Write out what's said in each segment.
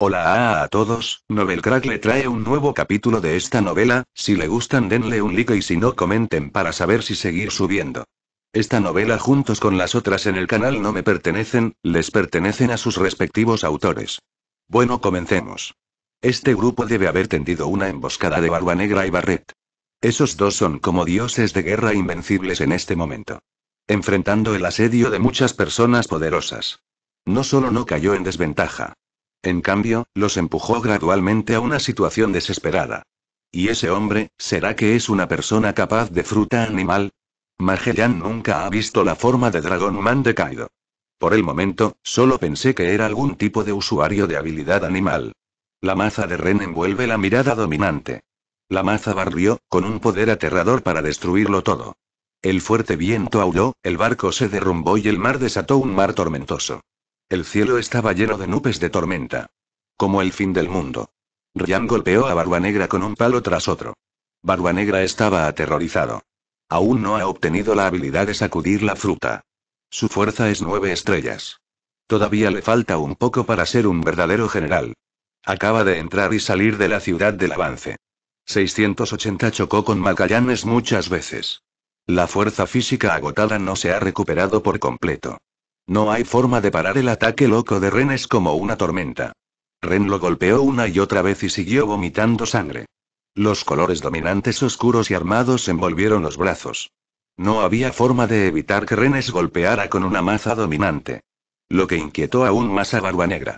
Hola a, todos, Novelcrack Crack le trae un nuevo capítulo de esta novela, si le gustan denle un like y si no comenten para saber si seguir subiendo. Esta novela juntos con las otras en el canal no me pertenecen, les pertenecen a sus respectivos autores. Bueno, comencemos. Este grupo debe haber tendido una emboscada de Barba Negra y Barret. Esos dos son como dioses de guerra invencibles en este momento. Enfrentando el asedio de muchas personas poderosas. No solo no cayó en desventaja, en cambio, los empujó gradualmente a una situación desesperada. ¿Y ese hombre, será que es una persona capaz de fruta animal? Magellan nunca ha visto la forma de dragón de Kaido. Por el momento, solo pensé que era algún tipo de usuario de habilidad animal. La maza de Ren envuelve la mirada dominante. La maza barrió, con un poder aterrador para destruirlo todo. El fuerte viento aulló, el barco se derrumbó y el mar desató un mar tormentoso. El cielo estaba lleno de nubes de tormenta. Como el fin del mundo. Ryan golpeó a Barba Negra con un palo tras otro. Barba Negra estaba aterrorizado. Aún no ha obtenido la habilidad de sacudir la fruta. Su fuerza es nueve estrellas. Todavía le falta un poco para ser un verdadero general. Acaba de entrar y salir de la ciudad del avance. 680 chocó con Magallanes muchas veces. La fuerza física agotada no se ha recuperado por completo. No hay forma de parar el ataque loco de Ren como una tormenta. Ren lo golpeó una y otra vez y siguió vomitando sangre. Los colores dominantes oscuros y armados envolvieron los brazos. No había forma de evitar que Renes golpeara con una maza dominante. Lo que inquietó aún más a Barba Negra.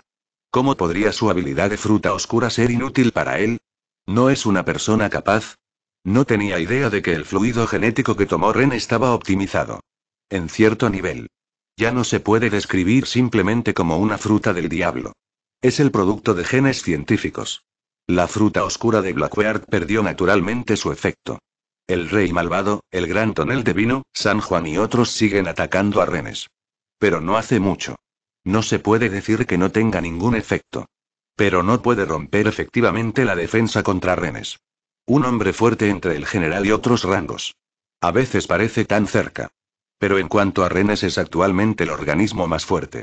¿Cómo podría su habilidad de fruta oscura ser inútil para él? ¿No es una persona capaz? No tenía idea de que el fluido genético que tomó Ren estaba optimizado. En cierto nivel. Ya no se puede describir simplemente como una fruta del diablo. Es el producto de genes científicos. La fruta oscura de Blackheart perdió naturalmente su efecto. El rey malvado, el gran tonel de vino, San Juan y otros siguen atacando a Renes. Pero no hace mucho. No se puede decir que no tenga ningún efecto. Pero no puede romper efectivamente la defensa contra Renes. Un hombre fuerte entre el general y otros rangos. A veces parece tan cerca. Pero en cuanto a renes es actualmente el organismo más fuerte.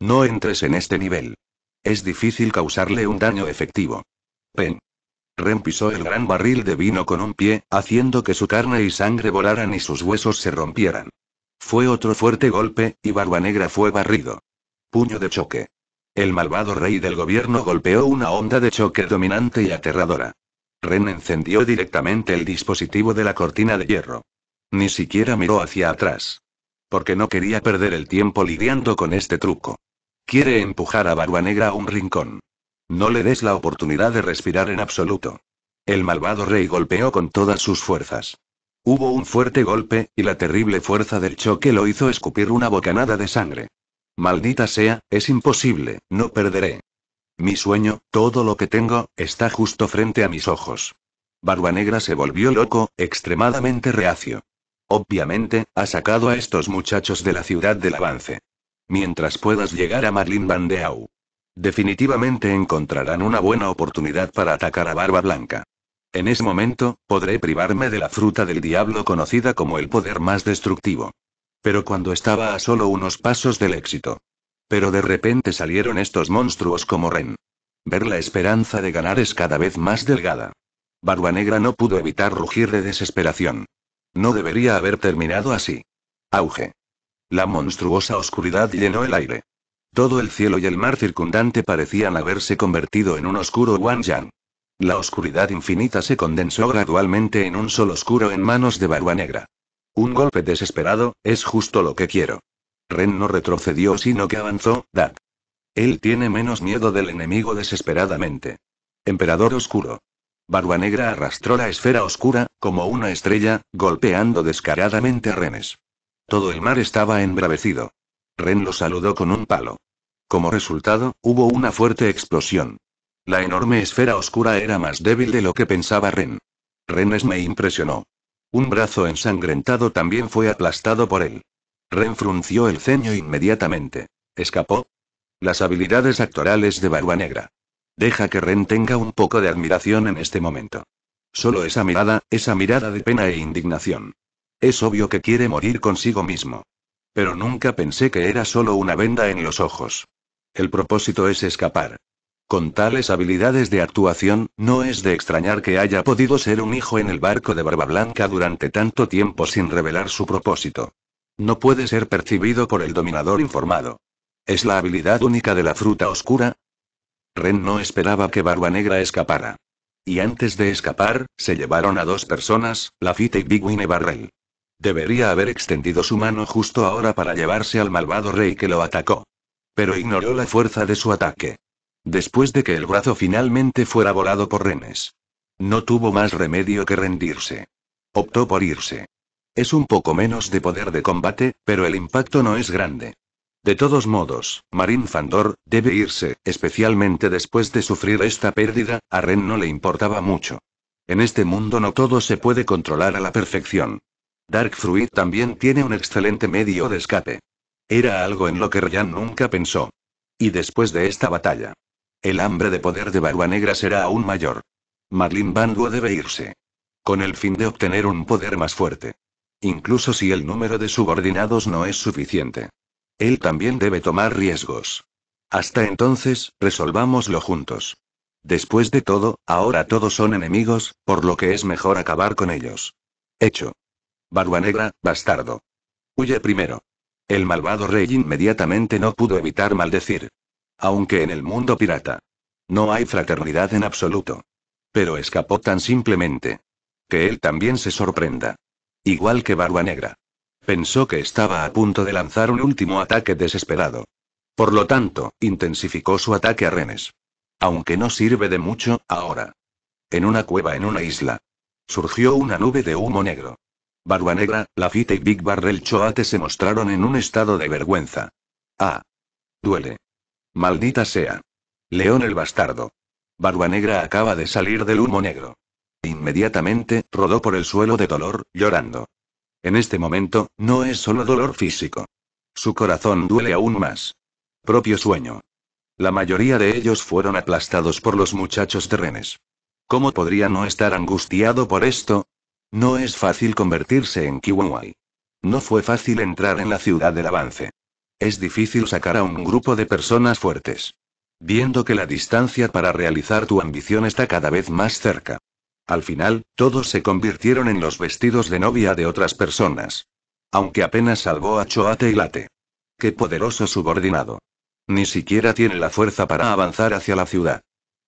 No entres en este nivel. Es difícil causarle un daño efectivo. Pen. Ren pisó el gran barril de vino con un pie, haciendo que su carne y sangre volaran y sus huesos se rompieran. Fue otro fuerte golpe, y Barba Negra fue barrido. Puño de choque. El malvado rey del gobierno golpeó una onda de choque dominante y aterradora. Ren encendió directamente el dispositivo de la cortina de hierro. Ni siquiera miró hacia atrás. Porque no quería perder el tiempo lidiando con este truco. Quiere empujar a Barba Negra a un rincón. No le des la oportunidad de respirar en absoluto. El malvado rey golpeó con todas sus fuerzas. Hubo un fuerte golpe, y la terrible fuerza del choque lo hizo escupir una bocanada de sangre. Maldita sea, es imposible, no perderé. Mi sueño, todo lo que tengo, está justo frente a mis ojos. Barba Negra se volvió loco, extremadamente reacio. Obviamente, ha sacado a estos muchachos de la ciudad del avance. Mientras puedas llegar a Marlin Bandeau. Definitivamente encontrarán una buena oportunidad para atacar a Barba Blanca. En ese momento, podré privarme de la fruta del diablo conocida como el poder más destructivo. Pero cuando estaba a solo unos pasos del éxito. Pero de repente salieron estos monstruos como Ren. Ver la esperanza de ganar es cada vez más delgada. Barba Negra no pudo evitar rugir de desesperación. No debería haber terminado así. Auge. La monstruosa oscuridad llenó el aire. Todo el cielo y el mar circundante parecían haberse convertido en un oscuro Wanyan. La oscuridad infinita se condensó gradualmente en un sol oscuro en manos de Barba Negra. Un golpe desesperado, es justo lo que quiero. Ren no retrocedió sino que avanzó, Dad. Él tiene menos miedo del enemigo desesperadamente. Emperador Oscuro. Barba Negra arrastró la esfera oscura, como una estrella, golpeando descaradamente renes. Todo el mar estaba embravecido. Ren lo saludó con un palo. Como resultado, hubo una fuerte explosión. La enorme esfera oscura era más débil de lo que pensaba Ren. Renes me impresionó. Un brazo ensangrentado también fue aplastado por él. Ren frunció el ceño inmediatamente. ¿Escapó? Las habilidades actorales de Barba Negra. Deja que Ren tenga un poco de admiración en este momento. Solo esa mirada, esa mirada de pena e indignación. Es obvio que quiere morir consigo mismo. Pero nunca pensé que era solo una venda en los ojos. El propósito es escapar. Con tales habilidades de actuación, no es de extrañar que haya podido ser un hijo en el barco de Barba Blanca durante tanto tiempo sin revelar su propósito. No puede ser percibido por el dominador informado. Es la habilidad única de la fruta oscura, Ren no esperaba que Barba Negra escapara. Y antes de escapar, se llevaron a dos personas, Lafite y Big Barrel. Debería haber extendido su mano justo ahora para llevarse al malvado rey que lo atacó. Pero ignoró la fuerza de su ataque. Después de que el brazo finalmente fuera volado por renes. No tuvo más remedio que rendirse. Optó por irse. Es un poco menos de poder de combate, pero el impacto no es grande. De todos modos, Marin Fandor, debe irse, especialmente después de sufrir esta pérdida, a Ren no le importaba mucho. En este mundo no todo se puede controlar a la perfección. Dark Fruit también tiene un excelente medio de escape. Era algo en lo que Ryan nunca pensó. Y después de esta batalla. El hambre de poder de Barua Negra será aún mayor. Marlin Banduo debe irse. Con el fin de obtener un poder más fuerte. Incluso si el número de subordinados no es suficiente. Él también debe tomar riesgos. Hasta entonces, resolvámoslo juntos. Después de todo, ahora todos son enemigos, por lo que es mejor acabar con ellos. Hecho. Barba negra, bastardo. Huye primero. El malvado rey inmediatamente no pudo evitar maldecir. Aunque en el mundo pirata. No hay fraternidad en absoluto. Pero escapó tan simplemente. Que él también se sorprenda. Igual que Barba Negra pensó que estaba a punto de lanzar un último ataque desesperado. Por lo tanto, intensificó su ataque a Renes. Aunque no sirve de mucho, ahora. En una cueva en una isla. Surgió una nube de humo negro. Barba Negra, Lafite y Big Barrel Choate se mostraron en un estado de vergüenza. Ah. Duele. Maldita sea. León el bastardo. Barba Negra acaba de salir del humo negro. Inmediatamente, rodó por el suelo de dolor, llorando. En este momento, no es solo dolor físico. Su corazón duele aún más. Propio sueño. La mayoría de ellos fueron aplastados por los muchachos terrenes. ¿Cómo podría no estar angustiado por esto? No es fácil convertirse en Kiwawai. No fue fácil entrar en la ciudad del avance. Es difícil sacar a un grupo de personas fuertes. Viendo que la distancia para realizar tu ambición está cada vez más cerca. Al final, todos se convirtieron en los vestidos de novia de otras personas. Aunque apenas salvó a Choate y Late. Qué poderoso subordinado. Ni siquiera tiene la fuerza para avanzar hacia la ciudad.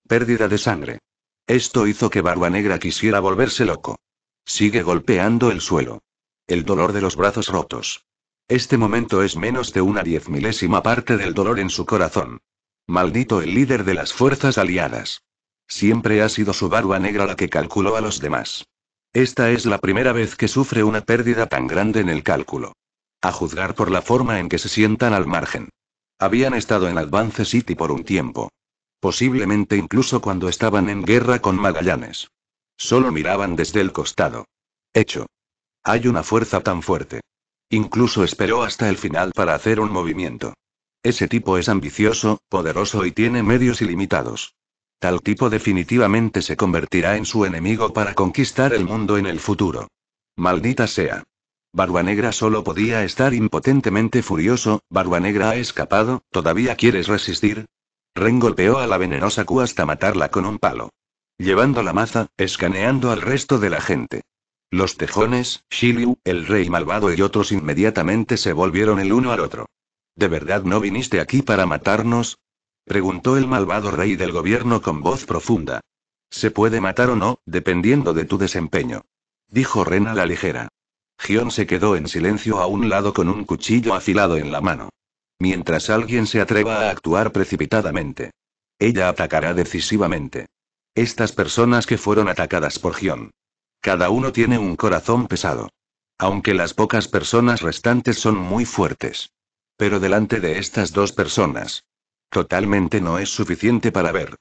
Pérdida de sangre. Esto hizo que Barba Negra quisiera volverse loco. Sigue golpeando el suelo. El dolor de los brazos rotos. Este momento es menos de una diez milésima parte del dolor en su corazón. Maldito el líder de las fuerzas aliadas. Siempre ha sido su barba negra la que calculó a los demás. Esta es la primera vez que sufre una pérdida tan grande en el cálculo. A juzgar por la forma en que se sientan al margen. Habían estado en Advance City por un tiempo. Posiblemente incluso cuando estaban en guerra con Magallanes. Solo miraban desde el costado. Hecho. Hay una fuerza tan fuerte. Incluso esperó hasta el final para hacer un movimiento. Ese tipo es ambicioso, poderoso y tiene medios ilimitados. Tal tipo definitivamente se convertirá en su enemigo para conquistar el mundo en el futuro. Maldita sea. Barba Negra solo podía estar impotentemente furioso, Barba Negra ha escapado, ¿todavía quieres resistir? Ren golpeó a la venenosa Q hasta matarla con un palo. Llevando la maza, escaneando al resto de la gente. Los tejones, Shiliu, el rey malvado y otros inmediatamente se volvieron el uno al otro. ¿De verdad no viniste aquí para matarnos? Preguntó el malvado rey del gobierno con voz profunda. Se puede matar o no, dependiendo de tu desempeño. Dijo Rena la ligera. Gion se quedó en silencio a un lado con un cuchillo afilado en la mano. Mientras alguien se atreva a actuar precipitadamente. Ella atacará decisivamente. Estas personas que fueron atacadas por Gion. Cada uno tiene un corazón pesado. Aunque las pocas personas restantes son muy fuertes. Pero delante de estas dos personas, Totalmente no es suficiente para ver.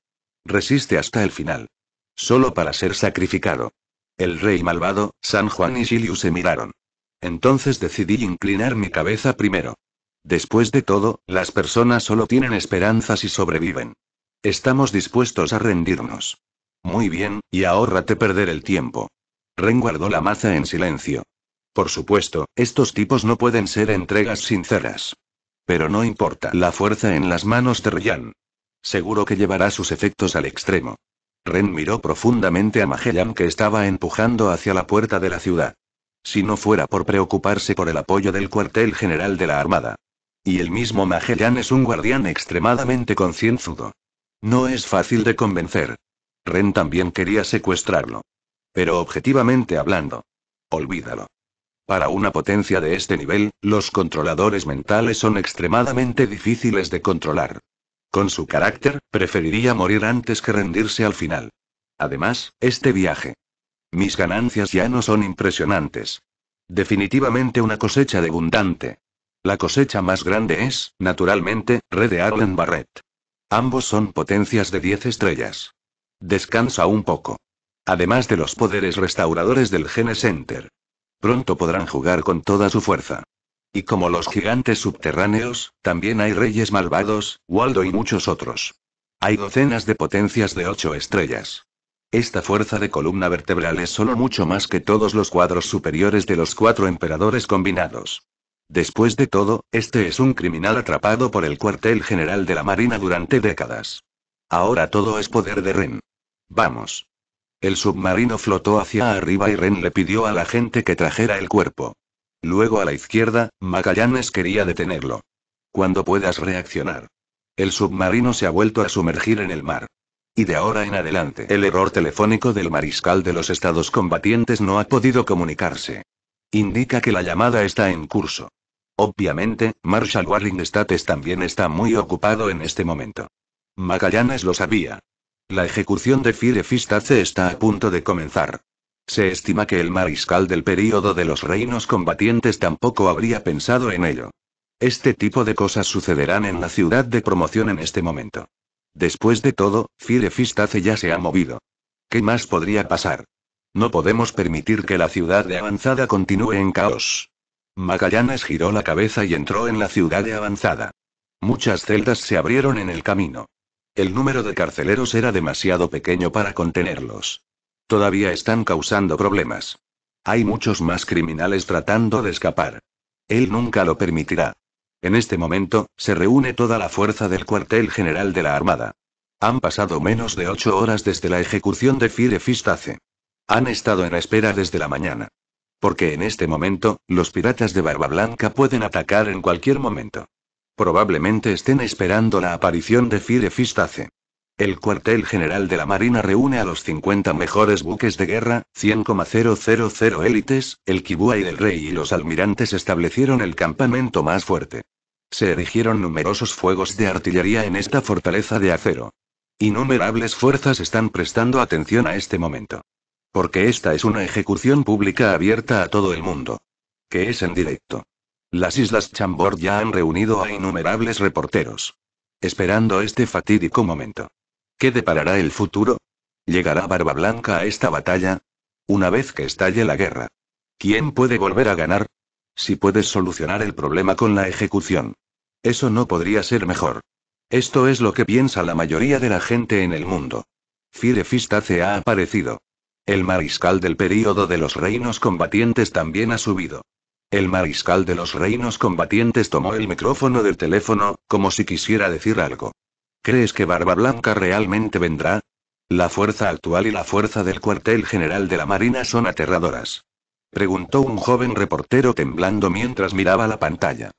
Resiste hasta el final. Solo para ser sacrificado. El rey malvado, San Juan y Shiliu se miraron. Entonces decidí inclinar mi cabeza primero. Después de todo, las personas solo tienen esperanzas y sobreviven. Estamos dispuestos a rendirnos. Muy bien, y ahórrate perder el tiempo. Ren guardó la maza en silencio. Por supuesto, estos tipos no pueden ser entregas sinceras. Pero no importa la fuerza en las manos de Ryan. Seguro que llevará sus efectos al extremo. Ren miró profundamente a Magellan que estaba empujando hacia la puerta de la ciudad. Si no fuera por preocuparse por el apoyo del cuartel general de la Armada. Y el mismo Magellan es un guardián extremadamente concienzudo. No es fácil de convencer. Ren también quería secuestrarlo. Pero objetivamente hablando. Olvídalo. Para una potencia de este nivel, los controladores mentales son extremadamente difíciles de controlar. Con su carácter, preferiría morir antes que rendirse al final. Además, este viaje. Mis ganancias ya no son impresionantes. Definitivamente una cosecha abundante. La cosecha más grande es, naturalmente, Red Arlen Barrett. Ambos son potencias de 10 estrellas. Descansa un poco. Además de los poderes restauradores del Gene Center. Pronto podrán jugar con toda su fuerza. Y como los gigantes subterráneos, también hay reyes malvados, Waldo y muchos otros. Hay docenas de potencias de ocho estrellas. Esta fuerza de columna vertebral es solo mucho más que todos los cuadros superiores de los cuatro emperadores combinados. Después de todo, este es un criminal atrapado por el cuartel general de la Marina durante décadas. Ahora todo es poder de Ren. Vamos. El submarino flotó hacia arriba y Ren le pidió a la gente que trajera el cuerpo. Luego a la izquierda, Magallanes quería detenerlo. Cuando puedas reaccionar. El submarino se ha vuelto a sumergir en el mar. Y de ahora en adelante, el error telefónico del mariscal de los estados combatientes no ha podido comunicarse. Indica que la llamada está en curso. Obviamente, Marshall States también está muy ocupado en este momento. Magallanes lo sabía. La ejecución de Firefistace está a punto de comenzar. Se estima que el mariscal del período de los reinos combatientes tampoco habría pensado en ello. Este tipo de cosas sucederán en la ciudad de promoción en este momento. Después de todo, Firefistace ya se ha movido. ¿Qué más podría pasar? No podemos permitir que la ciudad de avanzada continúe en caos. Magallanes giró la cabeza y entró en la ciudad de avanzada. Muchas celdas se abrieron en el camino. El número de carceleros era demasiado pequeño para contenerlos. Todavía están causando problemas. Hay muchos más criminales tratando de escapar. Él nunca lo permitirá. En este momento, se reúne toda la fuerza del cuartel general de la Armada. Han pasado menos de ocho horas desde la ejecución de Fire Fistace. Han estado en espera desde la mañana. Porque en este momento, los piratas de Barba Blanca pueden atacar en cualquier momento. Probablemente estén esperando la aparición de Firefistace. El cuartel general de la Marina reúne a los 50 mejores buques de guerra, 100,000 élites, el Kibua y el Rey y los almirantes establecieron el campamento más fuerte. Se erigieron numerosos fuegos de artillería en esta fortaleza de acero. Innumerables fuerzas están prestando atención a este momento. Porque esta es una ejecución pública abierta a todo el mundo. Que es en directo. Las Islas Chambord ya han reunido a innumerables reporteros. Esperando este fatídico momento. ¿Qué deparará el futuro? ¿Llegará Barba Blanca a esta batalla? Una vez que estalle la guerra. ¿Quién puede volver a ganar? Si puedes solucionar el problema con la ejecución. Eso no podría ser mejor. Esto es lo que piensa la mayoría de la gente en el mundo. Firefistace ha aparecido. El mariscal del período de los reinos combatientes también ha subido. El mariscal de los reinos combatientes tomó el micrófono del teléfono, como si quisiera decir algo. ¿Crees que Barba Blanca realmente vendrá? La fuerza actual y la fuerza del cuartel general de la Marina son aterradoras. Preguntó un joven reportero temblando mientras miraba la pantalla.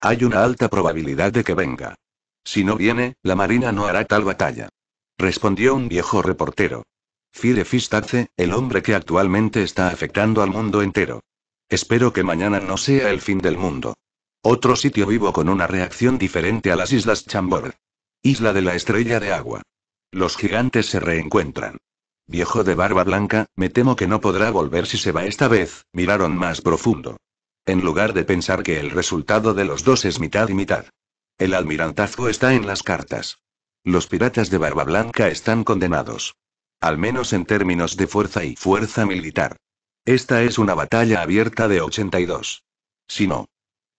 Hay una alta probabilidad de que venga. Si no viene, la Marina no hará tal batalla. Respondió un viejo reportero. Fide Fistace, el hombre que actualmente está afectando al mundo entero. Espero que mañana no sea el fin del mundo. Otro sitio vivo con una reacción diferente a las Islas Chambord. Isla de la Estrella de Agua. Los gigantes se reencuentran. Viejo de barba blanca, me temo que no podrá volver si se va esta vez, miraron más profundo. En lugar de pensar que el resultado de los dos es mitad y mitad. El almirantazgo está en las cartas. Los piratas de barba blanca están condenados. Al menos en términos de fuerza y fuerza militar. Esta es una batalla abierta de 82. Si no.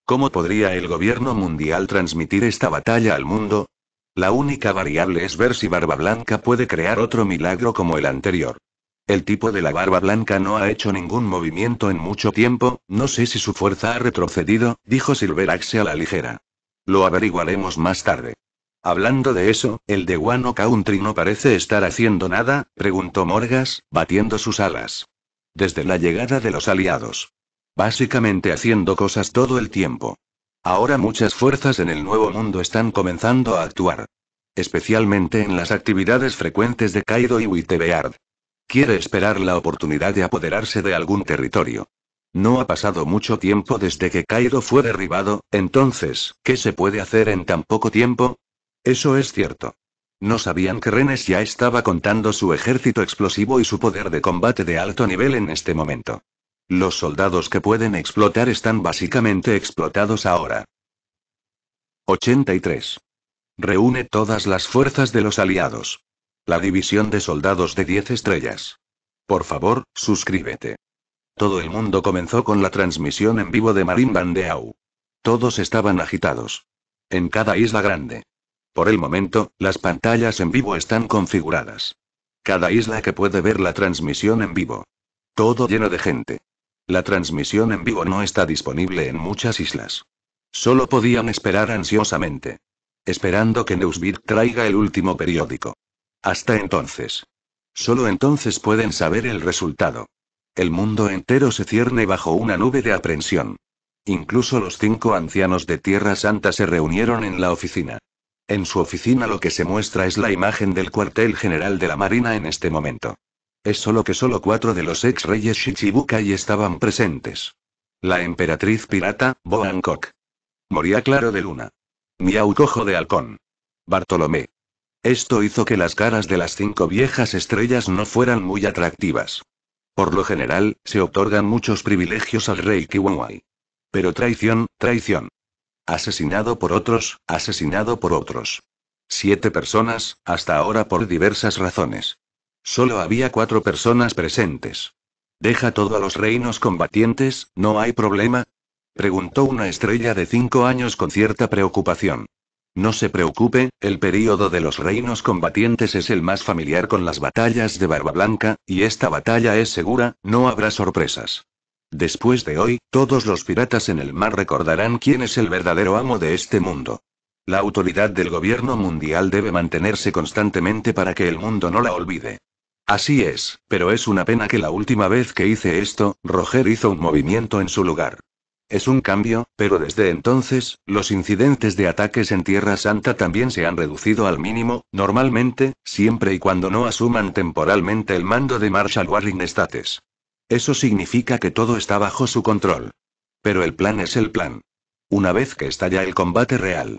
¿Cómo podría el gobierno mundial transmitir esta batalla al mundo? La única variable es ver si Barba Blanca puede crear otro milagro como el anterior. El tipo de la barba blanca no ha hecho ningún movimiento en mucho tiempo, no sé si su fuerza ha retrocedido, dijo Silveraxe a la ligera. Lo averiguaremos más tarde. Hablando de eso, el de Wano Country no parece estar haciendo nada, preguntó Morgas, batiendo sus alas. Desde la llegada de los aliados. Básicamente haciendo cosas todo el tiempo. Ahora muchas fuerzas en el Nuevo Mundo están comenzando a actuar. Especialmente en las actividades frecuentes de Kaido y Wittebeard. Quiere esperar la oportunidad de apoderarse de algún territorio. No ha pasado mucho tiempo desde que Kaido fue derribado, entonces, ¿qué se puede hacer en tan poco tiempo? Eso es cierto. No sabían que Rennes ya estaba contando su ejército explosivo y su poder de combate de alto nivel en este momento. Los soldados que pueden explotar están básicamente explotados ahora. 83. Reúne todas las fuerzas de los aliados. La división de soldados de 10 estrellas. Por favor, suscríbete. Todo el mundo comenzó con la transmisión en vivo de Marín Bandeau. Todos estaban agitados. En cada isla grande. Por el momento, las pantallas en vivo están configuradas. Cada isla que puede ver la transmisión en vivo. Todo lleno de gente. La transmisión en vivo no está disponible en muchas islas. Solo podían esperar ansiosamente. Esperando que Newsbit traiga el último periódico. Hasta entonces. Solo entonces pueden saber el resultado. El mundo entero se cierne bajo una nube de aprensión. Incluso los cinco ancianos de Tierra Santa se reunieron en la oficina. En su oficina lo que se muestra es la imagen del cuartel general de la Marina en este momento. Es solo que solo cuatro de los ex reyes Shichibukai estaban presentes. La emperatriz pirata, Boan Hancock, Moría Claro de Luna. Miau Cojo de Halcón. Bartolomé. Esto hizo que las caras de las cinco viejas estrellas no fueran muy atractivas. Por lo general, se otorgan muchos privilegios al rey Kiwanwai. Pero traición, traición. Asesinado por otros, asesinado por otros. Siete personas, hasta ahora por diversas razones. Solo había cuatro personas presentes. ¿Deja todo a los reinos combatientes, no hay problema? Preguntó una estrella de cinco años con cierta preocupación. No se preocupe, el período de los reinos combatientes es el más familiar con las batallas de Barba Blanca, y esta batalla es segura, no habrá sorpresas. Después de hoy, todos los piratas en el mar recordarán quién es el verdadero amo de este mundo. La autoridad del gobierno mundial debe mantenerse constantemente para que el mundo no la olvide. Así es, pero es una pena que la última vez que hice esto, Roger hizo un movimiento en su lugar. Es un cambio, pero desde entonces, los incidentes de ataques en Tierra Santa también se han reducido al mínimo, normalmente, siempre y cuando no asuman temporalmente el mando de Marshall Warring States. Eso significa que todo está bajo su control. Pero el plan es el plan. Una vez que estalla el combate real.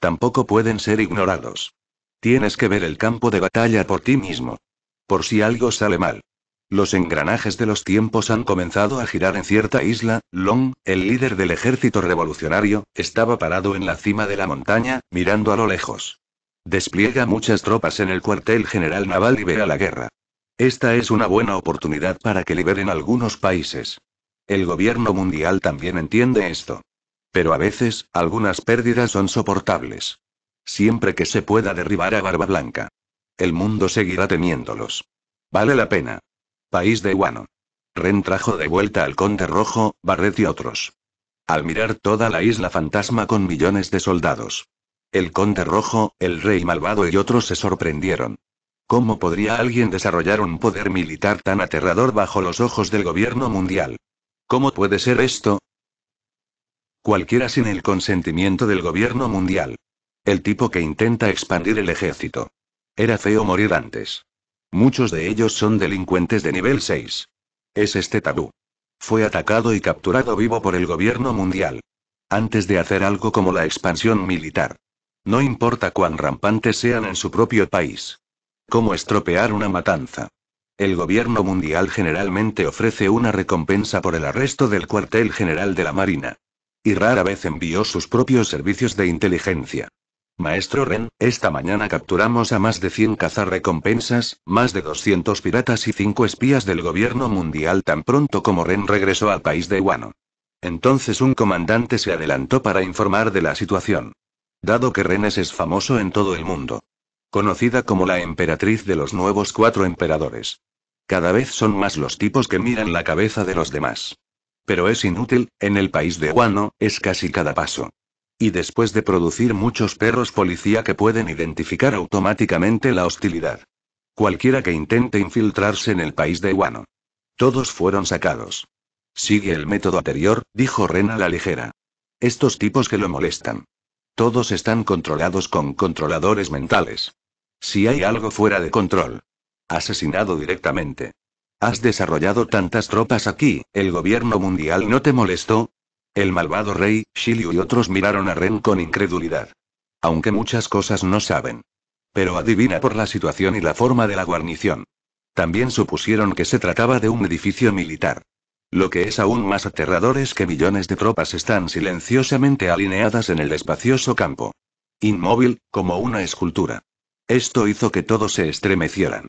Tampoco pueden ser ignorados. Tienes que ver el campo de batalla por ti mismo. Por si algo sale mal. Los engranajes de los tiempos han comenzado a girar en cierta isla. Long, el líder del ejército revolucionario, estaba parado en la cima de la montaña, mirando a lo lejos. Despliega muchas tropas en el cuartel general naval y verá la guerra. Esta es una buena oportunidad para que liberen algunos países. El gobierno mundial también entiende esto. Pero a veces, algunas pérdidas son soportables. Siempre que se pueda derribar a Barba Blanca. El mundo seguirá teniéndolos. Vale la pena. País de Guano. Ren trajo de vuelta al Conde Rojo, Barret y otros. Al mirar toda la isla fantasma con millones de soldados. El Conde Rojo, el Rey Malvado y otros se sorprendieron. ¿Cómo podría alguien desarrollar un poder militar tan aterrador bajo los ojos del gobierno mundial? ¿Cómo puede ser esto? Cualquiera sin el consentimiento del gobierno mundial. El tipo que intenta expandir el ejército. Era feo morir antes. Muchos de ellos son delincuentes de nivel 6. Es este tabú. Fue atacado y capturado vivo por el gobierno mundial. Antes de hacer algo como la expansión militar. No importa cuán rampantes sean en su propio país. Cómo estropear una matanza. El gobierno mundial generalmente ofrece una recompensa por el arresto del cuartel general de la Marina. Y rara vez envió sus propios servicios de inteligencia. Maestro Ren, esta mañana capturamos a más de 100 cazarrecompensas, más de 200 piratas y 5 espías del gobierno mundial tan pronto como Ren regresó al país de Wano. Entonces un comandante se adelantó para informar de la situación. Dado que Renes es famoso en todo el mundo, conocida como la emperatriz de los nuevos cuatro emperadores. Cada vez son más los tipos que miran la cabeza de los demás. Pero es inútil, en el país de Guano, es casi cada paso. Y después de producir muchos perros policía que pueden identificar automáticamente la hostilidad. Cualquiera que intente infiltrarse en el país de Guano. Todos fueron sacados. Sigue el método anterior, dijo Rena la ligera. Estos tipos que lo molestan. Todos están controlados con controladores mentales. Si hay algo fuera de control. Asesinado directamente. Has desarrollado tantas tropas aquí, el gobierno mundial no te molestó. El malvado rey, Shiliu y otros miraron a Ren con incredulidad. Aunque muchas cosas no saben. Pero adivina por la situación y la forma de la guarnición. También supusieron que se trataba de un edificio militar. Lo que es aún más aterrador es que millones de tropas están silenciosamente alineadas en el espacioso campo. Inmóvil, como una escultura. Esto hizo que todos se estremecieran.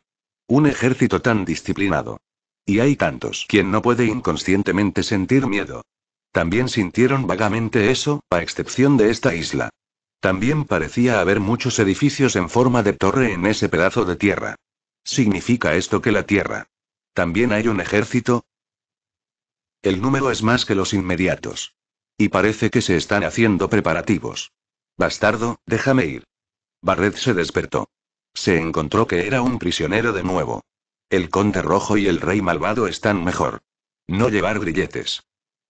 Un ejército tan disciplinado. Y hay tantos quien no puede inconscientemente sentir miedo. También sintieron vagamente eso, a excepción de esta isla. También parecía haber muchos edificios en forma de torre en ese pedazo de tierra. ¿Significa esto que la tierra? También hay un ejército, el número es más que los inmediatos. Y parece que se están haciendo preparativos. Bastardo, déjame ir. Barret se despertó. Se encontró que era un prisionero de nuevo. El conde rojo y el rey malvado están mejor. No llevar grilletes.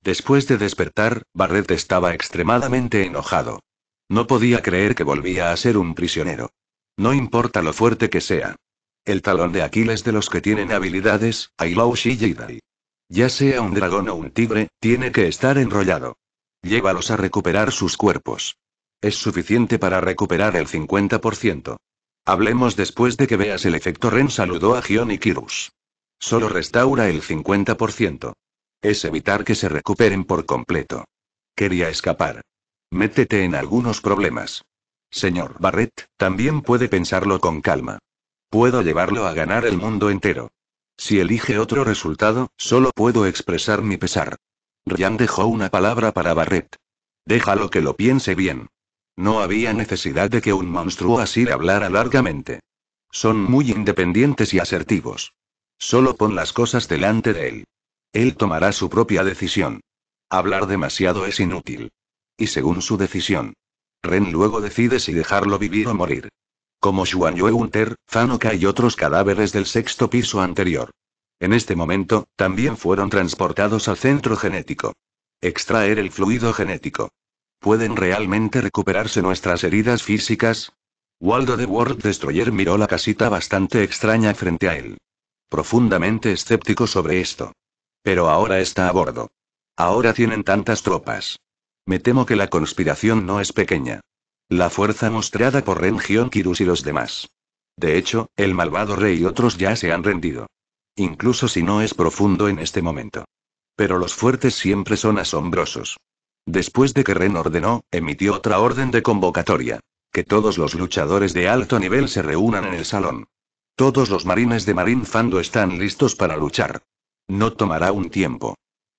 Después de despertar, Barret estaba extremadamente enojado. No podía creer que volvía a ser un prisionero. No importa lo fuerte que sea. El talón de Aquiles de los que tienen habilidades, Ailou Shijidai. Ya sea un dragón o un tigre, tiene que estar enrollado. Llévalos a recuperar sus cuerpos. Es suficiente para recuperar el 50%. Hablemos después de que veas el efecto Ren saludó a Gion y Kirus. Solo restaura el 50%. Es evitar que se recuperen por completo. Quería escapar. Métete en algunos problemas. Señor Barrett, también puede pensarlo con calma. Puedo llevarlo a ganar el mundo entero. Si elige otro resultado, solo puedo expresar mi pesar. Ryan dejó una palabra para Barrett. Déjalo que lo piense bien. No había necesidad de que un monstruo así le hablara largamente. Son muy independientes y asertivos. Solo pon las cosas delante de él. Él tomará su propia decisión. Hablar demasiado es inútil. Y según su decisión. Ren luego decide si dejarlo vivir o morir como Hunter, Zanoka y otros cadáveres del sexto piso anterior. En este momento, también fueron transportados al centro genético. Extraer el fluido genético. ¿Pueden realmente recuperarse nuestras heridas físicas? Waldo de World Destroyer miró la casita bastante extraña frente a él. Profundamente escéptico sobre esto. Pero ahora está a bordo. Ahora tienen tantas tropas. Me temo que la conspiración no es pequeña. La fuerza mostrada por Ren Gion Kirus y los demás. De hecho, el malvado rey y otros ya se han rendido. Incluso si no es profundo en este momento. Pero los fuertes siempre son asombrosos. Después de que Ren ordenó, emitió otra orden de convocatoria. Que todos los luchadores de alto nivel se reúnan en el salón. Todos los marines de marín Fando están listos para luchar. No tomará un tiempo.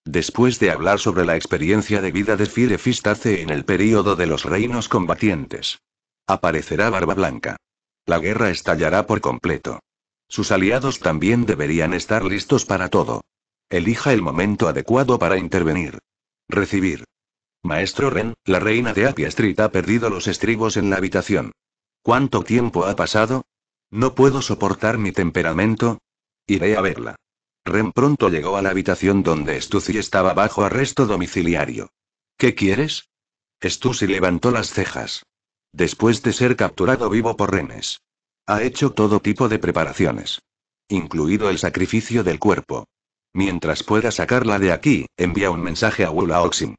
Después de hablar sobre la experiencia de vida de Fistace en el período de los reinos combatientes. Aparecerá Barba Blanca. La guerra estallará por completo. Sus aliados también deberían estar listos para todo. Elija el momento adecuado para intervenir. Recibir. Maestro Ren, la reina de Apia Street ha perdido los estribos en la habitación. ¿Cuánto tiempo ha pasado? No puedo soportar mi temperamento. Iré a verla. Ren pronto llegó a la habitación donde Stussy estaba bajo arresto domiciliario. ¿Qué quieres? Stussy levantó las cejas. Después de ser capturado vivo por renes. Ha hecho todo tipo de preparaciones. Incluido el sacrificio del cuerpo. Mientras pueda sacarla de aquí, envía un mensaje a Wula Oxim.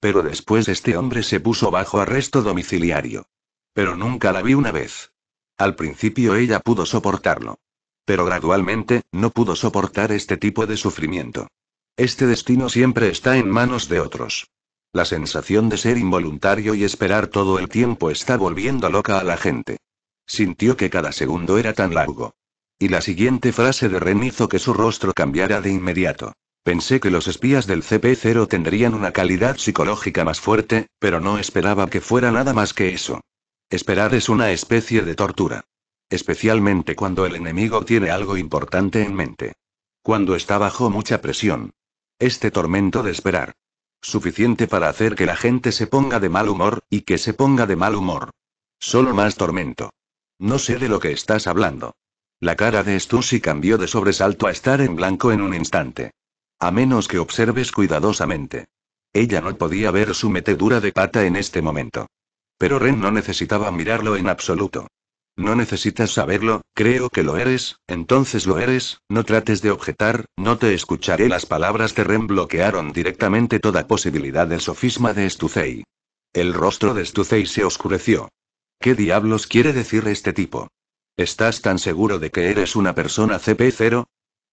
Pero después este hombre se puso bajo arresto domiciliario. Pero nunca la vi una vez. Al principio ella pudo soportarlo pero gradualmente, no pudo soportar este tipo de sufrimiento. Este destino siempre está en manos de otros. La sensación de ser involuntario y esperar todo el tiempo está volviendo loca a la gente. Sintió que cada segundo era tan largo. Y la siguiente frase de Ren hizo que su rostro cambiara de inmediato. Pensé que los espías del CP0 tendrían una calidad psicológica más fuerte, pero no esperaba que fuera nada más que eso. Esperar es una especie de tortura. Especialmente cuando el enemigo tiene algo importante en mente. Cuando está bajo mucha presión. Este tormento de esperar. Suficiente para hacer que la gente se ponga de mal humor, y que se ponga de mal humor. Solo más tormento. No sé de lo que estás hablando. La cara de Stussy cambió de sobresalto a estar en blanco en un instante. A menos que observes cuidadosamente. Ella no podía ver su metedura de pata en este momento. Pero Ren no necesitaba mirarlo en absoluto. No necesitas saberlo, creo que lo eres, entonces lo eres, no trates de objetar, no te escucharé. Las palabras de Ren bloquearon directamente toda posibilidad de sofisma de Stucey. El rostro de Stucey se oscureció. ¿Qué diablos quiere decir este tipo? ¿Estás tan seguro de que eres una persona CP0?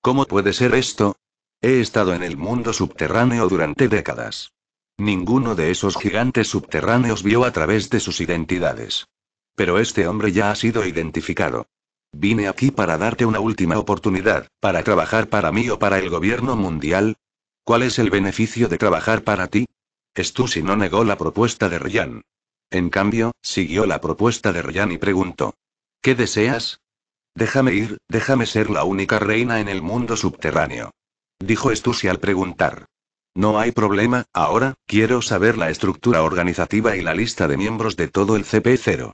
¿Cómo puede ser esto? He estado en el mundo subterráneo durante décadas. Ninguno de esos gigantes subterráneos vio a través de sus identidades. Pero este hombre ya ha sido identificado. Vine aquí para darte una última oportunidad, para trabajar para mí o para el gobierno mundial. ¿Cuál es el beneficio de trabajar para ti? Stussy no negó la propuesta de Ryan. En cambio, siguió la propuesta de Ryan y preguntó. ¿Qué deseas? Déjame ir, déjame ser la única reina en el mundo subterráneo. Dijo Stussy al preguntar. No hay problema, ahora, quiero saber la estructura organizativa y la lista de miembros de todo el CP0.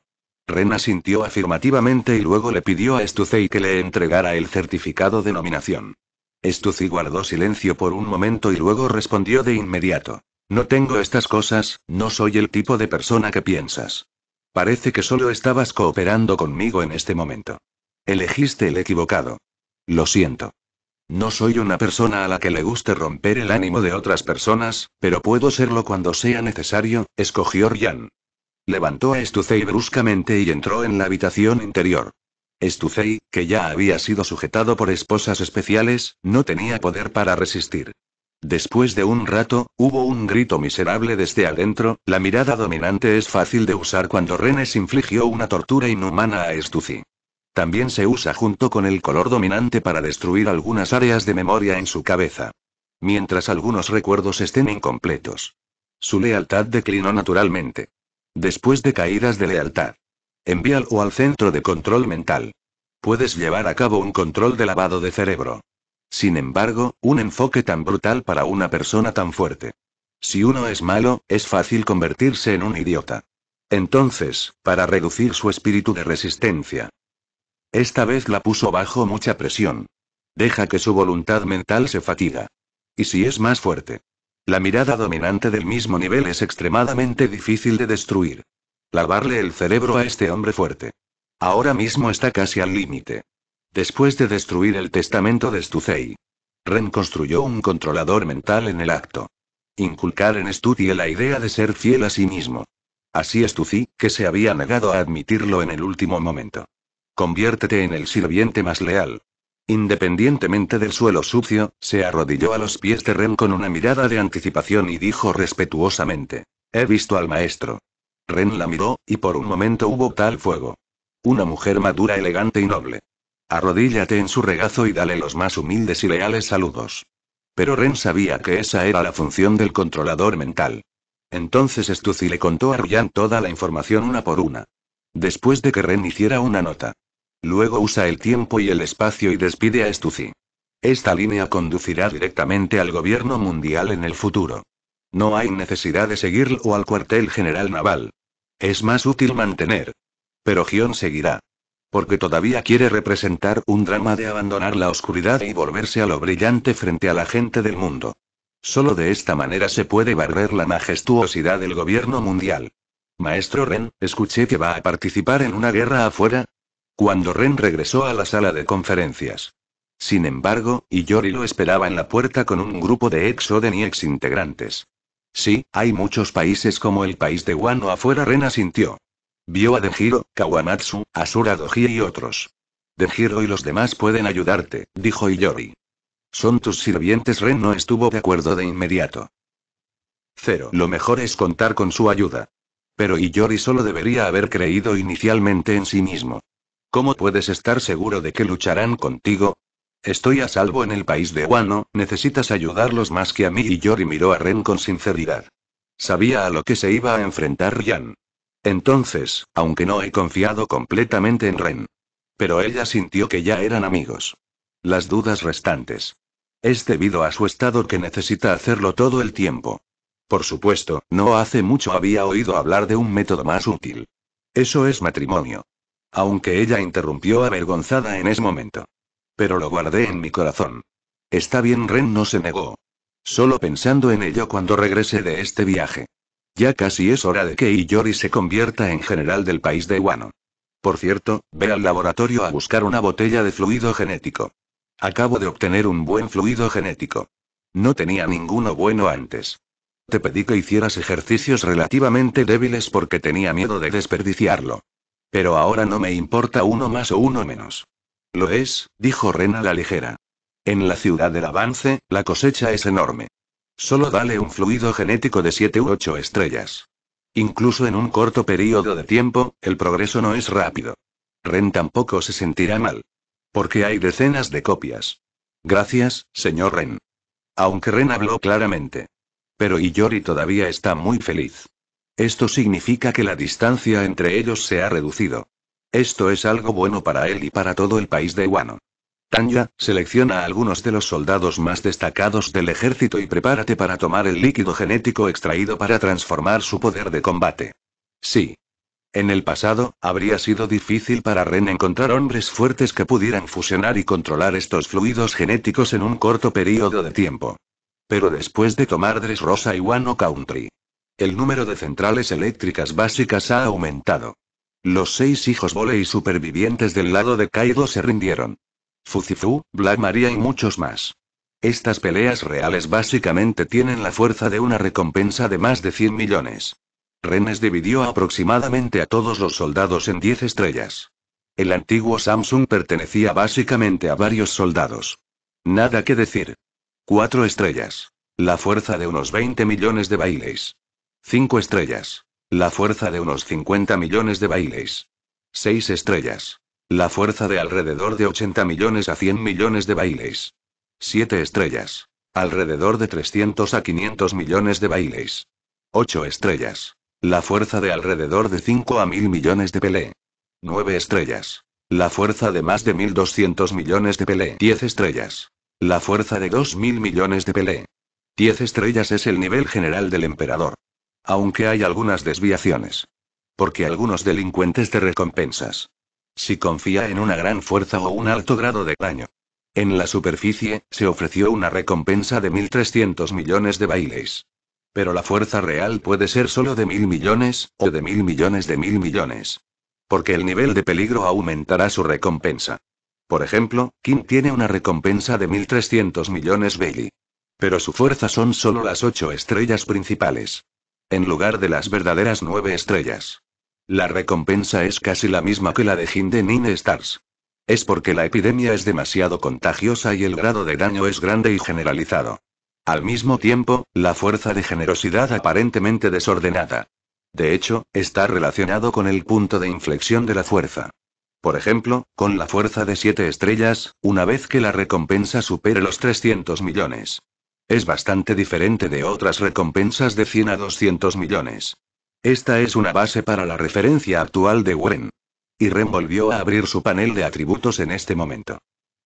Ren asintió afirmativamente y luego le pidió a Stucey que le entregara el certificado de nominación. Stucey guardó silencio por un momento y luego respondió de inmediato. No tengo estas cosas, no soy el tipo de persona que piensas. Parece que solo estabas cooperando conmigo en este momento. Elegiste el equivocado. Lo siento. No soy una persona a la que le guste romper el ánimo de otras personas, pero puedo serlo cuando sea necesario, escogió Ryan. Levantó a Estucei bruscamente y entró en la habitación interior. Estucei, que ya había sido sujetado por esposas especiales, no tenía poder para resistir. Después de un rato, hubo un grito miserable desde adentro, la mirada dominante es fácil de usar cuando Renes infligió una tortura inhumana a Estucei. También se usa junto con el color dominante para destruir algunas áreas de memoria en su cabeza. Mientras algunos recuerdos estén incompletos. Su lealtad declinó naturalmente. Después de caídas de lealtad. Envíalo al centro de control mental. Puedes llevar a cabo un control de lavado de cerebro. Sin embargo, un enfoque tan brutal para una persona tan fuerte. Si uno es malo, es fácil convertirse en un idiota. Entonces, para reducir su espíritu de resistencia. Esta vez la puso bajo mucha presión. Deja que su voluntad mental se fatiga. Y si es más fuerte. La mirada dominante del mismo nivel es extremadamente difícil de destruir. Lavarle el cerebro a este hombre fuerte. Ahora mismo está casi al límite. Después de destruir el testamento de Stucey. Ren construyó un controlador mental en el acto. Inculcar en Studie la idea de ser fiel a sí mismo. Así Stucy, que se había negado a admitirlo en el último momento. Conviértete en el sirviente más leal. Independientemente del suelo sucio, se arrodilló a los pies de Ren con una mirada de anticipación y dijo respetuosamente. He visto al maestro. Ren la miró, y por un momento hubo tal fuego. Una mujer madura, elegante y noble. Arrodíllate en su regazo y dale los más humildes y leales saludos. Pero Ren sabía que esa era la función del controlador mental. Entonces Stussy le contó a Ryan toda la información una por una. Después de que Ren hiciera una nota. Luego usa el tiempo y el espacio y despide a Stussy. Esta línea conducirá directamente al gobierno mundial en el futuro. No hay necesidad de seguirlo al cuartel general naval. Es más útil mantener. Pero Gion seguirá. Porque todavía quiere representar un drama de abandonar la oscuridad y volverse a lo brillante frente a la gente del mundo. Solo de esta manera se puede barrer la majestuosidad del gobierno mundial. Maestro Ren, escuché que va a participar en una guerra afuera, cuando Ren regresó a la sala de conferencias. Sin embargo, Iyori lo esperaba en la puerta con un grupo de ex-Oden y ex-integrantes. Sí, hay muchos países como el país de Wano afuera Ren asintió. Vio a Denjiro, Kawamatsu, Asura Doji y otros. Denjiro y los demás pueden ayudarte, dijo Iyori. Son tus sirvientes Ren no estuvo de acuerdo de inmediato. Cero. Lo mejor es contar con su ayuda. Pero Iyori solo debería haber creído inicialmente en sí mismo. ¿Cómo puedes estar seguro de que lucharán contigo? Estoy a salvo en el país de Wano, necesitas ayudarlos más que a mí y Yori miró a Ren con sinceridad. Sabía a lo que se iba a enfrentar Ryan Entonces, aunque no he confiado completamente en Ren. Pero ella sintió que ya eran amigos. Las dudas restantes. Es debido a su estado que necesita hacerlo todo el tiempo. Por supuesto, no hace mucho había oído hablar de un método más útil. Eso es matrimonio. Aunque ella interrumpió avergonzada en ese momento. Pero lo guardé en mi corazón. Está bien, Ren no se negó. Solo pensando en ello cuando regrese de este viaje. Ya casi es hora de que Iyori se convierta en general del país de Wano. Por cierto, ve al laboratorio a buscar una botella de fluido genético. Acabo de obtener un buen fluido genético. No tenía ninguno bueno antes. Te pedí que hicieras ejercicios relativamente débiles porque tenía miedo de desperdiciarlo. Pero ahora no me importa uno más o uno menos. Lo es, dijo Ren a la ligera. En la ciudad del avance, la cosecha es enorme. Solo dale un fluido genético de 7 u 8 estrellas. Incluso en un corto periodo de tiempo, el progreso no es rápido. Ren tampoco se sentirá mal. Porque hay decenas de copias. Gracias, señor Ren. Aunque Ren habló claramente. Pero Iyori todavía está muy feliz. Esto significa que la distancia entre ellos se ha reducido. Esto es algo bueno para él y para todo el país de Wano. Tanya, selecciona a algunos de los soldados más destacados del ejército y prepárate para tomar el líquido genético extraído para transformar su poder de combate. Sí. En el pasado, habría sido difícil para Ren encontrar hombres fuertes que pudieran fusionar y controlar estos fluidos genéticos en un corto periodo de tiempo. Pero después de tomar Dres Rosa y Wano Country, el número de centrales eléctricas básicas ha aumentado. Los seis hijos y supervivientes del lado de Kaido se rindieron. Fuzifu, Black Maria y muchos más. Estas peleas reales básicamente tienen la fuerza de una recompensa de más de 100 millones. Renes dividió aproximadamente a todos los soldados en 10 estrellas. El antiguo Samsung pertenecía básicamente a varios soldados. Nada que decir. Cuatro estrellas. La fuerza de unos 20 millones de bailes. 5 estrellas. La fuerza de unos 50 millones de bailes. 6 estrellas. La fuerza de alrededor de 80 millones a 100 millones de bailes. 7 estrellas. Alrededor de 300 a 500 millones de bailes. 8 estrellas. La fuerza de alrededor de 5 a 1000 millones de Pelé. 9 estrellas. La fuerza de más de 1200 millones de Pelé. 10 estrellas. La fuerza de 2000 millones de Pelé. 10 estrellas es el nivel general del emperador. Aunque hay algunas desviaciones. Porque algunos delincuentes te recompensas. Si confía en una gran fuerza o un alto grado de daño. En la superficie, se ofreció una recompensa de 1.300 millones de bailes. Pero la fuerza real puede ser solo de mil millones, o de mil millones de mil millones. Porque el nivel de peligro aumentará su recompensa. Por ejemplo, Kim tiene una recompensa de 1.300 millones Bailey. Pero su fuerza son solo las ocho estrellas principales en lugar de las verdaderas nueve estrellas. La recompensa es casi la misma que la de Hinden Stars. Es porque la epidemia es demasiado contagiosa y el grado de daño es grande y generalizado. Al mismo tiempo, la fuerza de generosidad aparentemente desordenada. De hecho, está relacionado con el punto de inflexión de la fuerza. Por ejemplo, con la fuerza de siete estrellas, una vez que la recompensa supere los 300 millones. Es bastante diferente de otras recompensas de 100 a 200 millones. Esta es una base para la referencia actual de Warren. Y Ren volvió a abrir su panel de atributos en este momento.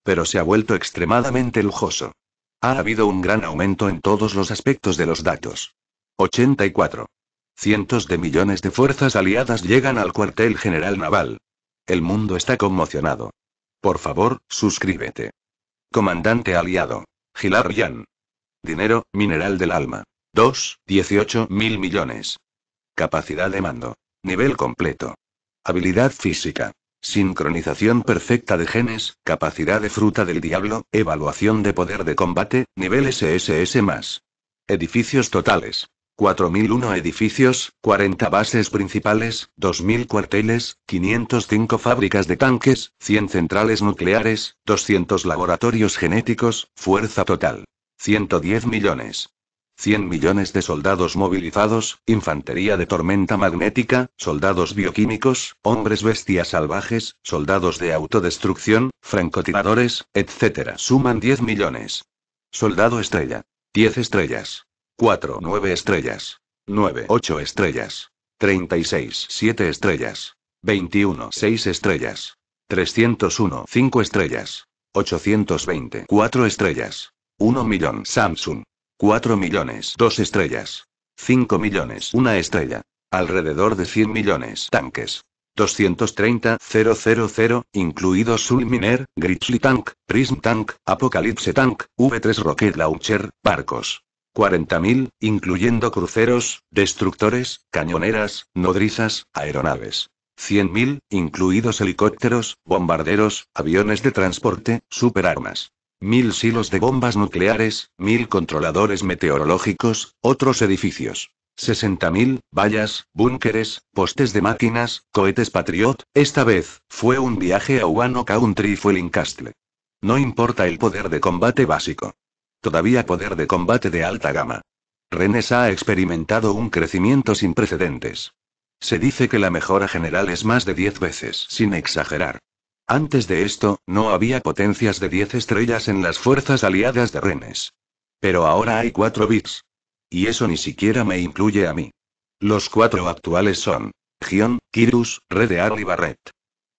Pero se ha vuelto extremadamente lujoso. Ha habido un gran aumento en todos los aspectos de los datos. 84. Cientos de millones de fuerzas aliadas llegan al cuartel general naval. El mundo está conmocionado. Por favor, suscríbete. Comandante aliado. Hilar Yan. Dinero, mineral del alma. 2, 18 mil millones. Capacidad de mando. Nivel completo. Habilidad física. Sincronización perfecta de genes, capacidad de fruta del diablo, evaluación de poder de combate, nivel SSS más. Edificios totales. 4.001 edificios, 40 bases principales, 2.000 cuarteles, 505 fábricas de tanques, 100 centrales nucleares, 200 laboratorios genéticos, fuerza total. 110 millones. 100 millones de soldados movilizados, infantería de tormenta magnética, soldados bioquímicos, hombres bestias salvajes, soldados de autodestrucción, francotiradores, etc. Suman 10 millones. Soldado estrella. 10 estrellas. 4, 9 estrellas. 9, 8 estrellas. 36, 7 estrellas. 21, 6 estrellas. 301, 5 estrellas. 820, 4 estrellas. 1 millón Samsung. 4 millones 2 estrellas. 5 millones 1 estrella. Alrededor de 100 millones tanques. 230.000, 000 incluidos Sulminer, Grizzly Tank, Prism Tank, Apocalypse Tank, V3 Rocket Launcher, barcos. 40.000, incluyendo cruceros, destructores, cañoneras, nodrizas, aeronaves. 100.000, incluidos helicópteros, bombarderos, aviones de transporte, superarmas mil silos de bombas nucleares, mil controladores meteorológicos, otros edificios. 60.000, vallas, búnkeres, postes de máquinas, cohetes Patriot, esta vez, fue un viaje a Uano Country fue Castle. No importa el poder de combate básico. Todavía poder de combate de alta gama. Rennes ha experimentado un crecimiento sin precedentes. Se dice que la mejora general es más de 10 veces, sin exagerar. Antes de esto, no había potencias de 10 estrellas en las fuerzas aliadas de Rennes. Pero ahora hay 4 bits. Y eso ni siquiera me incluye a mí. Los cuatro actuales son Gion, Kirus, Redear y Barret.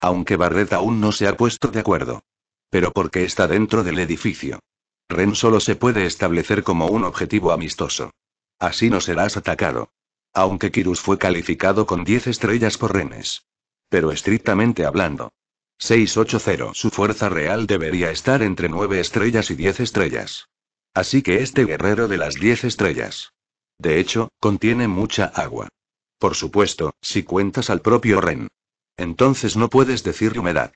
Aunque Barret aún no se ha puesto de acuerdo. Pero porque está dentro del edificio. Ren solo se puede establecer como un objetivo amistoso. Así no serás atacado. Aunque Kirus fue calificado con 10 estrellas por Renes. Pero estrictamente hablando, 680. Su fuerza real debería estar entre 9 estrellas y 10 estrellas. Así que este guerrero de las 10 estrellas. De hecho, contiene mucha agua. Por supuesto, si cuentas al propio Ren. Entonces no puedes decir humedad.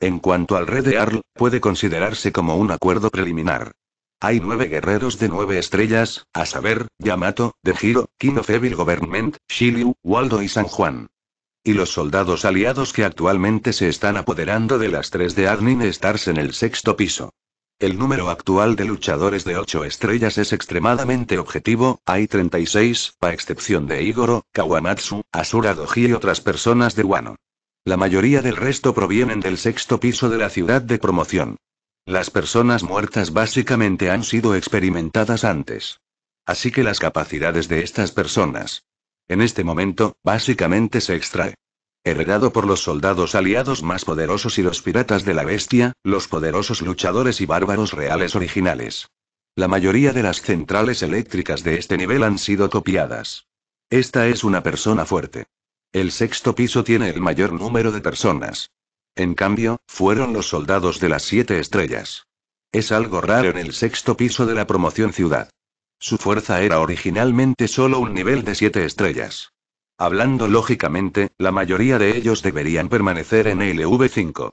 En cuanto al rey de Arl, puede considerarse como un acuerdo preliminar. Hay nueve guerreros de nueve estrellas, a saber, Yamato, De Giro, King Government, Shiliu, Waldo y San Juan. Y los soldados aliados que actualmente se están apoderando de las tres de Adnin Stars en el sexto piso. El número actual de luchadores de 8 estrellas es extremadamente objetivo, hay 36, a excepción de Igoro, Kawamatsu, Asura Doji y otras personas de Wano. La mayoría del resto provienen del sexto piso de la ciudad de promoción. Las personas muertas básicamente han sido experimentadas antes. Así que las capacidades de estas personas en este momento, básicamente se extrae. Heredado por los soldados aliados más poderosos y los piratas de la bestia, los poderosos luchadores y bárbaros reales originales. La mayoría de las centrales eléctricas de este nivel han sido copiadas. Esta es una persona fuerte. El sexto piso tiene el mayor número de personas. En cambio, fueron los soldados de las siete estrellas. Es algo raro en el sexto piso de la promoción ciudad. Su fuerza era originalmente solo un nivel de 7 estrellas. Hablando lógicamente, la mayoría de ellos deberían permanecer en LV5.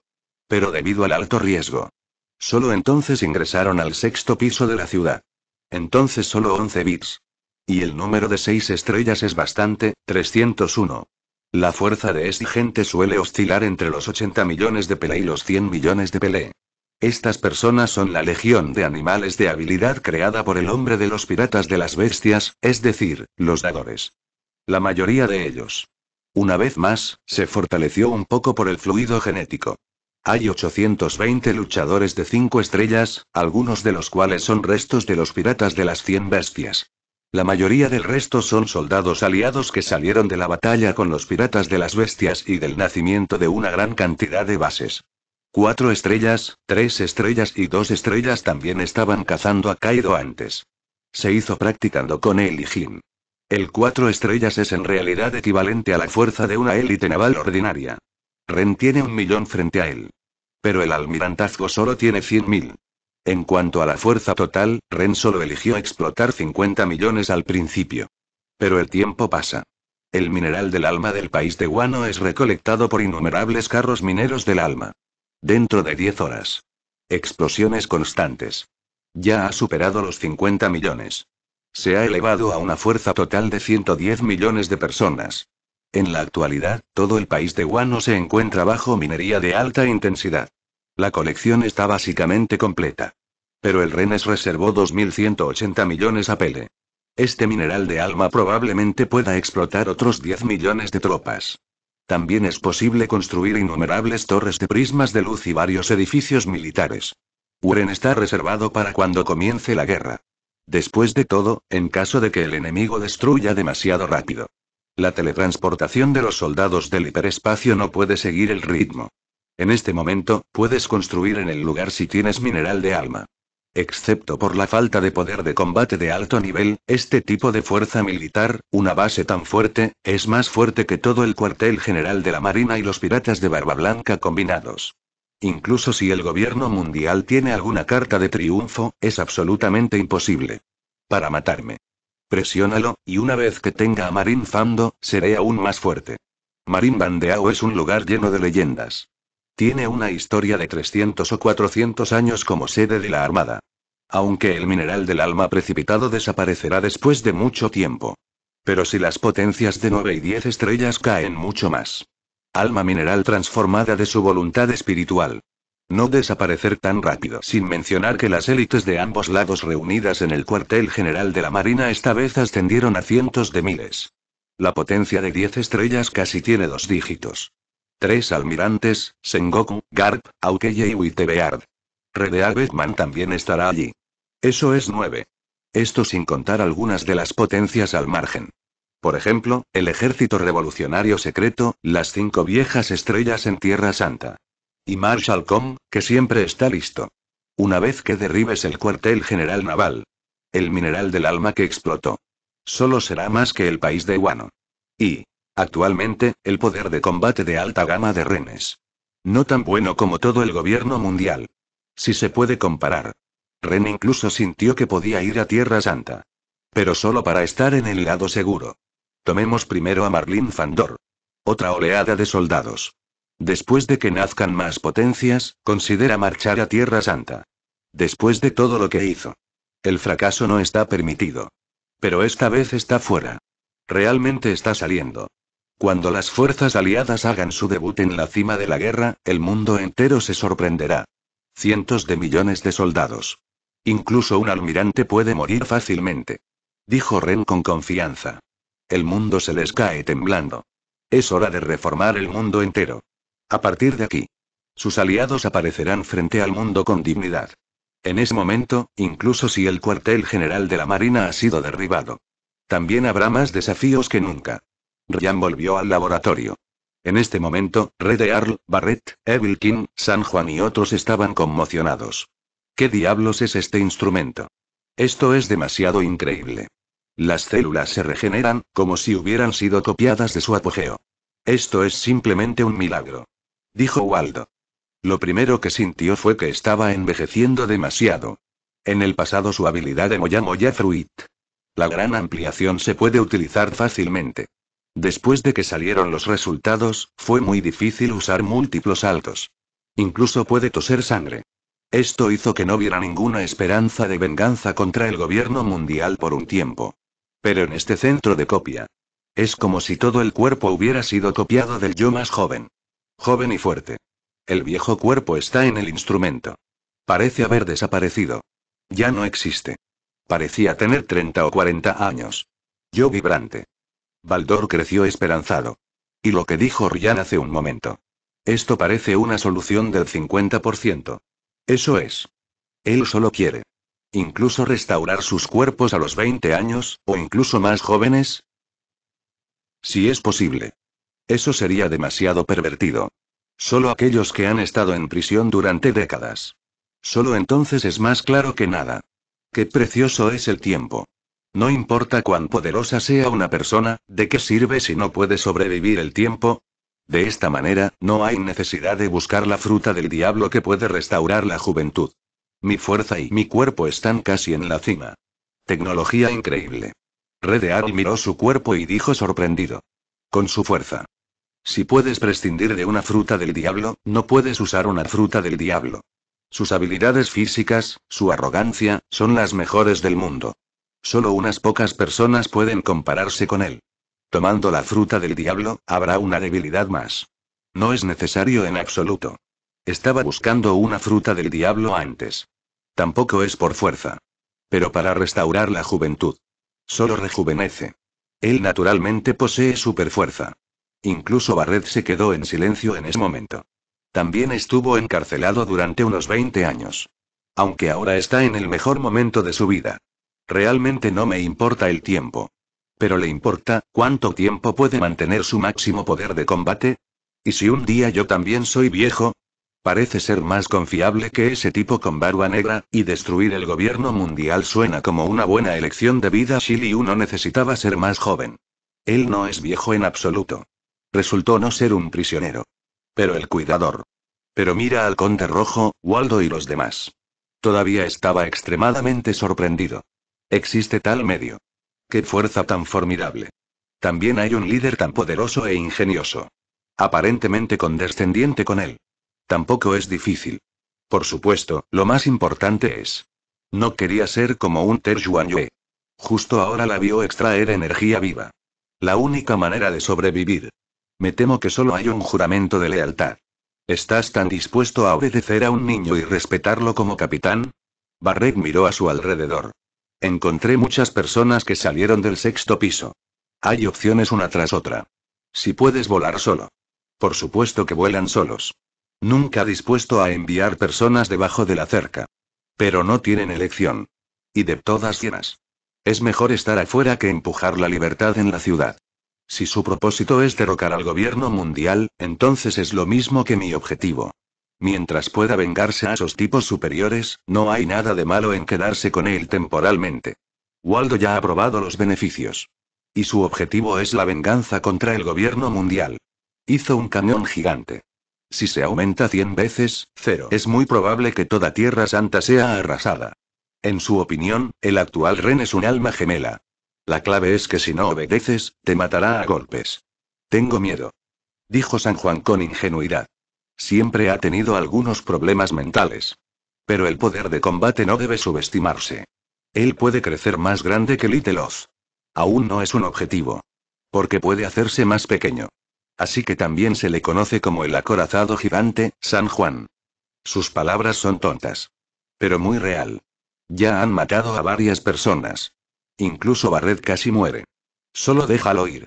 Pero debido al alto riesgo. Solo entonces ingresaron al sexto piso de la ciudad. Entonces solo 11 bits. Y el número de 6 estrellas es bastante, 301. La fuerza de esta gente suele oscilar entre los 80 millones de pele y los 100 millones de pele. Estas personas son la legión de animales de habilidad creada por el hombre de los piratas de las bestias, es decir, los dadores. La mayoría de ellos. Una vez más, se fortaleció un poco por el fluido genético. Hay 820 luchadores de 5 estrellas, algunos de los cuales son restos de los piratas de las 100 bestias. La mayoría del resto son soldados aliados que salieron de la batalla con los piratas de las bestias y del nacimiento de una gran cantidad de bases. Cuatro estrellas, tres estrellas y dos estrellas también estaban cazando a Kaido antes. Se hizo practicando con él y Jin. El cuatro estrellas es en realidad equivalente a la fuerza de una élite naval ordinaria. Ren tiene un millón frente a él. Pero el almirantazgo solo tiene cien mil. En cuanto a la fuerza total, Ren solo eligió explotar 50 millones al principio. Pero el tiempo pasa. El mineral del alma del país de Guano es recolectado por innumerables carros mineros del alma. Dentro de 10 horas. Explosiones constantes. Ya ha superado los 50 millones. Se ha elevado a una fuerza total de 110 millones de personas. En la actualidad, todo el país de Guano se encuentra bajo minería de alta intensidad. La colección está básicamente completa. Pero el Renes reservó 2.180 millones a Pele. Este mineral de alma probablemente pueda explotar otros 10 millones de tropas. También es posible construir innumerables torres de prismas de luz y varios edificios militares. Uren está reservado para cuando comience la guerra. Después de todo, en caso de que el enemigo destruya demasiado rápido. La teletransportación de los soldados del hiperespacio no puede seguir el ritmo. En este momento, puedes construir en el lugar si tienes mineral de alma. Excepto por la falta de poder de combate de alto nivel, este tipo de fuerza militar, una base tan fuerte, es más fuerte que todo el cuartel general de la Marina y los piratas de Barba Blanca combinados. Incluso si el gobierno mundial tiene alguna carta de triunfo, es absolutamente imposible. Para matarme. Presiónalo, y una vez que tenga a Marín Fando, seré aún más fuerte. Marín Bandeau es un lugar lleno de leyendas. Tiene una historia de 300 o 400 años como sede de la Armada. Aunque el mineral del alma precipitado desaparecerá después de mucho tiempo. Pero si las potencias de 9 y 10 estrellas caen mucho más. Alma mineral transformada de su voluntad espiritual. No desaparecer tan rápido. Sin mencionar que las élites de ambos lados reunidas en el cuartel general de la Marina esta vez ascendieron a cientos de miles. La potencia de 10 estrellas casi tiene dos dígitos. Tres almirantes, Sengoku, Garp, Aukeye y Witebeard. Rede también estará allí. Eso es nueve. Esto sin contar algunas de las potencias al margen. Por ejemplo, el ejército revolucionario secreto, las cinco viejas estrellas en Tierra Santa. Y Marshall Com, que siempre está listo. Una vez que derribes el cuartel general naval. El mineral del alma que explotó. Solo será más que el país de Guano. Y, actualmente, el poder de combate de alta gama de renes. No tan bueno como todo el gobierno mundial. Si se puede comparar. Ren incluso sintió que podía ir a Tierra Santa. Pero solo para estar en el lado seguro. Tomemos primero a Marlene Fandor. Otra oleada de soldados. Después de que nazcan más potencias, considera marchar a Tierra Santa. Después de todo lo que hizo. El fracaso no está permitido. Pero esta vez está fuera. Realmente está saliendo. Cuando las fuerzas aliadas hagan su debut en la cima de la guerra, el mundo entero se sorprenderá. Cientos de millones de soldados. Incluso un almirante puede morir fácilmente. Dijo Ren con confianza. El mundo se les cae temblando. Es hora de reformar el mundo entero. A partir de aquí. Sus aliados aparecerán frente al mundo con dignidad. En ese momento, incluso si el cuartel general de la Marina ha sido derribado. También habrá más desafíos que nunca. Ryan volvió al laboratorio. En este momento, Red Earl, Barrett, Evil King, San Juan y otros estaban conmocionados. ¿Qué diablos es este instrumento? Esto es demasiado increíble. Las células se regeneran, como si hubieran sido copiadas de su apogeo. Esto es simplemente un milagro. Dijo Waldo. Lo primero que sintió fue que estaba envejeciendo demasiado. En el pasado su habilidad de Moya Moya Fruit. La gran ampliación se puede utilizar fácilmente. Después de que salieron los resultados, fue muy difícil usar múltiplos saltos. Incluso puede toser sangre. Esto hizo que no hubiera ninguna esperanza de venganza contra el gobierno mundial por un tiempo. Pero en este centro de copia. Es como si todo el cuerpo hubiera sido copiado del yo más joven. Joven y fuerte. El viejo cuerpo está en el instrumento. Parece haber desaparecido. Ya no existe. Parecía tener 30 o 40 años. Yo vibrante. Baldor creció esperanzado. Y lo que dijo Ryan hace un momento. Esto parece una solución del 50%. Eso es. Él solo quiere. Incluso restaurar sus cuerpos a los 20 años, o incluso más jóvenes. Si es posible. Eso sería demasiado pervertido. Solo aquellos que han estado en prisión durante décadas. Solo entonces es más claro que nada. Qué precioso es el tiempo. No importa cuán poderosa sea una persona, ¿de qué sirve si no puede sobrevivir el tiempo? De esta manera, no hay necesidad de buscar la fruta del diablo que puede restaurar la juventud. Mi fuerza y mi cuerpo están casi en la cima. Tecnología increíble. Redear miró su cuerpo y dijo sorprendido. Con su fuerza. Si puedes prescindir de una fruta del diablo, no puedes usar una fruta del diablo. Sus habilidades físicas, su arrogancia, son las mejores del mundo. Solo unas pocas personas pueden compararse con él. Tomando la fruta del diablo, habrá una debilidad más. No es necesario en absoluto. Estaba buscando una fruta del diablo antes. Tampoco es por fuerza. Pero para restaurar la juventud. Solo rejuvenece. Él naturalmente posee superfuerza. Incluso Barret se quedó en silencio en ese momento. También estuvo encarcelado durante unos 20 años. Aunque ahora está en el mejor momento de su vida. Realmente no me importa el tiempo. Pero le importa, ¿cuánto tiempo puede mantener su máximo poder de combate? ¿Y si un día yo también soy viejo? Parece ser más confiable que ese tipo con barba negra, y destruir el gobierno mundial suena como una buena elección de vida si no necesitaba ser más joven. Él no es viejo en absoluto. Resultó no ser un prisionero. Pero el cuidador. Pero mira al conde rojo, Waldo y los demás. Todavía estaba extremadamente sorprendido. Existe tal medio. ¡Qué fuerza tan formidable! También hay un líder tan poderoso e ingenioso. Aparentemente condescendiente con él. Tampoco es difícil. Por supuesto, lo más importante es. No quería ser como un Ter Yue. Justo ahora la vio extraer energía viva. La única manera de sobrevivir. Me temo que solo hay un juramento de lealtad. ¿Estás tan dispuesto a obedecer a un niño y respetarlo como capitán? Barret miró a su alrededor. Encontré muchas personas que salieron del sexto piso. Hay opciones una tras otra. Si puedes volar solo. Por supuesto que vuelan solos. Nunca dispuesto a enviar personas debajo de la cerca. Pero no tienen elección. Y de todas llenas. Es mejor estar afuera que empujar la libertad en la ciudad. Si su propósito es derrocar al gobierno mundial, entonces es lo mismo que mi objetivo. Mientras pueda vengarse a esos tipos superiores, no hay nada de malo en quedarse con él temporalmente. Waldo ya ha probado los beneficios. Y su objetivo es la venganza contra el gobierno mundial. Hizo un cañón gigante. Si se aumenta 100 veces, cero, es muy probable que toda Tierra Santa sea arrasada. En su opinión, el actual Ren es un alma gemela. La clave es que si no obedeces, te matará a golpes. Tengo miedo. Dijo San Juan con ingenuidad. Siempre ha tenido algunos problemas mentales. Pero el poder de combate no debe subestimarse. Él puede crecer más grande que Little Aún no es un objetivo. Porque puede hacerse más pequeño. Así que también se le conoce como el acorazado gigante, San Juan. Sus palabras son tontas. Pero muy real. Ya han matado a varias personas. Incluso Barret casi muere. Solo déjalo ir.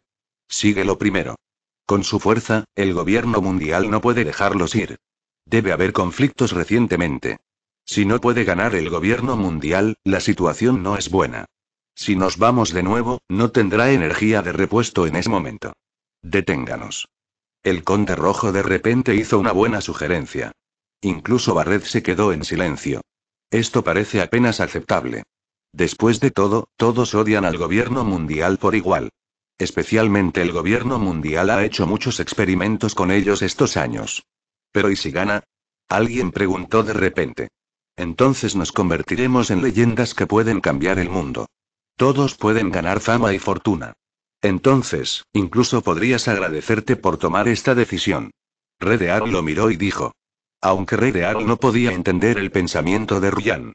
Síguelo primero. Con su fuerza, el gobierno mundial no puede dejarlos ir. Debe haber conflictos recientemente. Si no puede ganar el gobierno mundial, la situación no es buena. Si nos vamos de nuevo, no tendrá energía de repuesto en ese momento. Deténganos. El conde rojo de repente hizo una buena sugerencia. Incluso Barret se quedó en silencio. Esto parece apenas aceptable. Después de todo, todos odian al gobierno mundial por igual. Especialmente el gobierno mundial ha hecho muchos experimentos con ellos estos años. Pero ¿y si gana? Alguien preguntó de repente. Entonces nos convertiremos en leyendas que pueden cambiar el mundo. Todos pueden ganar fama y fortuna. Entonces, incluso podrías agradecerte por tomar esta decisión. Redear lo miró y dijo. Aunque Redear no podía entender el pensamiento de ruyan.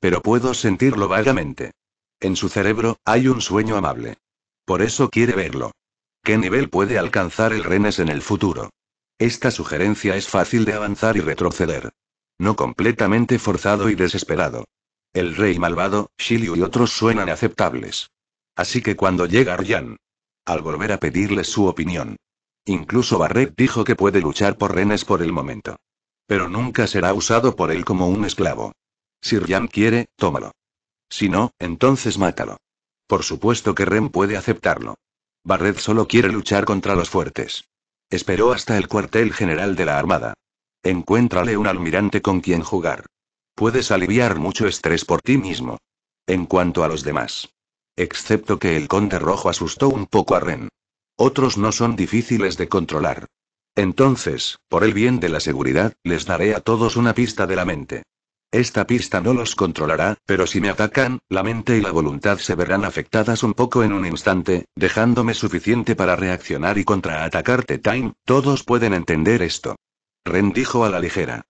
Pero puedo sentirlo vagamente. En su cerebro, hay un sueño amable. Por eso quiere verlo. ¿Qué nivel puede alcanzar el Renes en el futuro? Esta sugerencia es fácil de avanzar y retroceder. No completamente forzado y desesperado. El rey malvado, Shiliu y otros suenan aceptables. Así que cuando llega Ryan, al volver a pedirle su opinión, incluso Barret dijo que puede luchar por Renes por el momento. Pero nunca será usado por él como un esclavo. Si Ryan quiere, tómalo. Si no, entonces mátalo. Por supuesto que Ren puede aceptarlo. Barret solo quiere luchar contra los fuertes. Esperó hasta el cuartel general de la Armada. Encuéntrale un almirante con quien jugar. Puedes aliviar mucho estrés por ti mismo. En cuanto a los demás. Excepto que el conde rojo asustó un poco a Ren. Otros no son difíciles de controlar. Entonces, por el bien de la seguridad, les daré a todos una pista de la mente. Esta pista no los controlará, pero si me atacan, la mente y la voluntad se verán afectadas un poco en un instante, dejándome suficiente para reaccionar y contraatacarte. Time, todos pueden entender esto. Ren dijo a la ligera.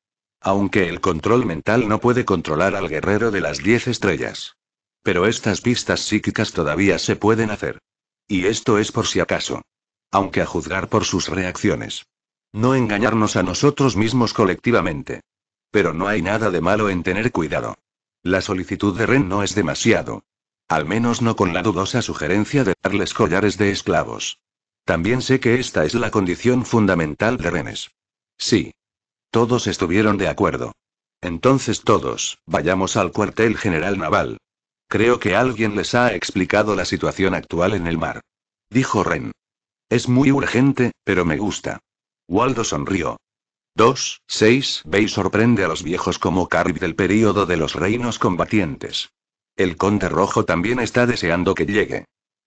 Aunque el control mental no puede controlar al guerrero de las 10 estrellas. Pero estas pistas psíquicas todavía se pueden hacer. Y esto es por si acaso. Aunque a juzgar por sus reacciones. No engañarnos a nosotros mismos colectivamente. Pero no hay nada de malo en tener cuidado. La solicitud de Ren no es demasiado. Al menos no con la dudosa sugerencia de darles collares de esclavos. También sé que esta es la condición fundamental de Renes. Sí. Todos estuvieron de acuerdo. Entonces todos, vayamos al cuartel general naval. Creo que alguien les ha explicado la situación actual en el mar. Dijo Ren. Es muy urgente, pero me gusta. Waldo sonrió. 2, 6 sorprende a los viejos como Carib del período de los reinos combatientes. El conde rojo también está deseando que llegue.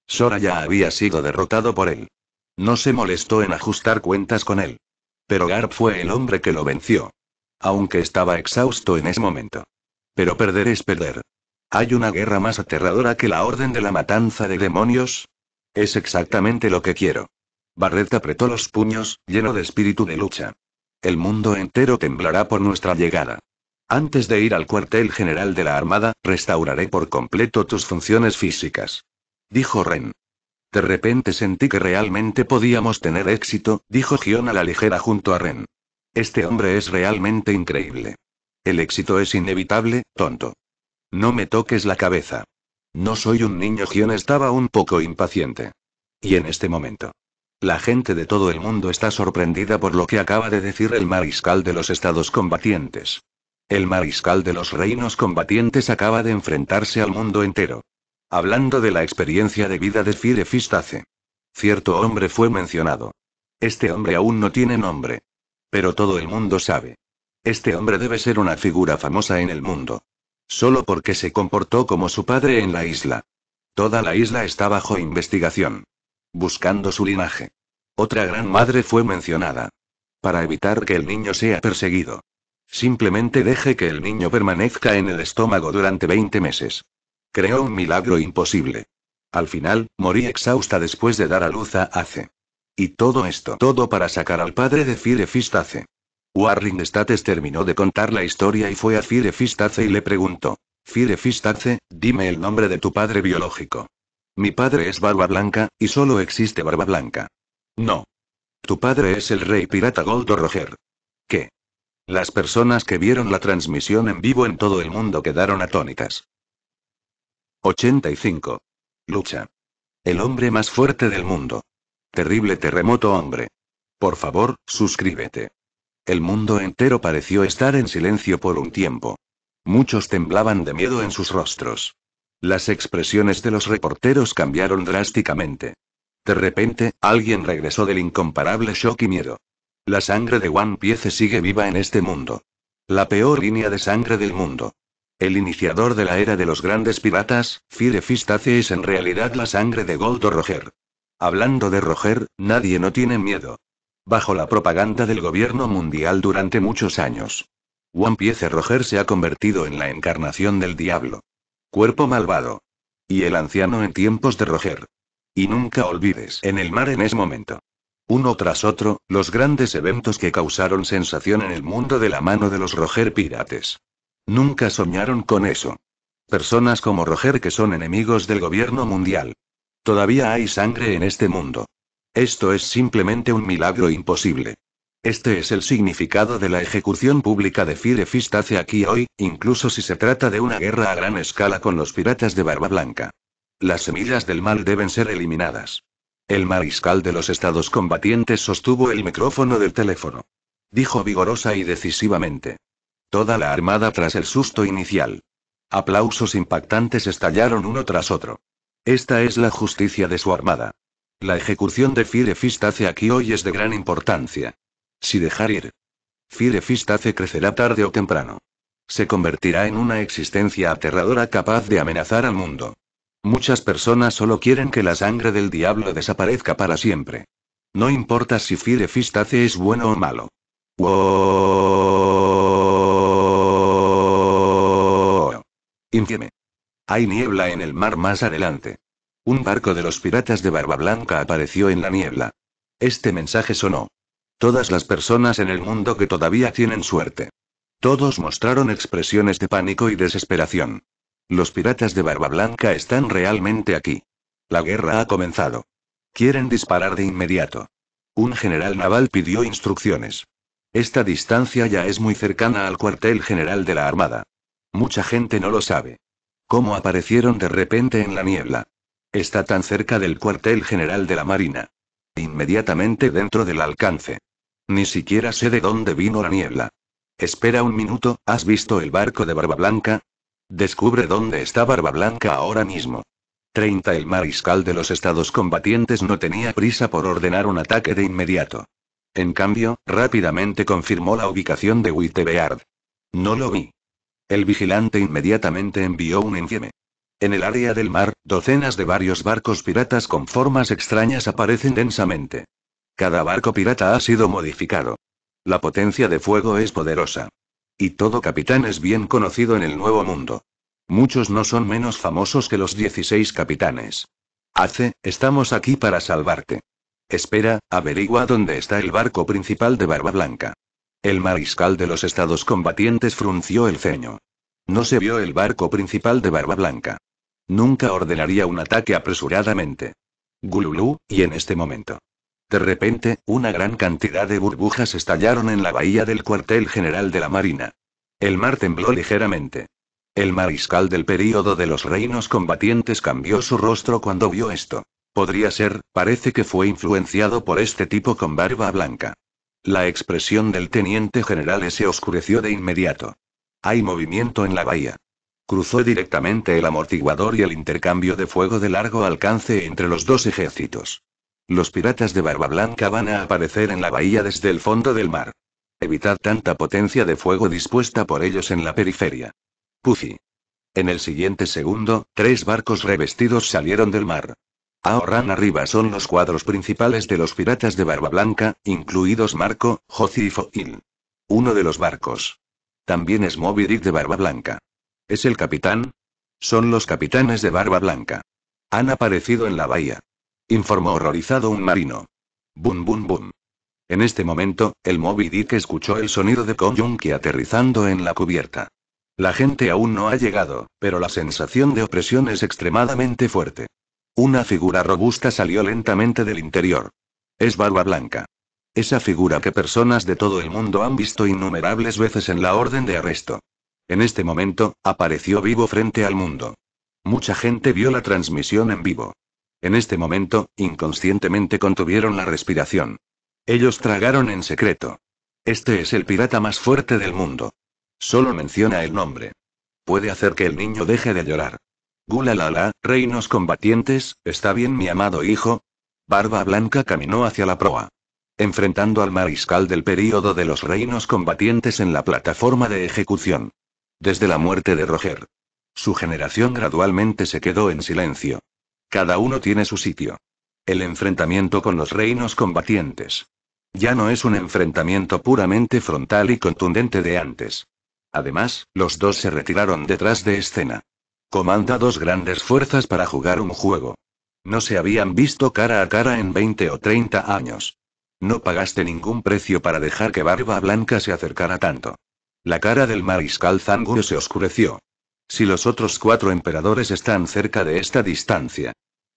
Sora ya había sido derrotado por él. No se molestó en ajustar cuentas con él. Pero Garp fue el hombre que lo venció. Aunque estaba exhausto en ese momento. Pero perder es perder. ¿Hay una guerra más aterradora que la orden de la matanza de demonios? Es exactamente lo que quiero. Barret apretó los puños, lleno de espíritu de lucha. El mundo entero temblará por nuestra llegada. Antes de ir al cuartel general de la Armada, restauraré por completo tus funciones físicas. Dijo Ren. De repente sentí que realmente podíamos tener éxito, dijo Gion a la ligera junto a Ren. Este hombre es realmente increíble. El éxito es inevitable, tonto. No me toques la cabeza. No soy un niño. Gion estaba un poco impaciente. Y en este momento. La gente de todo el mundo está sorprendida por lo que acaba de decir el mariscal de los estados combatientes. El mariscal de los reinos combatientes acaba de enfrentarse al mundo entero. Hablando de la experiencia de vida de Firefistace. Cierto hombre fue mencionado. Este hombre aún no tiene nombre. Pero todo el mundo sabe. Este hombre debe ser una figura famosa en el mundo. Solo porque se comportó como su padre en la isla. Toda la isla está bajo investigación buscando su linaje. Otra gran madre fue mencionada. Para evitar que el niño sea perseguido. Simplemente deje que el niño permanezca en el estómago durante 20 meses. Creó un milagro imposible. Al final, morí exhausta después de dar a luz a Ace. Y todo esto, todo para sacar al padre de Firefistace. Warring States terminó de contar la historia y fue a Firefistace y le preguntó: Firefistace, dime el nombre de tu padre biológico. Mi padre es Barba Blanca, y solo existe Barba Blanca. No. Tu padre es el rey pirata Goldo Roger. ¿Qué? Las personas que vieron la transmisión en vivo en todo el mundo quedaron atónitas. 85. Lucha. El hombre más fuerte del mundo. Terrible terremoto hombre. Por favor, suscríbete. El mundo entero pareció estar en silencio por un tiempo. Muchos temblaban de miedo en sus rostros. Las expresiones de los reporteros cambiaron drásticamente. De repente, alguien regresó del incomparable shock y miedo. La sangre de One Piece sigue viva en este mundo. La peor línea de sangre del mundo. El iniciador de la era de los grandes piratas, Fire Fistace es en realidad la sangre de Goldo Roger. Hablando de Roger, nadie no tiene miedo. Bajo la propaganda del gobierno mundial durante muchos años. One Piece Roger se ha convertido en la encarnación del diablo. Cuerpo malvado. Y el anciano en tiempos de Roger. Y nunca olvides en el mar en ese momento. Uno tras otro, los grandes eventos que causaron sensación en el mundo de la mano de los Roger Pirates. Nunca soñaron con eso. Personas como Roger que son enemigos del gobierno mundial. Todavía hay sangre en este mundo. Esto es simplemente un milagro imposible. Este es el significado de la ejecución pública de Firefist hace aquí hoy, incluso si se trata de una guerra a gran escala con los piratas de Barba Blanca. Las semillas del mal deben ser eliminadas. El mariscal de los estados combatientes sostuvo el micrófono del teléfono. Dijo vigorosa y decisivamente. Toda la armada tras el susto inicial. Aplausos impactantes estallaron uno tras otro. Esta es la justicia de su armada. La ejecución de Firefist hace aquí hoy es de gran importancia. Si dejar ir. Firefist hace crecerá tarde o temprano. Se convertirá en una existencia aterradora capaz de amenazar al mundo. Muchas personas solo quieren que la sangre del diablo desaparezca para siempre. No importa si Firefist hace es bueno o malo. ¡Wow! Infieme. Hay niebla en el mar más adelante. Un barco de los piratas de Barba Blanca apareció en la niebla. Este mensaje sonó. Todas las personas en el mundo que todavía tienen suerte. Todos mostraron expresiones de pánico y desesperación. Los piratas de Barba Blanca están realmente aquí. La guerra ha comenzado. Quieren disparar de inmediato. Un general naval pidió instrucciones. Esta distancia ya es muy cercana al cuartel general de la Armada. Mucha gente no lo sabe. ¿Cómo aparecieron de repente en la niebla? Está tan cerca del cuartel general de la Marina. Inmediatamente dentro del alcance. Ni siquiera sé de dónde vino la niebla. Espera un minuto, ¿has visto el barco de Barba Blanca? Descubre dónde está Barba Blanca ahora mismo. 30. El mariscal de los estados combatientes no tenía prisa por ordenar un ataque de inmediato. En cambio, rápidamente confirmó la ubicación de Wittebeard. No lo vi. El vigilante inmediatamente envió un infieme. En el área del mar, docenas de varios barcos piratas con formas extrañas aparecen densamente. Cada barco pirata ha sido modificado. La potencia de fuego es poderosa. Y todo capitán es bien conocido en el Nuevo Mundo. Muchos no son menos famosos que los 16 capitanes. Hace, estamos aquí para salvarte. Espera, averigua dónde está el barco principal de Barba Blanca. El mariscal de los estados combatientes frunció el ceño. No se vio el barco principal de Barba Blanca. Nunca ordenaría un ataque apresuradamente. Gululú, y en este momento. De repente, una gran cantidad de burbujas estallaron en la bahía del cuartel general de la Marina. El mar tembló ligeramente. El mariscal del período de los reinos combatientes cambió su rostro cuando vio esto. Podría ser, parece que fue influenciado por este tipo con barba blanca. La expresión del teniente general se oscureció de inmediato. Hay movimiento en la bahía. Cruzó directamente el amortiguador y el intercambio de fuego de largo alcance entre los dos ejércitos. Los piratas de Barba Blanca van a aparecer en la bahía desde el fondo del mar. Evitad tanta potencia de fuego dispuesta por ellos en la periferia. Puzi. En el siguiente segundo, tres barcos revestidos salieron del mar. Ahorran arriba son los cuadros principales de los piratas de Barba Blanca, incluidos Marco, Joci y Foil. Uno de los barcos. También es Moby Dick de Barba Blanca. ¿Es el capitán? Son los capitanes de Barba Blanca. Han aparecido en la bahía informó horrorizado un marino. Bum, bum, bum. En este momento, el Moby Dick escuchó el sonido de Koyunki aterrizando en la cubierta. La gente aún no ha llegado, pero la sensación de opresión es extremadamente fuerte. Una figura robusta salió lentamente del interior. Es Barba Blanca. Esa figura que personas de todo el mundo han visto innumerables veces en la orden de arresto. En este momento, apareció vivo frente al mundo. Mucha gente vio la transmisión en vivo. En este momento, inconscientemente contuvieron la respiración. Ellos tragaron en secreto. Este es el pirata más fuerte del mundo. Solo menciona el nombre. Puede hacer que el niño deje de llorar. Gulalala, reinos combatientes, ¿está bien mi amado hijo? Barba Blanca caminó hacia la proa. Enfrentando al mariscal del período de los reinos combatientes en la plataforma de ejecución. Desde la muerte de Roger. Su generación gradualmente se quedó en silencio. Cada uno tiene su sitio. El enfrentamiento con los reinos combatientes. Ya no es un enfrentamiento puramente frontal y contundente de antes. Además, los dos se retiraron detrás de escena. Comanda dos grandes fuerzas para jugar un juego. No se habían visto cara a cara en 20 o 30 años. No pagaste ningún precio para dejar que Barba Blanca se acercara tanto. La cara del mariscal Zanguru se oscureció. Si los otros cuatro emperadores están cerca de esta distancia,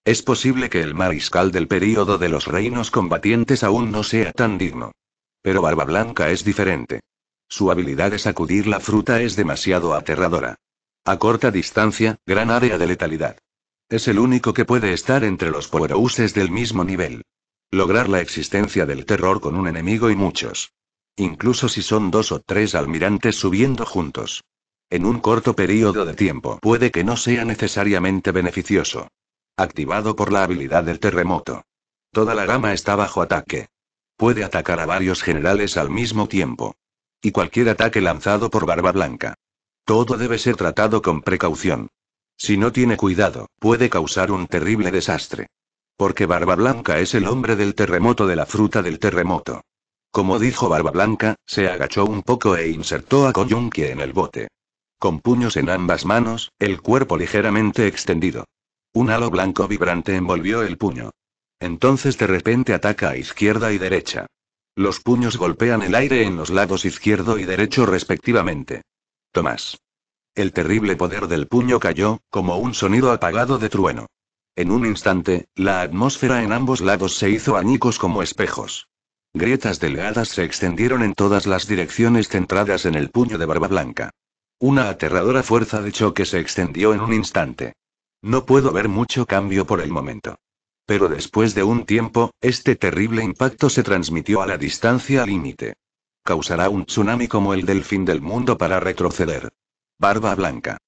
es posible que el mariscal del período de los reinos combatientes aún no sea tan digno. Pero Barba Blanca es diferente. Su habilidad de sacudir la fruta es demasiado aterradora. A corta distancia, gran área de letalidad. Es el único que puede estar entre los uses del mismo nivel. Lograr la existencia del terror con un enemigo y muchos. Incluso si son dos o tres almirantes subiendo juntos. En un corto periodo de tiempo puede que no sea necesariamente beneficioso. Activado por la habilidad del terremoto. Toda la gama está bajo ataque. Puede atacar a varios generales al mismo tiempo. Y cualquier ataque lanzado por Barba Blanca. Todo debe ser tratado con precaución. Si no tiene cuidado, puede causar un terrible desastre. Porque Barba Blanca es el hombre del terremoto de la fruta del terremoto. Como dijo Barba Blanca, se agachó un poco e insertó a Koyunki en el bote. Con puños en ambas manos, el cuerpo ligeramente extendido. Un halo blanco vibrante envolvió el puño. Entonces de repente ataca a izquierda y derecha. Los puños golpean el aire en los lados izquierdo y derecho respectivamente. Tomás. El terrible poder del puño cayó, como un sonido apagado de trueno. En un instante, la atmósfera en ambos lados se hizo añicos como espejos. Grietas delgadas se extendieron en todas las direcciones centradas en el puño de Barba Blanca. Una aterradora fuerza de choque se extendió en un instante. No puedo ver mucho cambio por el momento. Pero después de un tiempo, este terrible impacto se transmitió a la distancia límite. Causará un tsunami como el del fin del mundo para retroceder. Barba Blanca.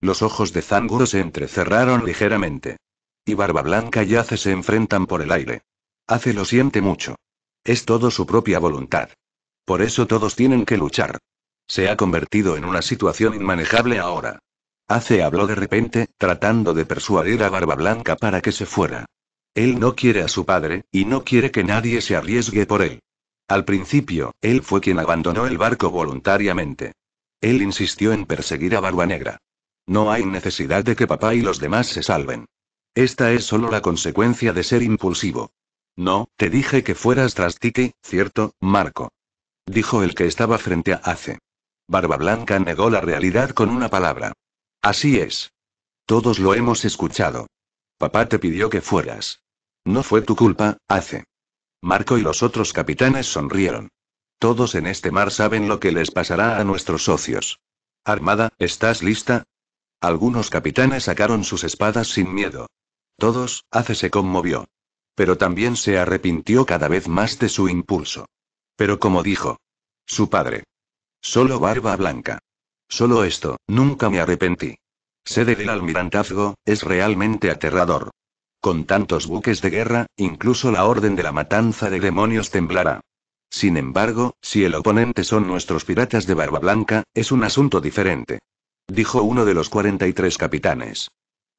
Los ojos de Zanguro se entrecerraron ligeramente. Y Barba Blanca y Ace se enfrentan por el aire. Ace lo siente mucho. Es todo su propia voluntad. Por eso todos tienen que luchar. Se ha convertido en una situación inmanejable ahora. Ace habló de repente, tratando de persuadir a Barba Blanca para que se fuera. Él no quiere a su padre, y no quiere que nadie se arriesgue por él. Al principio, él fue quien abandonó el barco voluntariamente. Él insistió en perseguir a Barba Negra. No hay necesidad de que papá y los demás se salven. Esta es solo la consecuencia de ser impulsivo. No, te dije que fueras tras Tiki, ¿cierto, Marco? Dijo el que estaba frente a Ace. Barba Blanca negó la realidad con una palabra. Así es. Todos lo hemos escuchado. Papá te pidió que fueras. No fue tu culpa, hace. Marco y los otros capitanes sonrieron. Todos en este mar saben lo que les pasará a nuestros socios. Armada, ¿estás lista? Algunos capitanes sacaron sus espadas sin miedo. Todos, Ace se conmovió. Pero también se arrepintió cada vez más de su impulso. Pero como dijo su padre, solo barba blanca. Solo esto, nunca me arrepentí. Sede del almirantazgo, es realmente aterrador. Con tantos buques de guerra, incluso la orden de la matanza de demonios temblará. Sin embargo, si el oponente son nuestros piratas de barba blanca, es un asunto diferente. Dijo uno de los 43 capitanes.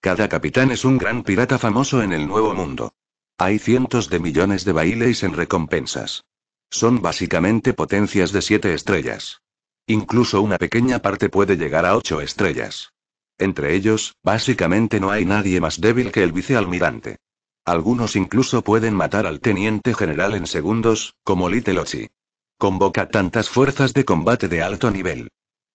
Cada capitán es un gran pirata famoso en el Nuevo Mundo. Hay cientos de millones de bailes en recompensas. Son básicamente potencias de siete estrellas. Incluso una pequeña parte puede llegar a ocho estrellas. Entre ellos, básicamente no hay nadie más débil que el vicealmirante. Algunos incluso pueden matar al teniente general en segundos, como Little Ochi. Convoca tantas fuerzas de combate de alto nivel.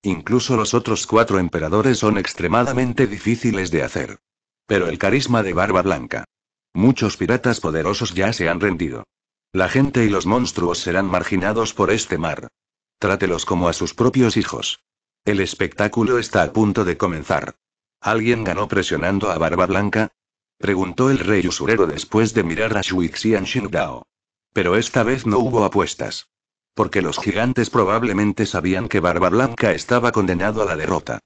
Incluso los otros cuatro emperadores son extremadamente difíciles de hacer. Pero el carisma de Barba Blanca. Muchos piratas poderosos ya se han rendido. La gente y los monstruos serán marginados por este mar. Trátelos como a sus propios hijos. El espectáculo está a punto de comenzar. ¿Alguien ganó presionando a Barba Blanca? Preguntó el rey usurero después de mirar a Shuixian Xingdao. Pero esta vez no hubo apuestas. Porque los gigantes probablemente sabían que Barba Blanca estaba condenado a la derrota.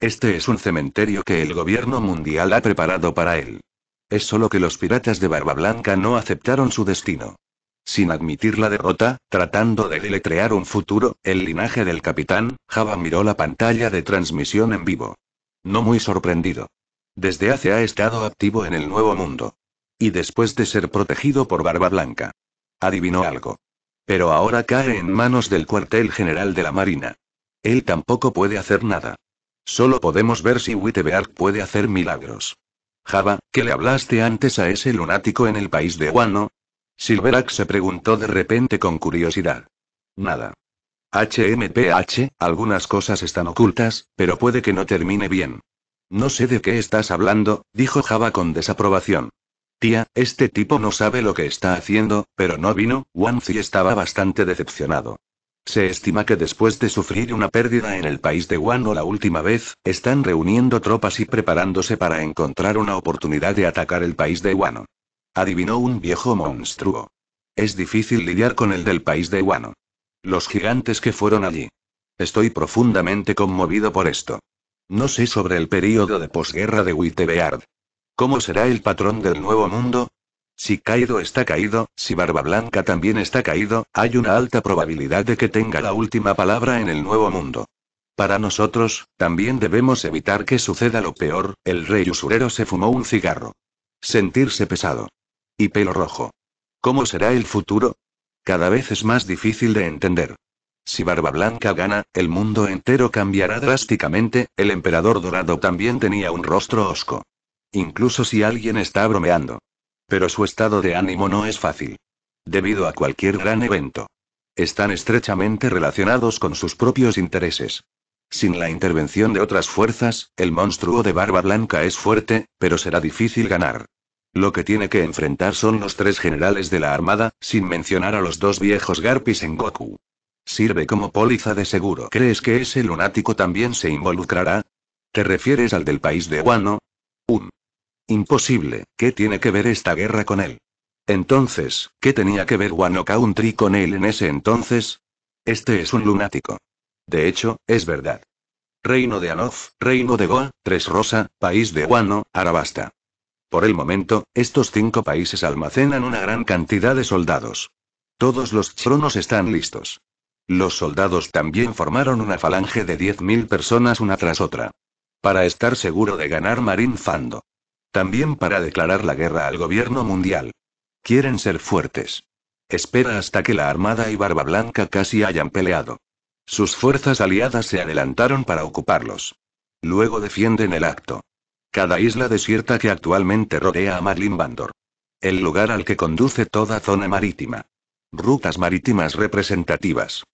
Este es un cementerio que el gobierno mundial ha preparado para él. Es solo que los piratas de Barba Blanca no aceptaron su destino. Sin admitir la derrota, tratando de deletrear un futuro, el linaje del capitán, Java miró la pantalla de transmisión en vivo. No muy sorprendido. Desde hace ha estado activo en el Nuevo Mundo. Y después de ser protegido por Barba Blanca. Adivinó algo. Pero ahora cae en manos del cuartel general de la Marina. Él tampoco puede hacer nada. Solo podemos ver si Witteberg puede hacer milagros. Java, que le hablaste antes a ese lunático en el país de Guano? Silverak se preguntó de repente con curiosidad. Nada. HMPH, algunas cosas están ocultas, pero puede que no termine bien. No sé de qué estás hablando, dijo Java con desaprobación. Tía, este tipo no sabe lo que está haciendo, pero no vino, Wanzi estaba bastante decepcionado. Se estima que después de sufrir una pérdida en el país de Wano la última vez, están reuniendo tropas y preparándose para encontrar una oportunidad de atacar el país de Wano adivinó un viejo monstruo. Es difícil lidiar con el del país de Guano. Los gigantes que fueron allí. Estoy profundamente conmovido por esto. No sé sobre el período de posguerra de Wittebeard. ¿Cómo será el patrón del nuevo mundo? Si Kaido está caído, si Barba Blanca también está caído, hay una alta probabilidad de que tenga la última palabra en el nuevo mundo. Para nosotros, también debemos evitar que suceda lo peor, el rey usurero se fumó un cigarro. Sentirse pesado. Y pelo rojo. ¿Cómo será el futuro? Cada vez es más difícil de entender. Si Barba Blanca gana, el mundo entero cambiará drásticamente, el emperador dorado también tenía un rostro osco. Incluso si alguien está bromeando. Pero su estado de ánimo no es fácil. Debido a cualquier gran evento. Están estrechamente relacionados con sus propios intereses. Sin la intervención de otras fuerzas, el monstruo de Barba Blanca es fuerte, pero será difícil ganar. Lo que tiene que enfrentar son los tres generales de la Armada, sin mencionar a los dos viejos Garpis en Goku. Sirve como póliza de seguro. ¿Crees que ese lunático también se involucrará? ¿Te refieres al del país de Wano? Un um. Imposible, ¿qué tiene que ver esta guerra con él? Entonces, ¿qué tenía que ver Wano Country con él en ese entonces? Este es un lunático. De hecho, es verdad. Reino de Anof, Reino de Goa, Tres Rosa, País de Wano, Arabasta. Por el momento, estos cinco países almacenan una gran cantidad de soldados. Todos los tronos están listos. Los soldados también formaron una falange de 10.000 personas una tras otra. Para estar seguro de ganar Marín Fando. También para declarar la guerra al gobierno mundial. Quieren ser fuertes. Espera hasta que la Armada y Barba Blanca casi hayan peleado. Sus fuerzas aliadas se adelantaron para ocuparlos. Luego defienden el acto. Cada isla desierta que actualmente rodea a Marlin Bandor. El lugar al que conduce toda zona marítima. Rutas marítimas representativas.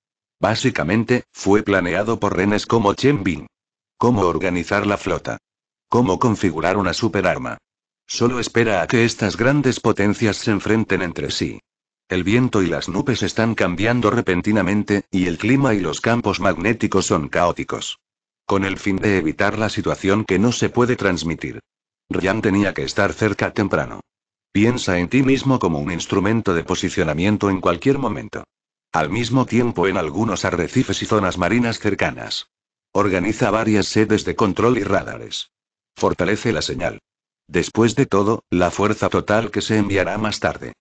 Básicamente, fue planeado por renes como Chen Cómo organizar la flota. Cómo configurar una superarma. Solo espera a que estas grandes potencias se enfrenten entre sí. El viento y las nubes están cambiando repentinamente, y el clima y los campos magnéticos son caóticos con el fin de evitar la situación que no se puede transmitir. Ryan tenía que estar cerca temprano. Piensa en ti mismo como un instrumento de posicionamiento en cualquier momento. Al mismo tiempo en algunos arrecifes y zonas marinas cercanas. Organiza varias sedes de control y radares. Fortalece la señal. Después de todo, la fuerza total que se enviará más tarde.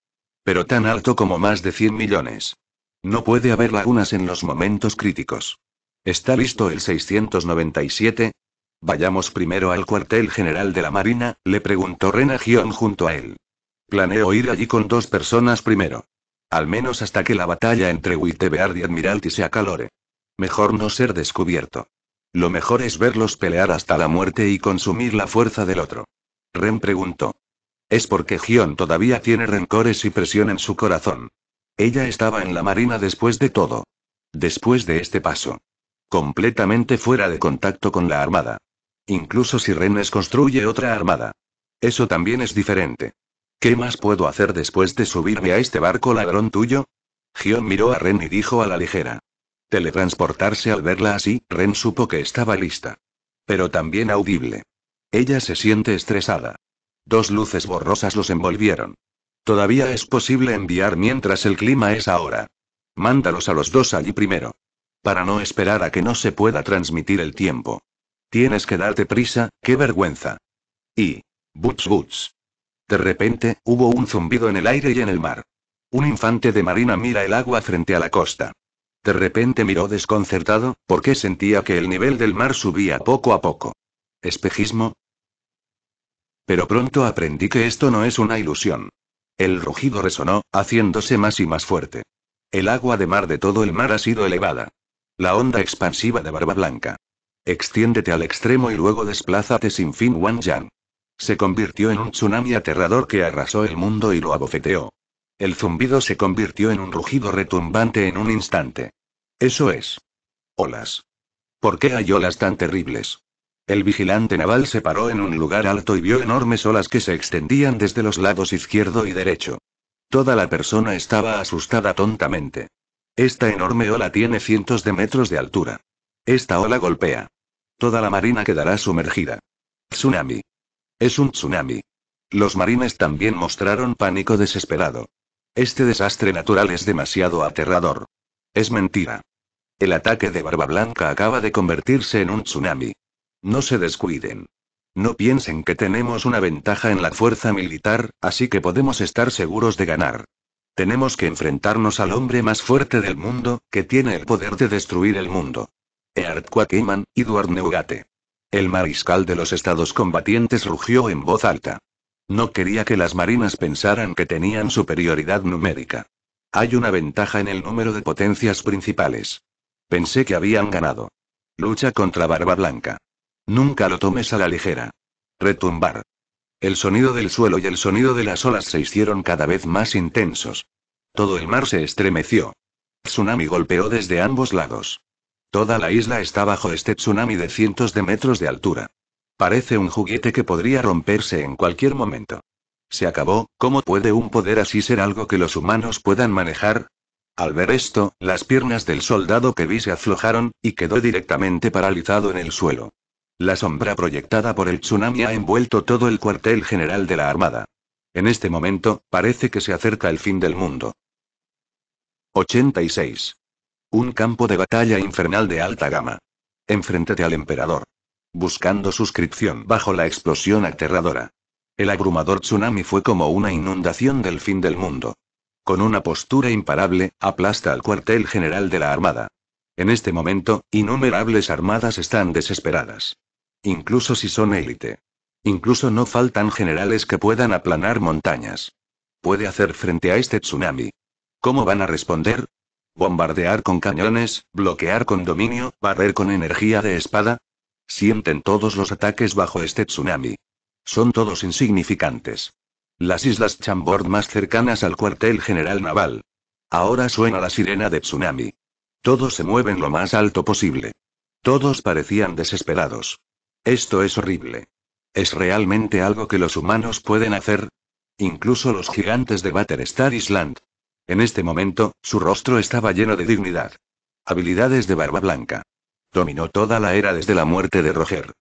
Pero tan alto como más de 100 millones. No puede haber lagunas en los momentos críticos. ¿Está listo el 697? Vayamos primero al cuartel general de la Marina, le preguntó Ren a Gion junto a él. Planeo ir allí con dos personas primero. Al menos hasta que la batalla entre Wittebeard y Admiralty se acalore. Mejor no ser descubierto. Lo mejor es verlos pelear hasta la muerte y consumir la fuerza del otro. Ren preguntó. Es porque Gion todavía tiene rencores y presión en su corazón. Ella estaba en la marina después de todo. Después de este paso, Completamente fuera de contacto con la armada. Incluso si es construye otra armada. Eso también es diferente. ¿Qué más puedo hacer después de subirme a este barco ladrón tuyo? Gion miró a Ren y dijo a la ligera. Teletransportarse al verla así, Ren supo que estaba lista. Pero también audible. Ella se siente estresada. Dos luces borrosas los envolvieron. Todavía es posible enviar mientras el clima es ahora. Mándalos a los dos allí primero para no esperar a que no se pueda transmitir el tiempo. Tienes que darte prisa, qué vergüenza. Y... Buts, buts. De repente, hubo un zumbido en el aire y en el mar. Un infante de marina mira el agua frente a la costa. De repente miró desconcertado, porque sentía que el nivel del mar subía poco a poco. ¿Espejismo? Pero pronto aprendí que esto no es una ilusión. El rugido resonó, haciéndose más y más fuerte. El agua de mar de todo el mar ha sido elevada. La onda expansiva de Barba Blanca. Extiéndete al extremo y luego desplázate sin fin Wang Yang. Se convirtió en un tsunami aterrador que arrasó el mundo y lo abofeteó. El zumbido se convirtió en un rugido retumbante en un instante. Eso es. Olas. ¿Por qué hay olas tan terribles? El vigilante naval se paró en un lugar alto y vio enormes olas que se extendían desde los lados izquierdo y derecho. Toda la persona estaba asustada tontamente. Esta enorme ola tiene cientos de metros de altura. Esta ola golpea. Toda la marina quedará sumergida. Tsunami. Es un tsunami. Los marines también mostraron pánico desesperado. Este desastre natural es demasiado aterrador. Es mentira. El ataque de Barba Blanca acaba de convertirse en un tsunami. No se descuiden. No piensen que tenemos una ventaja en la fuerza militar, así que podemos estar seguros de ganar. Tenemos que enfrentarnos al hombre más fuerte del mundo, que tiene el poder de destruir el mundo. Eart quakeman Edward Neugate. El mariscal de los estados combatientes rugió en voz alta. No quería que las marinas pensaran que tenían superioridad numérica. Hay una ventaja en el número de potencias principales. Pensé que habían ganado. Lucha contra Barba Blanca. Nunca lo tomes a la ligera. Retumbar. El sonido del suelo y el sonido de las olas se hicieron cada vez más intensos. Todo el mar se estremeció. Tsunami golpeó desde ambos lados. Toda la isla está bajo este tsunami de cientos de metros de altura. Parece un juguete que podría romperse en cualquier momento. Se acabó, ¿cómo puede un poder así ser algo que los humanos puedan manejar? Al ver esto, las piernas del soldado que vi se aflojaron, y quedó directamente paralizado en el suelo. La sombra proyectada por el tsunami ha envuelto todo el cuartel general de la Armada. En este momento, parece que se acerca el fin del mundo. 86. Un campo de batalla infernal de alta gama. Enfréntate al emperador. Buscando suscripción bajo la explosión aterradora. El abrumador tsunami fue como una inundación del fin del mundo. Con una postura imparable, aplasta al cuartel general de la Armada. En este momento, innumerables armadas están desesperadas. Incluso si son élite. Incluso no faltan generales que puedan aplanar montañas. Puede hacer frente a este tsunami. ¿Cómo van a responder? ¿Bombardear con cañones, bloquear con dominio, barrer con energía de espada? Sienten todos los ataques bajo este tsunami. Son todos insignificantes. Las islas Chambord más cercanas al cuartel general naval. Ahora suena la sirena de tsunami. Todos se mueven lo más alto posible. Todos parecían desesperados. Esto es horrible. ¿Es realmente algo que los humanos pueden hacer? Incluso los gigantes de Battlestar Island. En este momento, su rostro estaba lleno de dignidad. Habilidades de barba blanca. Dominó toda la era desde la muerte de Roger.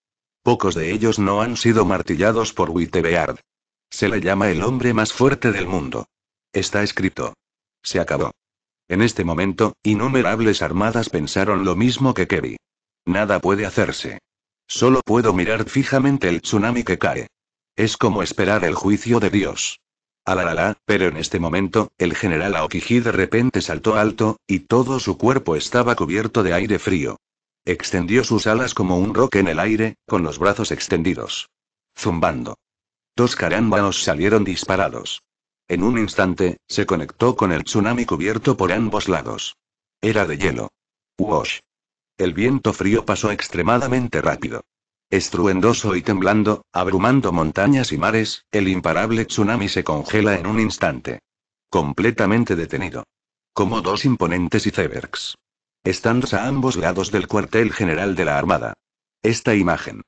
Pocos de ellos no han sido martillados por Beard. Se le llama el hombre más fuerte del mundo. Está escrito. Se acabó. En este momento, innumerables armadas pensaron lo mismo que Kevin. Nada puede hacerse. Solo puedo mirar fijamente el tsunami que cae. Es como esperar el juicio de Dios. Alalala, ah, pero en este momento, el general Aokiji de repente saltó alto, y todo su cuerpo estaba cubierto de aire frío. Extendió sus alas como un roque en el aire, con los brazos extendidos. Zumbando. Dos carámbanos salieron disparados. En un instante, se conectó con el tsunami cubierto por ambos lados. Era de hielo. Wash. El viento frío pasó extremadamente rápido. Estruendoso y temblando, abrumando montañas y mares, el imparable tsunami se congela en un instante. Completamente detenido. Como dos imponentes icebergs. estando a ambos lados del cuartel general de la Armada. Esta imagen.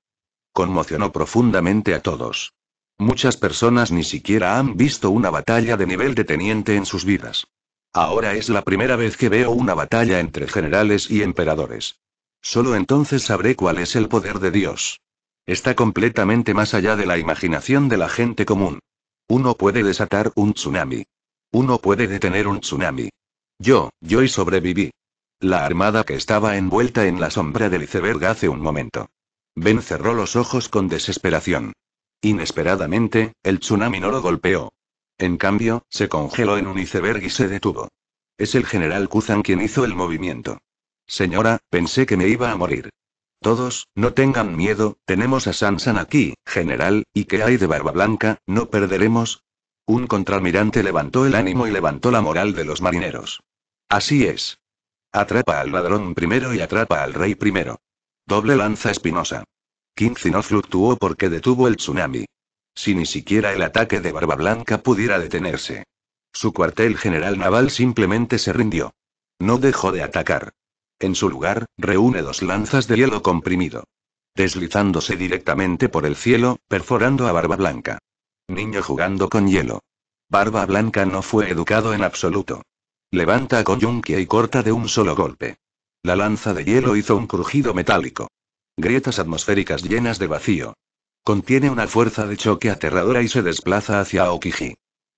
Conmocionó profundamente a todos. Muchas personas ni siquiera han visto una batalla de nivel de teniente en sus vidas. Ahora es la primera vez que veo una batalla entre generales y emperadores. Solo entonces sabré cuál es el poder de Dios. Está completamente más allá de la imaginación de la gente común. Uno puede desatar un tsunami. Uno puede detener un tsunami. Yo, yo y sobreviví. La armada que estaba envuelta en la sombra del iceberg hace un momento. Ben cerró los ojos con desesperación. Inesperadamente, el tsunami no lo golpeó. En cambio, se congeló en un iceberg y se detuvo. Es el general Kuzan quien hizo el movimiento. Señora, pensé que me iba a morir. Todos, no tengan miedo, tenemos a Sansan aquí, general, y que hay de Barba Blanca, no perderemos. Un contralmirante levantó el ánimo y levantó la moral de los marineros. Así es. Atrapa al ladrón primero y atrapa al rey primero. Doble lanza espinosa. Quincy no fluctuó porque detuvo el tsunami. Si ni siquiera el ataque de Barba Blanca pudiera detenerse. Su cuartel general naval simplemente se rindió. No dejó de atacar. En su lugar, reúne dos lanzas de hielo comprimido. Deslizándose directamente por el cielo, perforando a Barba Blanca. Niño jugando con hielo. Barba Blanca no fue educado en absoluto. Levanta a Koyunkia y corta de un solo golpe. La lanza de hielo hizo un crujido metálico grietas atmosféricas llenas de vacío. Contiene una fuerza de choque aterradora y se desplaza hacia Aokiji.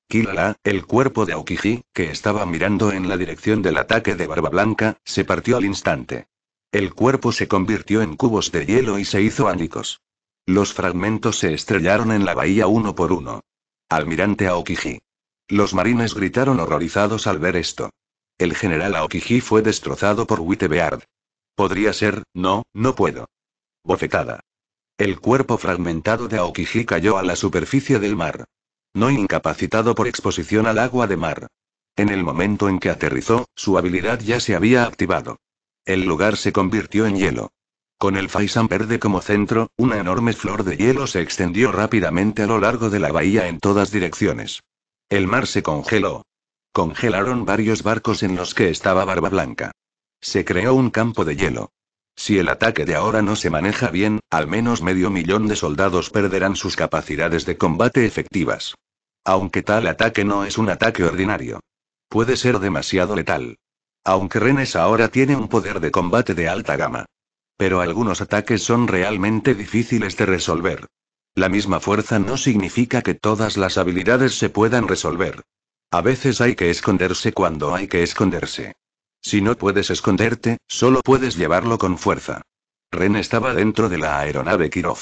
Kilala, el cuerpo de Aokiji, que estaba mirando en la dirección del ataque de Barba Blanca, se partió al instante. El cuerpo se convirtió en cubos de hielo y se hizo ánicos. Los fragmentos se estrellaron en la bahía uno por uno. Almirante Aokiji. Los marines gritaron horrorizados al ver esto. El general Aokiji fue destrozado por Wittebeard. Podría ser, no, no puedo. Bofetada. El cuerpo fragmentado de Aokiji cayó a la superficie del mar. No incapacitado por exposición al agua de mar. En el momento en que aterrizó, su habilidad ya se había activado. El lugar se convirtió en hielo. Con el Faisan verde como centro, una enorme flor de hielo se extendió rápidamente a lo largo de la bahía en todas direcciones. El mar se congeló. Congelaron varios barcos en los que estaba Barba Blanca. Se creó un campo de hielo. Si el ataque de ahora no se maneja bien, al menos medio millón de soldados perderán sus capacidades de combate efectivas. Aunque tal ataque no es un ataque ordinario. Puede ser demasiado letal. Aunque Renes ahora tiene un poder de combate de alta gama. Pero algunos ataques son realmente difíciles de resolver. La misma fuerza no significa que todas las habilidades se puedan resolver. A veces hay que esconderse cuando hay que esconderse. Si no puedes esconderte, solo puedes llevarlo con fuerza. Ren estaba dentro de la aeronave Kirov.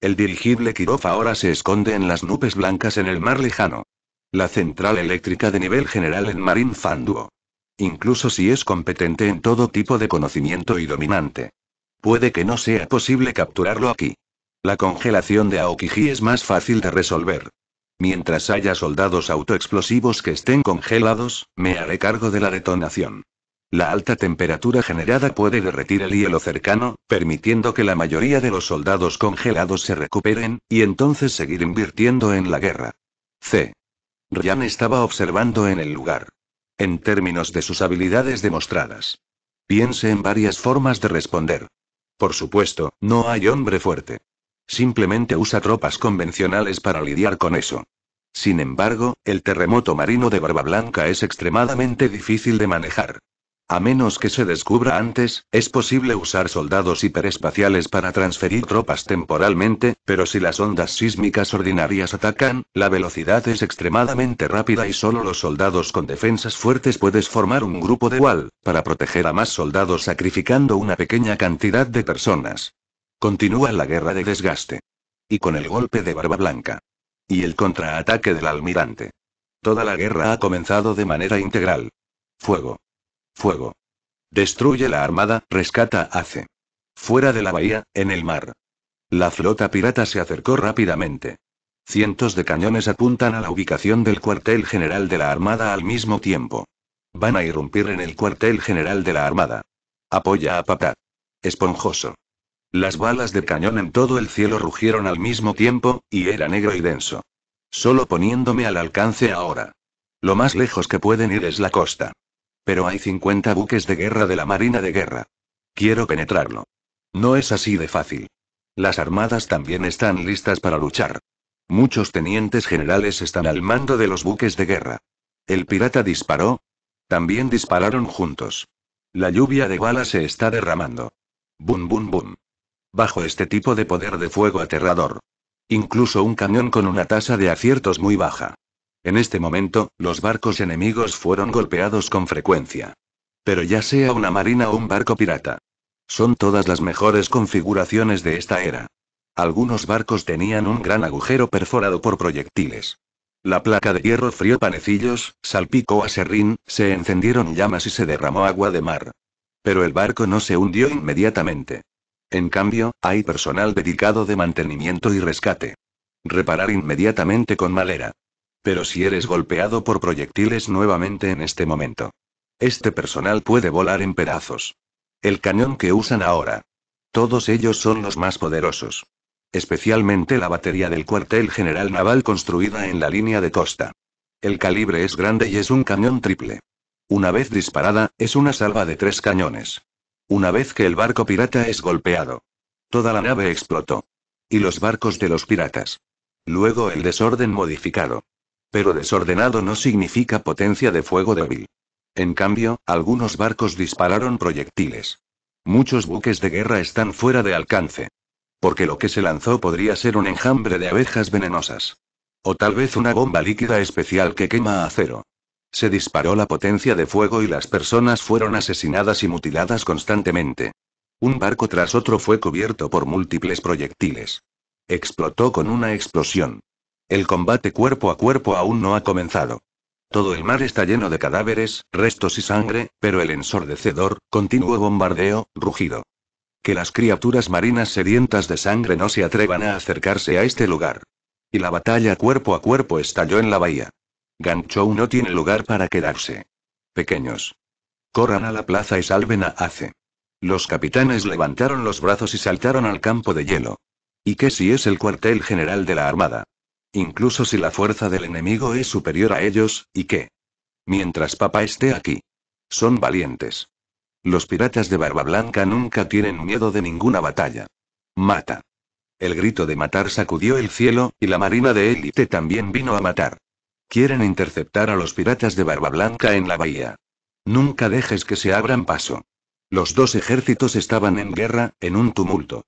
El dirigible Kirov ahora se esconde en las nubes blancas en el mar lejano. La central eléctrica de nivel general en Marín Fanduo. Incluso si es competente en todo tipo de conocimiento y dominante. Puede que no sea posible capturarlo aquí. La congelación de Aokiji es más fácil de resolver. Mientras haya soldados autoexplosivos que estén congelados, me haré cargo de la detonación. La alta temperatura generada puede derretir el hielo cercano, permitiendo que la mayoría de los soldados congelados se recuperen, y entonces seguir invirtiendo en la guerra. C. Ryan estaba observando en el lugar. En términos de sus habilidades demostradas. Piense en varias formas de responder. Por supuesto, no hay hombre fuerte. Simplemente usa tropas convencionales para lidiar con eso. Sin embargo, el terremoto marino de Barba Blanca es extremadamente difícil de manejar. A menos que se descubra antes, es posible usar soldados hiperespaciales para transferir tropas temporalmente, pero si las ondas sísmicas ordinarias atacan, la velocidad es extremadamente rápida y solo los soldados con defensas fuertes puedes formar un grupo de wall, para proteger a más soldados sacrificando una pequeña cantidad de personas. Continúa la guerra de desgaste. Y con el golpe de Barba Blanca. Y el contraataque del almirante. Toda la guerra ha comenzado de manera integral. Fuego. Fuego. Destruye la armada, rescata Hace. Fuera de la bahía, en el mar. La flota pirata se acercó rápidamente. Cientos de cañones apuntan a la ubicación del cuartel general de la Armada al mismo tiempo. Van a irrumpir en el cuartel general de la Armada. Apoya a Papá. Esponjoso. Las balas de cañón en todo el cielo rugieron al mismo tiempo, y era negro y denso. Solo poniéndome al alcance ahora. Lo más lejos que pueden ir es la costa. Pero hay 50 buques de guerra de la Marina de Guerra. Quiero penetrarlo. No es así de fácil. Las armadas también están listas para luchar. Muchos tenientes generales están al mando de los buques de guerra. El pirata disparó. También dispararon juntos. La lluvia de balas se está derramando. Bum, bum, bum. Bajo este tipo de poder de fuego aterrador. Incluso un cañón con una tasa de aciertos muy baja en este momento, los barcos enemigos fueron golpeados con frecuencia. Pero ya sea una marina o un barco pirata. Son todas las mejores configuraciones de esta era. Algunos barcos tenían un gran agujero perforado por proyectiles. La placa de hierro frío panecillos, salpicó a serrín, se encendieron llamas y se derramó agua de mar. Pero el barco no se hundió inmediatamente. En cambio, hay personal dedicado de mantenimiento y rescate. Reparar inmediatamente con madera. Pero si eres golpeado por proyectiles nuevamente en este momento. Este personal puede volar en pedazos. El cañón que usan ahora. Todos ellos son los más poderosos. Especialmente la batería del cuartel general naval construida en la línea de costa. El calibre es grande y es un cañón triple. Una vez disparada, es una salva de tres cañones. Una vez que el barco pirata es golpeado. Toda la nave explotó. Y los barcos de los piratas. Luego el desorden modificado. Pero desordenado no significa potencia de fuego débil. En cambio, algunos barcos dispararon proyectiles. Muchos buques de guerra están fuera de alcance. Porque lo que se lanzó podría ser un enjambre de abejas venenosas. O tal vez una bomba líquida especial que quema acero. Se disparó la potencia de fuego y las personas fueron asesinadas y mutiladas constantemente. Un barco tras otro fue cubierto por múltiples proyectiles. Explotó con una explosión. El combate cuerpo a cuerpo aún no ha comenzado. Todo el mar está lleno de cadáveres, restos y sangre, pero el ensordecedor, continuo bombardeo, rugido. Que las criaturas marinas sedientas de sangre no se atrevan a acercarse a este lugar. Y la batalla cuerpo a cuerpo estalló en la bahía. Ganchou no tiene lugar para quedarse. Pequeños. Corran a la plaza y salven a Ace. Los capitanes levantaron los brazos y saltaron al campo de hielo. ¿Y qué si es el cuartel general de la Armada? incluso si la fuerza del enemigo es superior a ellos, y qué? mientras papá esté aquí, son valientes. Los piratas de Barba Blanca nunca tienen miedo de ninguna batalla. Mata. El grito de matar sacudió el cielo, y la marina de élite también vino a matar. Quieren interceptar a los piratas de Barba Blanca en la bahía. Nunca dejes que se abran paso. Los dos ejércitos estaban en guerra, en un tumulto.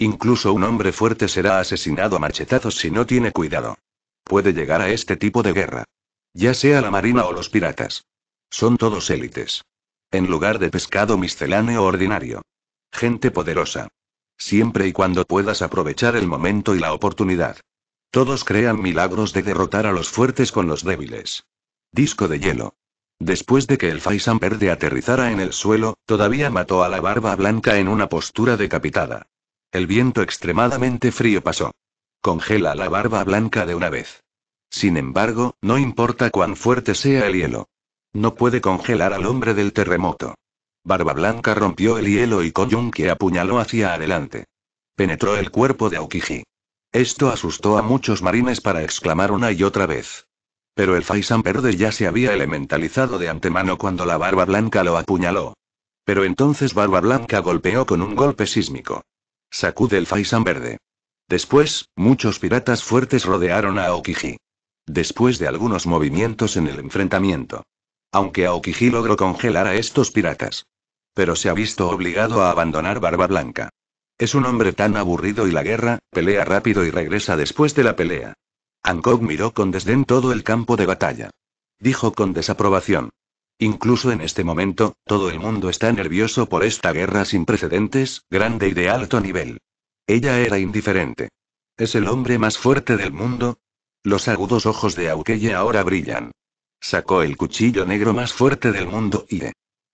Incluso un hombre fuerte será asesinado a machetazos si no tiene cuidado. Puede llegar a este tipo de guerra. Ya sea la marina o los piratas. Son todos élites. En lugar de pescado misceláneo ordinario. Gente poderosa. Siempre y cuando puedas aprovechar el momento y la oportunidad. Todos crean milagros de derrotar a los fuertes con los débiles. Disco de hielo. Después de que el Faisan Verde aterrizara en el suelo, todavía mató a la barba blanca en una postura decapitada. El viento extremadamente frío pasó. Congela la barba blanca de una vez. Sin embargo, no importa cuán fuerte sea el hielo. No puede congelar al hombre del terremoto. Barba Blanca rompió el hielo y que apuñaló hacia adelante. Penetró el cuerpo de Aukiji. Esto asustó a muchos marines para exclamar una y otra vez. Pero el Faisan Verde ya se había elementalizado de antemano cuando la Barba Blanca lo apuñaló. Pero entonces Barba Blanca golpeó con un golpe sísmico sacude el faisán verde. Después, muchos piratas fuertes rodearon a Okiji. Después de algunos movimientos en el enfrentamiento. Aunque Aokiji logró congelar a estos piratas. Pero se ha visto obligado a abandonar Barba Blanca. Es un hombre tan aburrido y la guerra, pelea rápido y regresa después de la pelea. Hancock miró con desdén todo el campo de batalla. Dijo con desaprobación. Incluso en este momento, todo el mundo está nervioso por esta guerra sin precedentes, grande y de alto nivel. Ella era indiferente. ¿Es el hombre más fuerte del mundo? Los agudos ojos de Aukeye ahora brillan. Sacó el cuchillo negro más fuerte del mundo y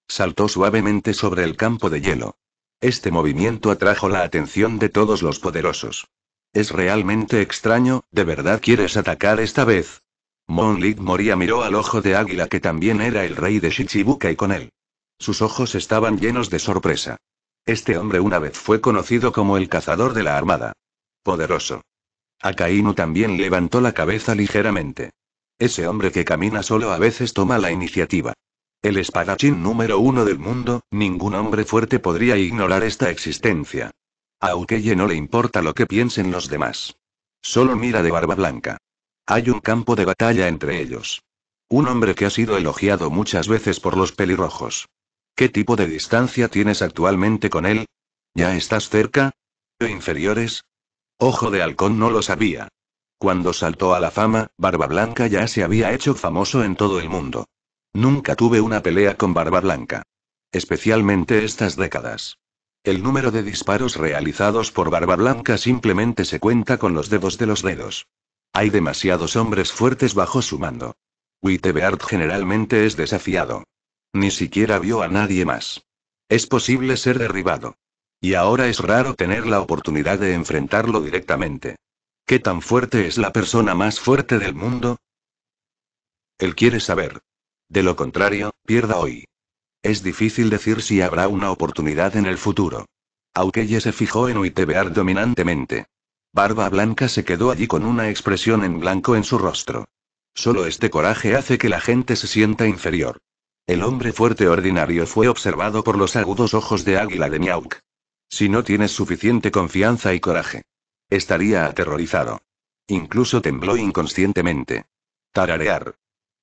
saltó suavemente sobre el campo de hielo. Este movimiento atrajo la atención de todos los poderosos. Es realmente extraño, ¿de verdad quieres atacar esta vez? Monlik Moria miró al ojo de águila que también era el rey de Shichibuka y con él. Sus ojos estaban llenos de sorpresa. Este hombre una vez fue conocido como el cazador de la armada. Poderoso. Akainu también levantó la cabeza ligeramente. Ese hombre que camina solo a veces toma la iniciativa. El espadachín número uno del mundo, ningún hombre fuerte podría ignorar esta existencia. A Ukeye no le importa lo que piensen los demás. Solo mira de barba blanca. Hay un campo de batalla entre ellos. Un hombre que ha sido elogiado muchas veces por los pelirrojos. ¿Qué tipo de distancia tienes actualmente con él? ¿Ya estás cerca? ¿Inferiores? Ojo de Halcón no lo sabía. Cuando saltó a la fama, Barba Blanca ya se había hecho famoso en todo el mundo. Nunca tuve una pelea con Barba Blanca. Especialmente estas décadas. El número de disparos realizados por Barba Blanca simplemente se cuenta con los dedos de los dedos. Hay demasiados hombres fuertes bajo su mando. Beard generalmente es desafiado. Ni siquiera vio a nadie más. Es posible ser derribado. Y ahora es raro tener la oportunidad de enfrentarlo directamente. ¿Qué tan fuerte es la persona más fuerte del mundo? Él quiere saber. De lo contrario, pierda hoy. Es difícil decir si habrá una oportunidad en el futuro. Aunque ella se fijó en Beard dominantemente. Barba Blanca se quedó allí con una expresión en blanco en su rostro. Solo este coraje hace que la gente se sienta inferior. El hombre fuerte ordinario fue observado por los agudos ojos de águila de Miauk. Si no tienes suficiente confianza y coraje, estaría aterrorizado. Incluso tembló inconscientemente. Tararear.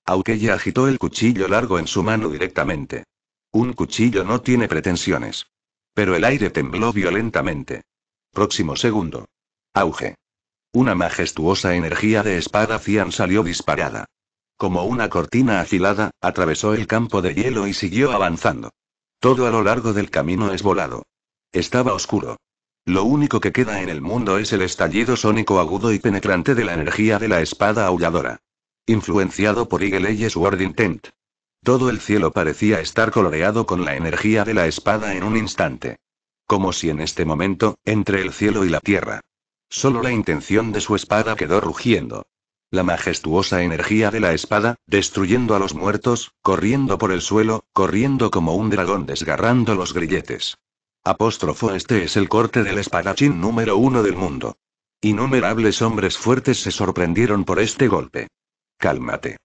Aukella agitó el cuchillo largo en su mano directamente. Un cuchillo no tiene pretensiones. Pero el aire tembló violentamente. Próximo segundo. Auge. Una majestuosa energía de espada Cian salió disparada. Como una cortina afilada, atravesó el campo de hielo y siguió avanzando. Todo a lo largo del camino es volado. Estaba oscuro. Lo único que queda en el mundo es el estallido sónico agudo y penetrante de la energía de la espada aulladora. Influenciado por Eagle y Word Intent. Todo el cielo parecía estar coloreado con la energía de la espada en un instante. Como si en este momento, entre el cielo y la tierra, Solo la intención de su espada quedó rugiendo. La majestuosa energía de la espada, destruyendo a los muertos, corriendo por el suelo, corriendo como un dragón desgarrando los grilletes. Apóstrofo este es el corte del espadachín número uno del mundo. Innumerables hombres fuertes se sorprendieron por este golpe. Cálmate.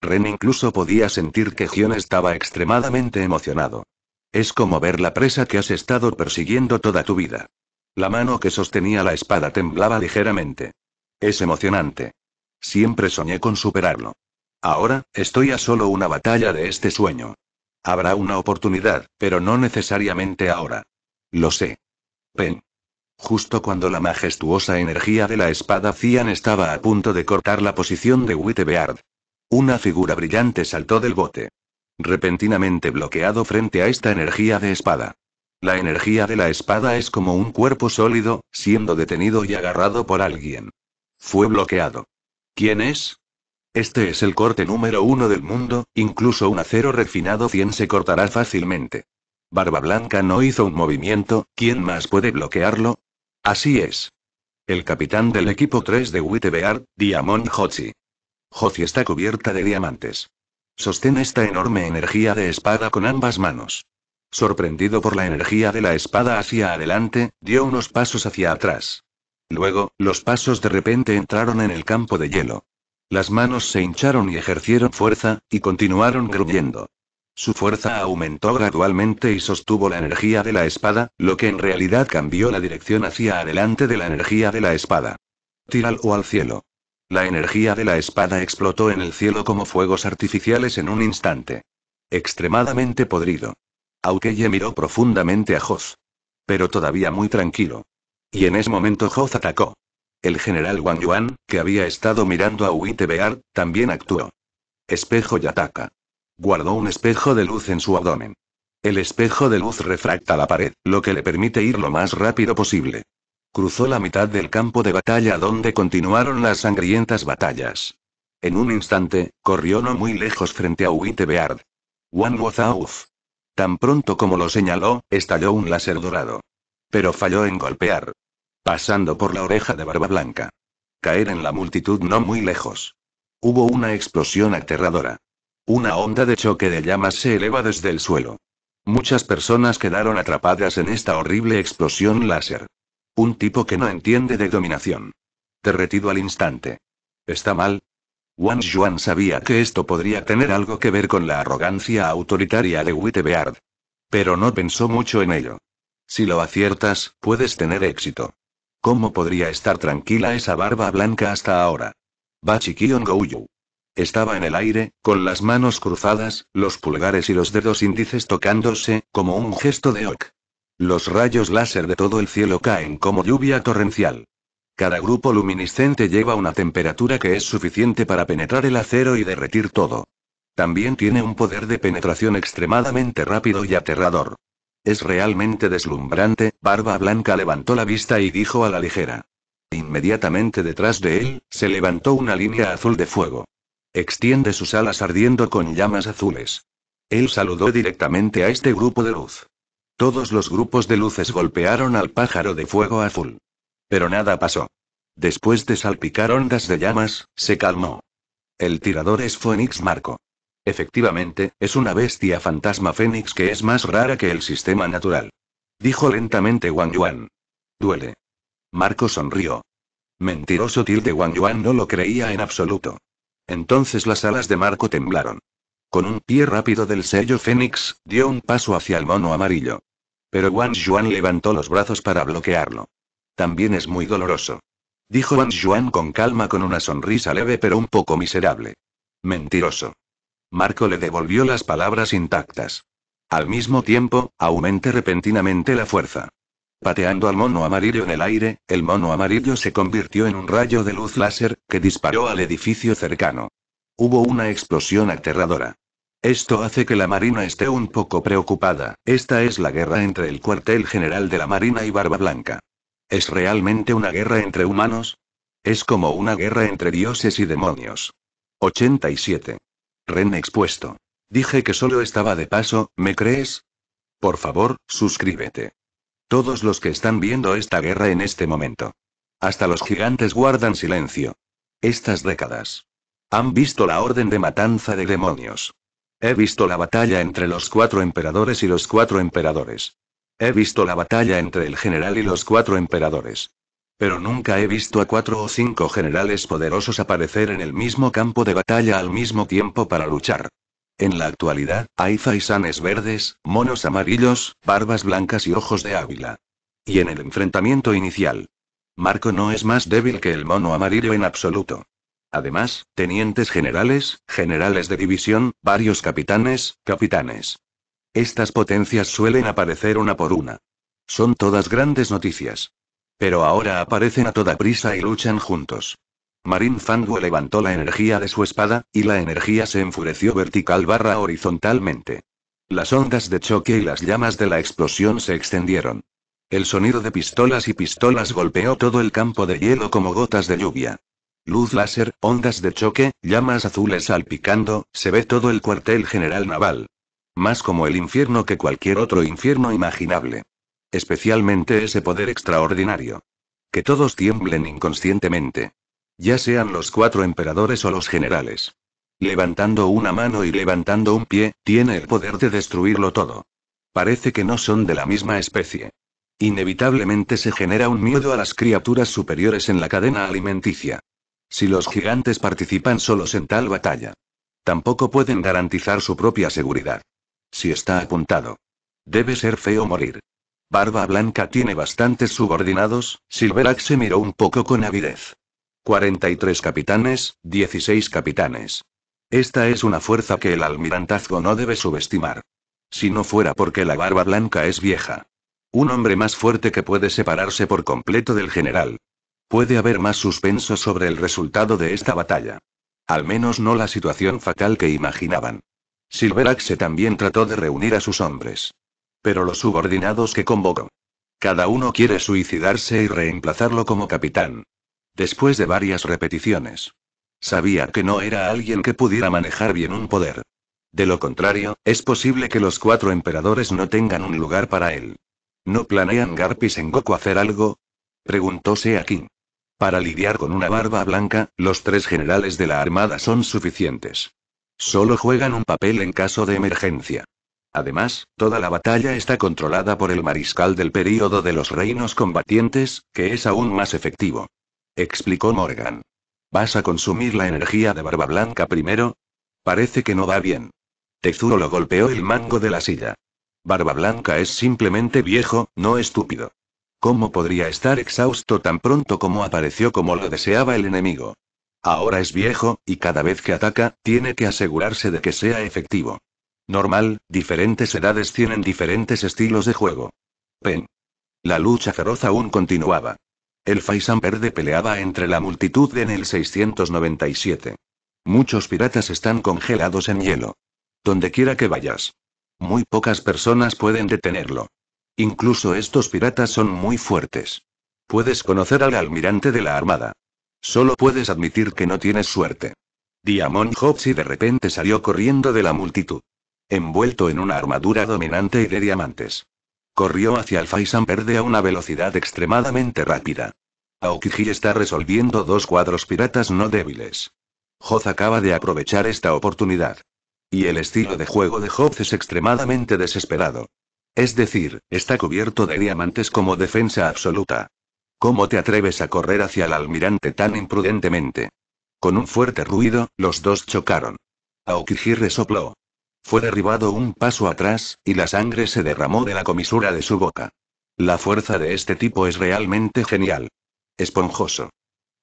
Ren incluso podía sentir que Gion estaba extremadamente emocionado. Es como ver la presa que has estado persiguiendo toda tu vida. La mano que sostenía la espada temblaba ligeramente. Es emocionante. Siempre soñé con superarlo. Ahora, estoy a solo una batalla de este sueño. Habrá una oportunidad, pero no necesariamente ahora. Lo sé. Pen. Justo cuando la majestuosa energía de la espada Cian estaba a punto de cortar la posición de Wittebeard. Una figura brillante saltó del bote. Repentinamente bloqueado frente a esta energía de espada. La energía de la espada es como un cuerpo sólido, siendo detenido y agarrado por alguien. Fue bloqueado. ¿Quién es? Este es el corte número uno del mundo, incluso un acero refinado 100 se cortará fácilmente. Barba Blanca no hizo un movimiento, ¿quién más puede bloquearlo? Así es. El capitán del equipo 3 de Wittebeard, Diamond Hochi. Hochi está cubierta de diamantes. Sostén esta enorme energía de espada con ambas manos sorprendido por la energía de la espada hacia adelante, dio unos pasos hacia atrás. Luego, los pasos de repente entraron en el campo de hielo. Las manos se hincharon y ejercieron fuerza, y continuaron gruñendo. Su fuerza aumentó gradualmente y sostuvo la energía de la espada, lo que en realidad cambió la dirección hacia adelante de la energía de la espada. o al cielo. La energía de la espada explotó en el cielo como fuegos artificiales en un instante. Extremadamente podrido. Aukeye miró profundamente a Jos. Pero todavía muy tranquilo. Y en ese momento Jos atacó. El general Wang Yuan, que había estado mirando a Wittebeard, Bear, también actuó. Espejo y ataca. Guardó un espejo de luz en su abdomen. El espejo de luz refracta la pared, lo que le permite ir lo más rápido posible. Cruzó la mitad del campo de batalla donde continuaron las sangrientas batallas. En un instante, corrió no muy lejos frente a Wittebeard. Beard. Wan Tan pronto como lo señaló, estalló un láser dorado. Pero falló en golpear. Pasando por la oreja de Barba Blanca. Caer en la multitud no muy lejos. Hubo una explosión aterradora. Una onda de choque de llamas se eleva desde el suelo. Muchas personas quedaron atrapadas en esta horrible explosión láser. Un tipo que no entiende de dominación. Derretido al instante. ¿Está mal? Wang Yuan sabía que esto podría tener algo que ver con la arrogancia autoritaria de Beard. Pero no pensó mucho en ello. Si lo aciertas, puedes tener éxito. ¿Cómo podría estar tranquila esa barba blanca hasta ahora? Kion Estaba en el aire, con las manos cruzadas, los pulgares y los dedos índices tocándose, como un gesto de Ok. Los rayos láser de todo el cielo caen como lluvia torrencial. Cada grupo luminiscente lleva una temperatura que es suficiente para penetrar el acero y derretir todo. También tiene un poder de penetración extremadamente rápido y aterrador. Es realmente deslumbrante, Barba Blanca levantó la vista y dijo a la ligera. Inmediatamente detrás de él, se levantó una línea azul de fuego. Extiende sus alas ardiendo con llamas azules. Él saludó directamente a este grupo de luz. Todos los grupos de luces golpearon al pájaro de fuego azul. Pero nada pasó. Después de salpicar ondas de llamas, se calmó. El tirador es Phoenix Marco. Efectivamente, es una bestia fantasma fénix que es más rara que el sistema natural. Dijo lentamente Wang Yuan. Duele. Marco sonrió. Mentiroso tilde Wang Yuan no lo creía en absoluto. Entonces las alas de Marco temblaron. Con un pie rápido del sello fénix, dio un paso hacia el mono amarillo. Pero Wang Yuan levantó los brazos para bloquearlo. También es muy doloroso. Dijo Wang Juan con calma con una sonrisa leve pero un poco miserable. Mentiroso. Marco le devolvió las palabras intactas. Al mismo tiempo, aumente repentinamente la fuerza. Pateando al mono amarillo en el aire, el mono amarillo se convirtió en un rayo de luz láser, que disparó al edificio cercano. Hubo una explosión aterradora. Esto hace que la Marina esté un poco preocupada, esta es la guerra entre el cuartel general de la Marina y Barba Blanca. ¿Es realmente una guerra entre humanos? Es como una guerra entre dioses y demonios. 87. Ren expuesto. Dije que solo estaba de paso, ¿me crees? Por favor, suscríbete. Todos los que están viendo esta guerra en este momento. Hasta los gigantes guardan silencio. Estas décadas. Han visto la orden de matanza de demonios. He visto la batalla entre los cuatro emperadores y los cuatro emperadores. He visto la batalla entre el general y los cuatro emperadores. Pero nunca he visto a cuatro o cinco generales poderosos aparecer en el mismo campo de batalla al mismo tiempo para luchar. En la actualidad, hay faisanes verdes, monos amarillos, barbas blancas y ojos de águila. Y en el enfrentamiento inicial. Marco no es más débil que el mono amarillo en absoluto. Además, tenientes generales, generales de división, varios capitanes, capitanes. Estas potencias suelen aparecer una por una. Son todas grandes noticias. Pero ahora aparecen a toda prisa y luchan juntos. Marin Fandu levantó la energía de su espada, y la energía se enfureció vertical barra horizontalmente. Las ondas de choque y las llamas de la explosión se extendieron. El sonido de pistolas y pistolas golpeó todo el campo de hielo como gotas de lluvia. Luz láser, ondas de choque, llamas azules salpicando, se ve todo el cuartel general naval. Más como el infierno que cualquier otro infierno imaginable. Especialmente ese poder extraordinario. Que todos tiemblen inconscientemente. Ya sean los cuatro emperadores o los generales. Levantando una mano y levantando un pie, tiene el poder de destruirlo todo. Parece que no son de la misma especie. Inevitablemente se genera un miedo a las criaturas superiores en la cadena alimenticia. Si los gigantes participan solos en tal batalla, tampoco pueden garantizar su propia seguridad si está apuntado. Debe ser feo morir. Barba Blanca tiene bastantes subordinados, Silverax se miró un poco con avidez. 43 capitanes, 16 capitanes. Esta es una fuerza que el almirantazgo no debe subestimar. Si no fuera porque la barba blanca es vieja. Un hombre más fuerte que puede separarse por completo del general. Puede haber más suspenso sobre el resultado de esta batalla. Al menos no la situación fatal que imaginaban. Silveraxe también trató de reunir a sus hombres. Pero los subordinados que convocó. Cada uno quiere suicidarse y reemplazarlo como capitán. Después de varias repeticiones. Sabía que no era alguien que pudiera manejar bien un poder. De lo contrario, es posible que los cuatro emperadores no tengan un lugar para él. ¿No planean Garpis en Goku hacer algo? Preguntó aquí. Para lidiar con una barba blanca, los tres generales de la armada son suficientes. Solo juegan un papel en caso de emergencia. Además, toda la batalla está controlada por el mariscal del período de los reinos combatientes, que es aún más efectivo. Explicó Morgan. ¿Vas a consumir la energía de Barba Blanca primero? Parece que no va bien. Tezuro lo golpeó el mango de la silla. Barba Blanca es simplemente viejo, no estúpido. ¿Cómo podría estar exhausto tan pronto como apareció como lo deseaba el enemigo? Ahora es viejo, y cada vez que ataca, tiene que asegurarse de que sea efectivo. Normal, diferentes edades tienen diferentes estilos de juego. Pen. La lucha feroz aún continuaba. El Faisan Verde peleaba entre la multitud en el 697. Muchos piratas están congelados en hielo. Donde quiera que vayas. Muy pocas personas pueden detenerlo. Incluso estos piratas son muy fuertes. Puedes conocer al almirante de la Armada. Solo puedes admitir que no tienes suerte. Diamond Hobbs y de repente salió corriendo de la multitud. Envuelto en una armadura dominante y de diamantes. Corrió hacia el Faisan Verde a una velocidad extremadamente rápida. Aokiji está resolviendo dos cuadros piratas no débiles. Hobbs acaba de aprovechar esta oportunidad. Y el estilo de juego de Hobbs es extremadamente desesperado. Es decir, está cubierto de diamantes como defensa absoluta. ¿Cómo te atreves a correr hacia el almirante tan imprudentemente? Con un fuerte ruido, los dos chocaron. Aokiji resopló. Fue derribado un paso atrás, y la sangre se derramó de la comisura de su boca. La fuerza de este tipo es realmente genial. Esponjoso.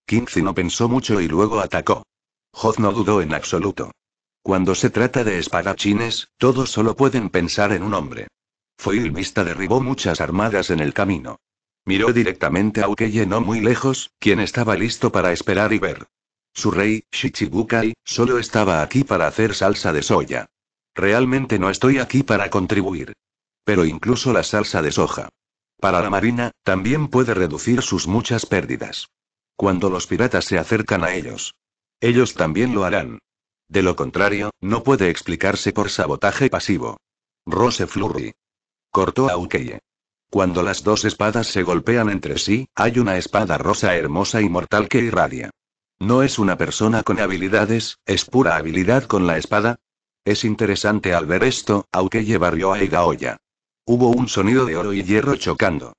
Kinzi no pensó mucho y luego atacó. Hoth no dudó en absoluto. Cuando se trata de espadachines, todos solo pueden pensar en un hombre. Foil Vista derribó muchas armadas en el camino. Miró directamente a Ukeye no muy lejos, quien estaba listo para esperar y ver. Su rey, Shichibukai, solo estaba aquí para hacer salsa de soya. Realmente no estoy aquí para contribuir. Pero incluso la salsa de soja. Para la marina, también puede reducir sus muchas pérdidas. Cuando los piratas se acercan a ellos. Ellos también lo harán. De lo contrario, no puede explicarse por sabotaje pasivo. Rose Flurry. Cortó a Ukeye. Cuando las dos espadas se golpean entre sí, hay una espada rosa hermosa y mortal que irradia. No es una persona con habilidades, es pura habilidad con la espada. Es interesante al ver esto, aunque yo a Igaoya. Hubo un sonido de oro y hierro chocando.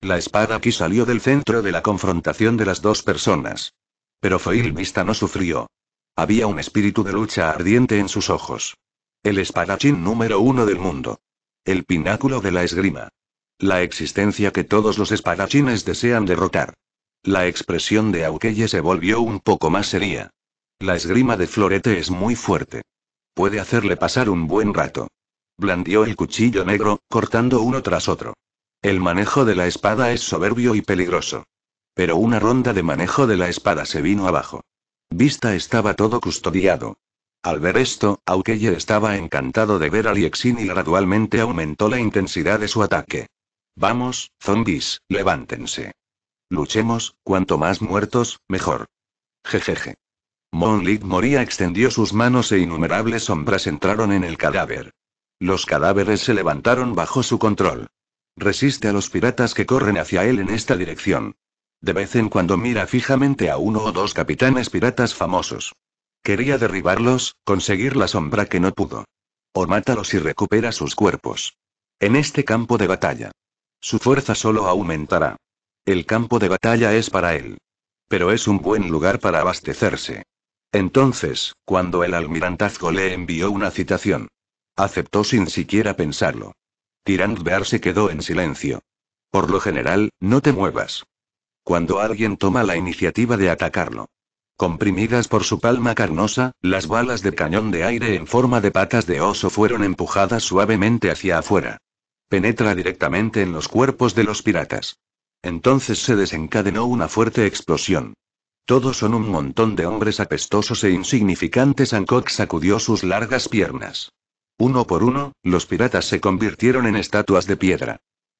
La espada aquí salió del centro de la confrontación de las dos personas. Pero Foil Vista no sufrió. Había un espíritu de lucha ardiente en sus ojos. El espadachín número uno del mundo. El pináculo de la esgrima. La existencia que todos los espadachines desean derrotar. La expresión de Aukeye se volvió un poco más seria. La esgrima de Florete es muy fuerte. Puede hacerle pasar un buen rato. Blandió el cuchillo negro, cortando uno tras otro. El manejo de la espada es soberbio y peligroso. Pero una ronda de manejo de la espada se vino abajo. Vista estaba todo custodiado. Al ver esto, Aukeye estaba encantado de ver a Liexin y gradualmente aumentó la intensidad de su ataque. Vamos, zombies, levántense. Luchemos, cuanto más muertos, mejor. Jejeje. Monlit Moria extendió sus manos e innumerables sombras entraron en el cadáver. Los cadáveres se levantaron bajo su control. Resiste a los piratas que corren hacia él en esta dirección. De vez en cuando mira fijamente a uno o dos capitanes piratas famosos. Quería derribarlos, conseguir la sombra que no pudo. O mátalos y recupera sus cuerpos. En este campo de batalla. Su fuerza solo aumentará. El campo de batalla es para él. Pero es un buen lugar para abastecerse. Entonces, cuando el almirantazgo le envió una citación, aceptó sin siquiera pensarlo. Tirant Bear se quedó en silencio. Por lo general, no te muevas. Cuando alguien toma la iniciativa de atacarlo. Comprimidas por su palma carnosa, las balas de cañón de aire en forma de patas de oso fueron empujadas suavemente hacia afuera penetra directamente en los cuerpos de los piratas. Entonces se desencadenó una fuerte explosión. Todos son un montón de hombres apestosos e insignificantes. Hancock sacudió sus largas piernas. Uno por uno, los piratas se convirtieron en estatuas de piedra.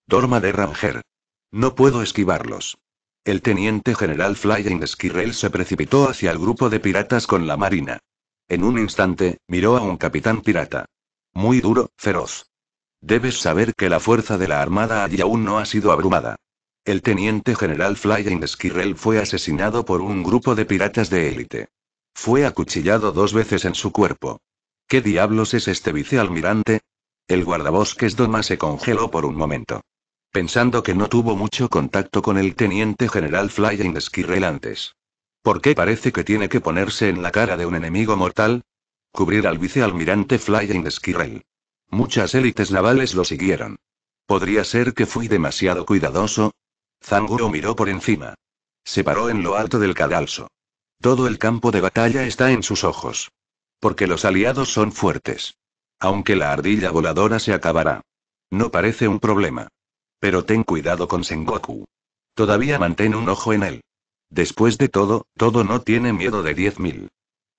Dorma de Ranger. No puedo esquivarlos. El teniente general Flying Skirrell se precipitó hacia el grupo de piratas con la marina. En un instante, miró a un capitán pirata. Muy duro, feroz. Debes saber que la fuerza de la Armada allí aún no ha sido abrumada. El teniente general Flying Skirrell fue asesinado por un grupo de piratas de élite. Fue acuchillado dos veces en su cuerpo. ¿Qué diablos es este vicealmirante? El guardabosques Doma se congeló por un momento. Pensando que no tuvo mucho contacto con el teniente general Flying Skirrell antes. ¿Por qué parece que tiene que ponerse en la cara de un enemigo mortal? Cubrir al vicealmirante Flying Skirrell. Muchas élites navales lo siguieron. ¿Podría ser que fui demasiado cuidadoso? Zanguro miró por encima. Se paró en lo alto del cadalso. Todo el campo de batalla está en sus ojos. Porque los aliados son fuertes. Aunque la ardilla voladora se acabará. No parece un problema. Pero ten cuidado con Sengoku. Todavía mantén un ojo en él. Después de todo, todo no tiene miedo de 10.000.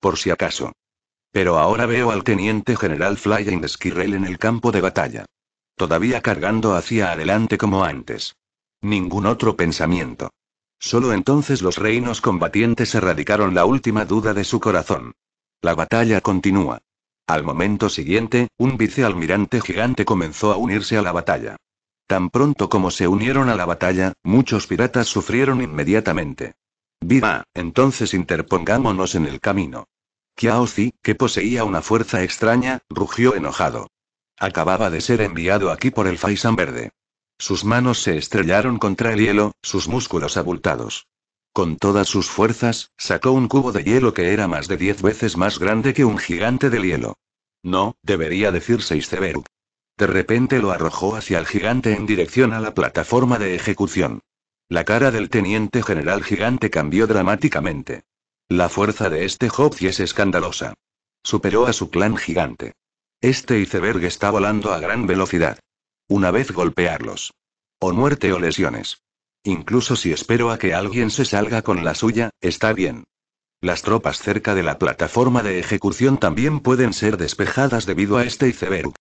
Por si acaso. Pero ahora veo al teniente general Flying Esquirrel en el campo de batalla. Todavía cargando hacia adelante como antes. Ningún otro pensamiento. Solo entonces los reinos combatientes erradicaron la última duda de su corazón. La batalla continúa. Al momento siguiente, un vicealmirante gigante comenzó a unirse a la batalla. Tan pronto como se unieron a la batalla, muchos piratas sufrieron inmediatamente. Viva, entonces interpongámonos en el camino. Kiao Zi, que poseía una fuerza extraña, rugió enojado. Acababa de ser enviado aquí por el Faisan Verde. Sus manos se estrellaron contra el hielo, sus músculos abultados. Con todas sus fuerzas, sacó un cubo de hielo que era más de diez veces más grande que un gigante del hielo. No, debería decirse iceberg. De repente lo arrojó hacia el gigante en dirección a la plataforma de ejecución. La cara del teniente general gigante cambió dramáticamente. La fuerza de este Hobbs es escandalosa. Superó a su clan gigante. Este iceberg está volando a gran velocidad. Una vez golpearlos. O muerte o lesiones. Incluso si espero a que alguien se salga con la suya, está bien. Las tropas cerca de la plataforma de ejecución también pueden ser despejadas debido a este iceberg.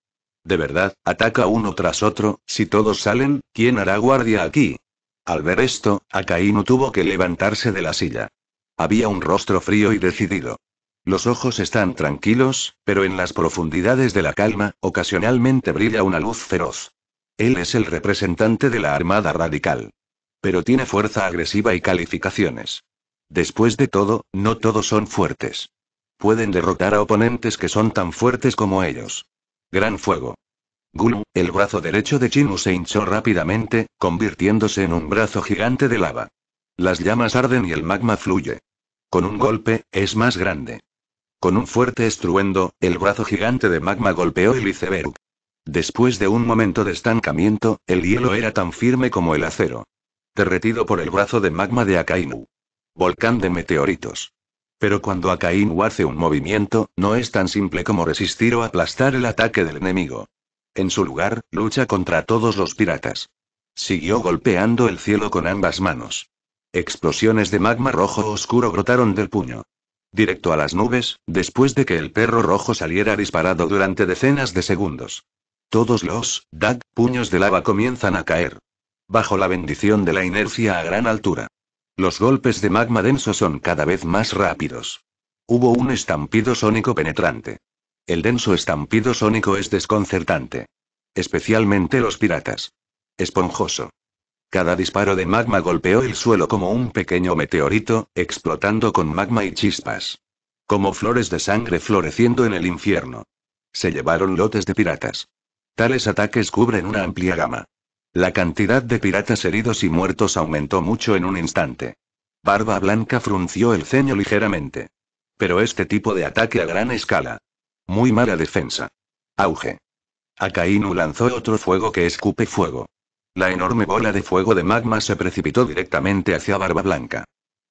De verdad, ataca uno tras otro, si todos salen, ¿quién hará guardia aquí? Al ver esto, Akainu tuvo que levantarse de la silla. Había un rostro frío y decidido. Los ojos están tranquilos, pero en las profundidades de la calma, ocasionalmente brilla una luz feroz. Él es el representante de la Armada Radical. Pero tiene fuerza agresiva y calificaciones. Después de todo, no todos son fuertes. Pueden derrotar a oponentes que son tan fuertes como ellos. Gran fuego. Gulu, el brazo derecho de Chinu se hinchó rápidamente, convirtiéndose en un brazo gigante de lava. Las llamas arden y el magma fluye. Con un golpe, es más grande. Con un fuerte estruendo, el brazo gigante de magma golpeó el iceberg. Después de un momento de estancamiento, el hielo era tan firme como el acero. Derretido por el brazo de magma de Akainu. Volcán de meteoritos. Pero cuando Akainu hace un movimiento, no es tan simple como resistir o aplastar el ataque del enemigo. En su lugar, lucha contra todos los piratas. Siguió golpeando el cielo con ambas manos. Explosiones de magma rojo oscuro brotaron del puño. Directo a las nubes, después de que el perro rojo saliera disparado durante decenas de segundos. Todos los, dag, puños de lava comienzan a caer. Bajo la bendición de la inercia a gran altura. Los golpes de magma denso son cada vez más rápidos. Hubo un estampido sónico penetrante. El denso estampido sónico es desconcertante. Especialmente los piratas. Esponjoso. Cada disparo de magma golpeó el suelo como un pequeño meteorito, explotando con magma y chispas. Como flores de sangre floreciendo en el infierno. Se llevaron lotes de piratas. Tales ataques cubren una amplia gama. La cantidad de piratas heridos y muertos aumentó mucho en un instante. Barba Blanca frunció el ceño ligeramente. Pero este tipo de ataque a gran escala. Muy mala defensa. Auge. Akainu lanzó otro fuego que escupe fuego. La enorme bola de fuego de magma se precipitó directamente hacia Barba Blanca.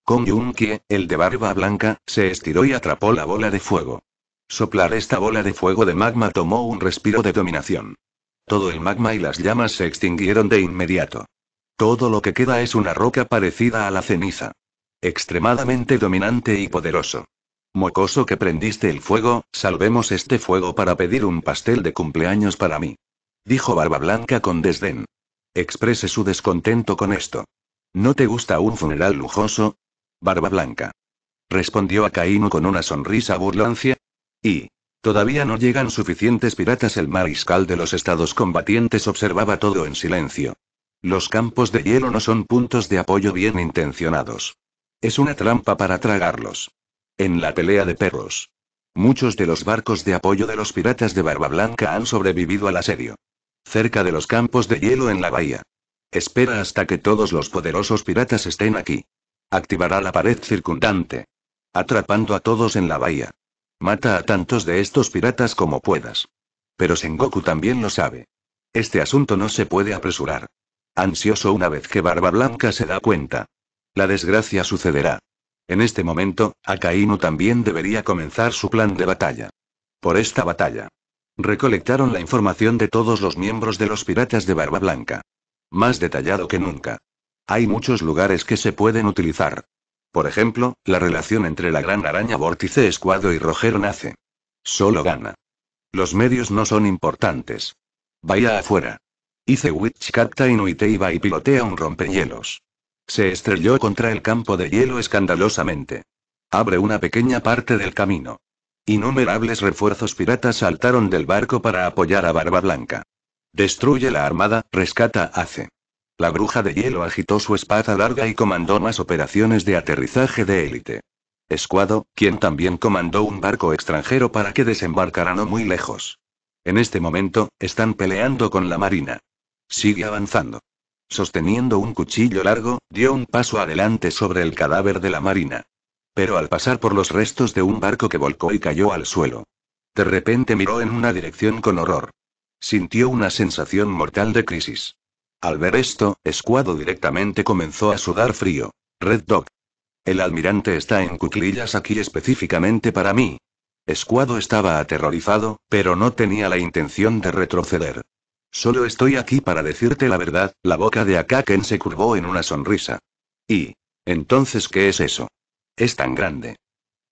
Kong Yunkie, el de Barba Blanca, se estiró y atrapó la bola de fuego. Soplar esta bola de fuego de magma tomó un respiro de dominación. Todo el magma y las llamas se extinguieron de inmediato. Todo lo que queda es una roca parecida a la ceniza. Extremadamente dominante y poderoso. Mocoso que prendiste el fuego, salvemos este fuego para pedir un pastel de cumpleaños para mí. Dijo Barba Blanca con desdén exprese su descontento con esto. ¿No te gusta un funeral lujoso? Barba Blanca. Respondió a con una sonrisa burlancia. Y. Todavía no llegan suficientes piratas. El mariscal de los estados combatientes observaba todo en silencio. Los campos de hielo no son puntos de apoyo bien intencionados. Es una trampa para tragarlos. En la pelea de perros. Muchos de los barcos de apoyo de los piratas de Barba Blanca han sobrevivido al asedio cerca de los campos de hielo en la bahía. Espera hasta que todos los poderosos piratas estén aquí. Activará la pared circundante. Atrapando a todos en la bahía. Mata a tantos de estos piratas como puedas. Pero Sengoku también lo sabe. Este asunto no se puede apresurar. Ansioso una vez que Barba Blanca se da cuenta. La desgracia sucederá. En este momento, Akainu también debería comenzar su plan de batalla. Por esta batalla. Recolectaron la información de todos los miembros de los piratas de Barba Blanca. Más detallado que nunca. Hay muchos lugares que se pueden utilizar. Por ejemplo, la relación entre la gran araña vórtice escuadro y Rogero nace. Solo gana. Los medios no son importantes. Vaya afuera. Hice Witch Captain Uiteiba y pilotea un rompehielos. Se estrelló contra el campo de hielo escandalosamente. Abre una pequeña parte del camino. Innumerables refuerzos piratas saltaron del barco para apoyar a Barba Blanca. Destruye la armada, rescata Ace. La bruja de hielo agitó su espada larga y comandó más operaciones de aterrizaje de élite. Escuado, quien también comandó un barco extranjero para que desembarcaran no muy lejos. En este momento, están peleando con la marina. Sigue avanzando. Sosteniendo un cuchillo largo, dio un paso adelante sobre el cadáver de la marina pero al pasar por los restos de un barco que volcó y cayó al suelo. De repente miró en una dirección con horror. Sintió una sensación mortal de crisis. Al ver esto, Escuado directamente comenzó a sudar frío. Red Dog. El almirante está en cuclillas aquí específicamente para mí. Escuado estaba aterrorizado, pero no tenía la intención de retroceder. Solo estoy aquí para decirte la verdad, la boca de Akaken se curvó en una sonrisa. ¿Y? Entonces, ¿qué es eso? Es tan grande.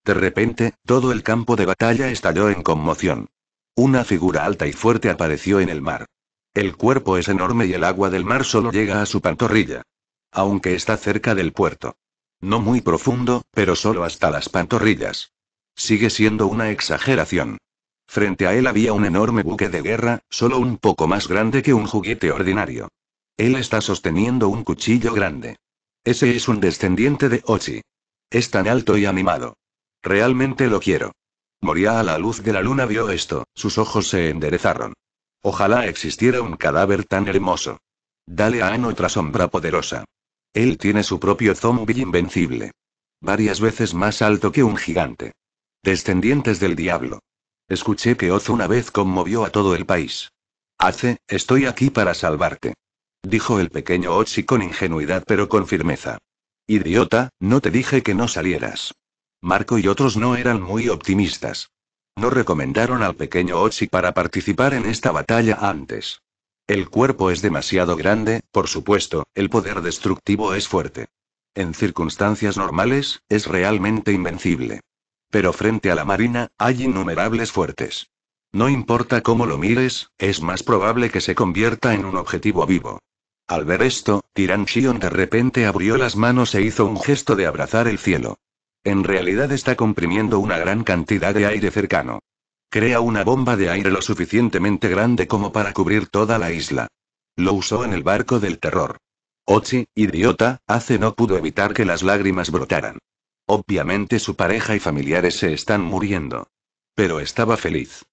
De repente, todo el campo de batalla estalló en conmoción. Una figura alta y fuerte apareció en el mar. El cuerpo es enorme y el agua del mar solo llega a su pantorrilla. Aunque está cerca del puerto. No muy profundo, pero solo hasta las pantorrillas. Sigue siendo una exageración. Frente a él había un enorme buque de guerra, solo un poco más grande que un juguete ordinario. Él está sosteniendo un cuchillo grande. Ese es un descendiente de Ochi. Es tan alto y animado. Realmente lo quiero. Moría a la luz de la luna vio esto, sus ojos se enderezaron. Ojalá existiera un cadáver tan hermoso. Dale a Anne otra sombra poderosa. Él tiene su propio zombie invencible. Varias veces más alto que un gigante. Descendientes del diablo. Escuché que Oz una vez conmovió a todo el país. Hace, estoy aquí para salvarte. Dijo el pequeño Ochi con ingenuidad pero con firmeza. Idiota, no te dije que no salieras. Marco y otros no eran muy optimistas. No recomendaron al pequeño Ochi para participar en esta batalla antes. El cuerpo es demasiado grande, por supuesto, el poder destructivo es fuerte. En circunstancias normales, es realmente invencible. Pero frente a la marina, hay innumerables fuertes. No importa cómo lo mires, es más probable que se convierta en un objetivo vivo. Al ver esto, Tiran Shion de repente abrió las manos e hizo un gesto de abrazar el cielo. En realidad está comprimiendo una gran cantidad de aire cercano. Crea una bomba de aire lo suficientemente grande como para cubrir toda la isla. Lo usó en el barco del terror. Ochi, idiota, hace no pudo evitar que las lágrimas brotaran. Obviamente su pareja y familiares se están muriendo. Pero estaba feliz.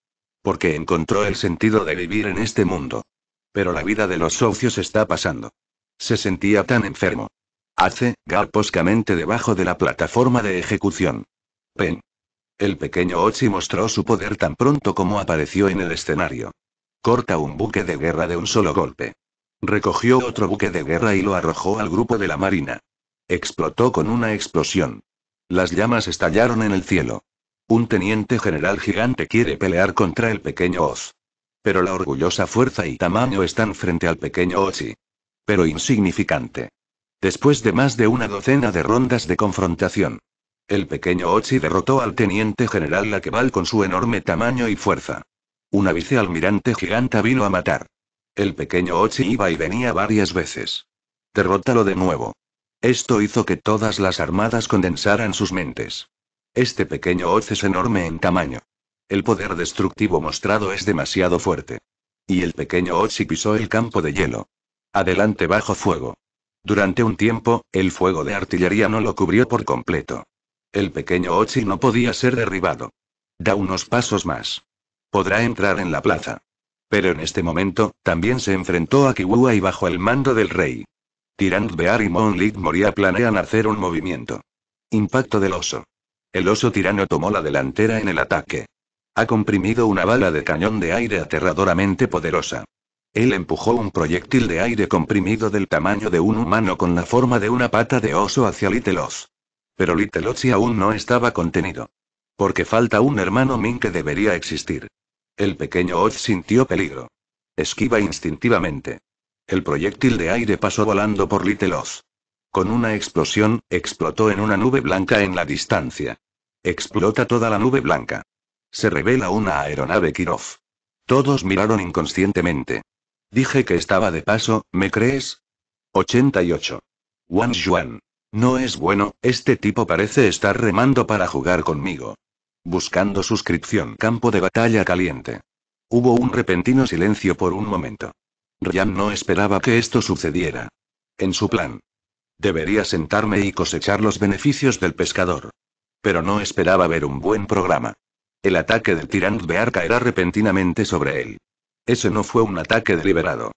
Porque encontró el sentido de vivir en este mundo pero la vida de los socios está pasando. Se sentía tan enfermo. Hace, poscamente debajo de la plataforma de ejecución. Pen. El pequeño Ochi mostró su poder tan pronto como apareció en el escenario. Corta un buque de guerra de un solo golpe. Recogió otro buque de guerra y lo arrojó al grupo de la marina. Explotó con una explosión. Las llamas estallaron en el cielo. Un teniente general gigante quiere pelear contra el pequeño Oz. Pero la orgullosa fuerza y tamaño están frente al pequeño Ochi. Pero insignificante. Después de más de una docena de rondas de confrontación, el pequeño Ochi derrotó al teniente general Laquebal con su enorme tamaño y fuerza. Una vicealmirante giganta vino a matar. El pequeño Ochi iba y venía varias veces. Derrótalo de nuevo. Esto hizo que todas las armadas condensaran sus mentes. Este pequeño Ochi es enorme en tamaño. El poder destructivo mostrado es demasiado fuerte. Y el pequeño Ochi pisó el campo de hielo. Adelante bajo fuego. Durante un tiempo, el fuego de artillería no lo cubrió por completo. El pequeño Ochi no podía ser derribado. Da unos pasos más. Podrá entrar en la plaza. Pero en este momento, también se enfrentó a Kiwua y bajo el mando del rey. Tirant Bear y Monlit Moria planean hacer un movimiento. Impacto del oso. El oso tirano tomó la delantera en el ataque. Ha comprimido una bala de cañón de aire aterradoramente poderosa. Él empujó un proyectil de aire comprimido del tamaño de un humano con la forma de una pata de oso hacia Oz. Pero y aún no estaba contenido. Porque falta un hermano Min que debería existir. El pequeño Oz sintió peligro. Esquiva instintivamente. El proyectil de aire pasó volando por Oz. Con una explosión, explotó en una nube blanca en la distancia. Explota toda la nube blanca. Se revela una aeronave Kirov. Todos miraron inconscientemente. Dije que estaba de paso, ¿me crees? 88. Wang Yuan. No es bueno, este tipo parece estar remando para jugar conmigo. Buscando suscripción. Campo de batalla caliente. Hubo un repentino silencio por un momento. Ryan no esperaba que esto sucediera. En su plan. Debería sentarme y cosechar los beneficios del pescador. Pero no esperaba ver un buen programa. El ataque del tirant Bear caerá repentinamente sobre él. Ese no fue un ataque deliberado.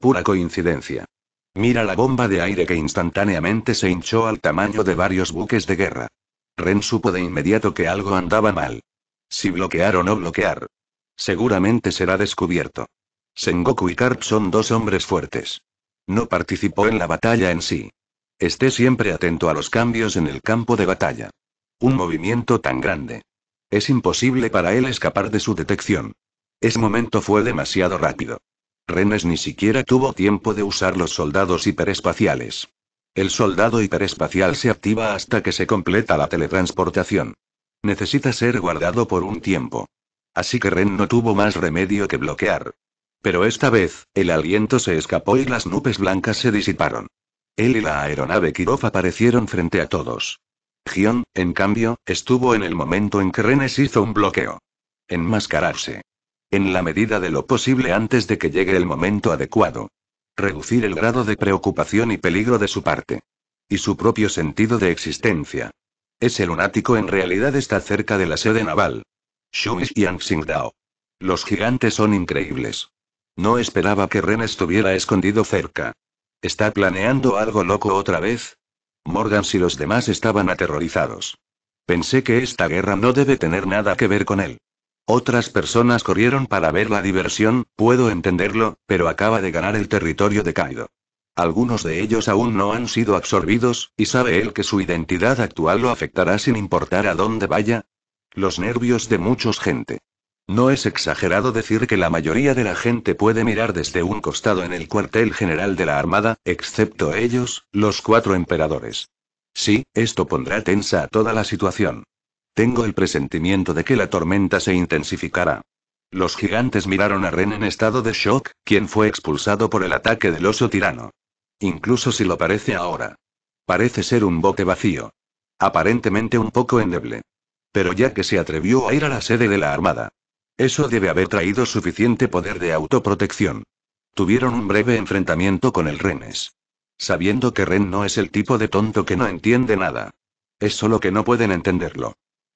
Pura coincidencia. Mira la bomba de aire que instantáneamente se hinchó al tamaño de varios buques de guerra. Ren supo de inmediato que algo andaba mal. Si bloquear o no bloquear. Seguramente será descubierto. Sengoku y Karp son dos hombres fuertes. No participó en la batalla en sí. Esté siempre atento a los cambios en el campo de batalla. Un movimiento tan grande. Es imposible para él escapar de su detección. Ese momento fue demasiado rápido. Rennes ni siquiera tuvo tiempo de usar los soldados hiperespaciales. El soldado hiperespacial se activa hasta que se completa la teletransportación. Necesita ser guardado por un tiempo. Así que Ren no tuvo más remedio que bloquear. Pero esta vez, el aliento se escapó y las nubes blancas se disiparon. Él y la aeronave Kirov aparecieron frente a todos. Gion, en cambio, estuvo en el momento en que Renes hizo un bloqueo. Enmascararse. En la medida de lo posible antes de que llegue el momento adecuado. Reducir el grado de preocupación y peligro de su parte. Y su propio sentido de existencia. Ese lunático en realidad está cerca de la sede naval. Shumish y Anxingdao. Los gigantes son increíbles. No esperaba que Ren estuviera escondido cerca. ¿Está planeando algo loco otra vez? Morgan y los demás estaban aterrorizados. Pensé que esta guerra no debe tener nada que ver con él. Otras personas corrieron para ver la diversión, puedo entenderlo, pero acaba de ganar el territorio de Kaido. Algunos de ellos aún no han sido absorbidos, y sabe él que su identidad actual lo afectará sin importar a dónde vaya. Los nervios de muchos gente. No es exagerado decir que la mayoría de la gente puede mirar desde un costado en el cuartel general de la Armada, excepto ellos, los cuatro emperadores. Sí, esto pondrá tensa a toda la situación. Tengo el presentimiento de que la tormenta se intensificará. Los gigantes miraron a Ren en estado de shock, quien fue expulsado por el ataque del oso tirano. Incluso si lo parece ahora. Parece ser un bote vacío. Aparentemente un poco endeble. Pero ya que se atrevió a ir a la sede de la Armada, eso debe haber traído suficiente poder de autoprotección. Tuvieron un breve enfrentamiento con el Renes. Sabiendo que Ren no es el tipo de tonto que no entiende nada. Es solo que no pueden entenderlo.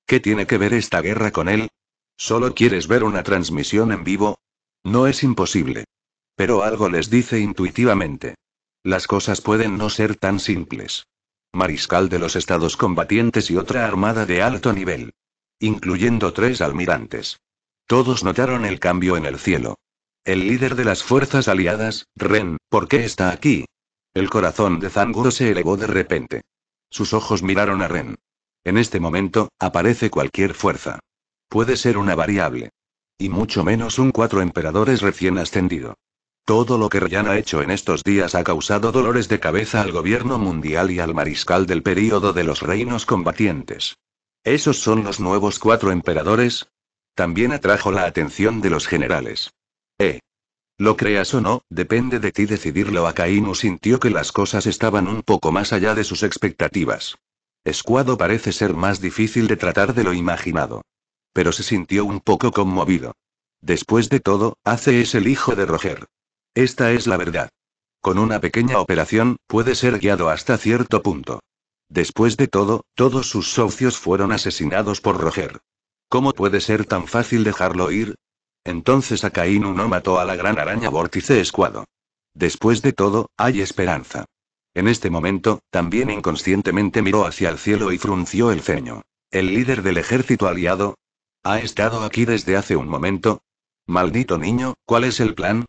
¿Qué tiene que ver esta guerra con él? ¿Solo quieres ver una transmisión en vivo? No es imposible. Pero algo les dice intuitivamente. Las cosas pueden no ser tan simples. Mariscal de los Estados Combatientes y otra armada de alto nivel. Incluyendo tres almirantes. Todos notaron el cambio en el cielo. El líder de las fuerzas aliadas, Ren, ¿por qué está aquí? El corazón de Zanguro se elevó de repente. Sus ojos miraron a Ren. En este momento, aparece cualquier fuerza. Puede ser una variable. Y mucho menos un cuatro emperadores recién ascendido. Todo lo que Ryan ha hecho en estos días ha causado dolores de cabeza al gobierno mundial y al mariscal del período de los reinos combatientes. ¿Esos son los nuevos cuatro emperadores? También atrajo la atención de los generales. Eh. Lo creas o no, depende de ti decidirlo. Akainu sintió que las cosas estaban un poco más allá de sus expectativas. Escuado parece ser más difícil de tratar de lo imaginado. Pero se sintió un poco conmovido. Después de todo, hace es el hijo de Roger. Esta es la verdad. Con una pequeña operación, puede ser guiado hasta cierto punto. Después de todo, todos sus socios fueron asesinados por Roger. ¿Cómo puede ser tan fácil dejarlo ir? Entonces Akainu no mató a la gran araña vórtice escuado. Después de todo, hay esperanza. En este momento, también inconscientemente miró hacia el cielo y frunció el ceño. ¿El líder del ejército aliado? ¿Ha estado aquí desde hace un momento? Maldito niño, ¿cuál es el plan?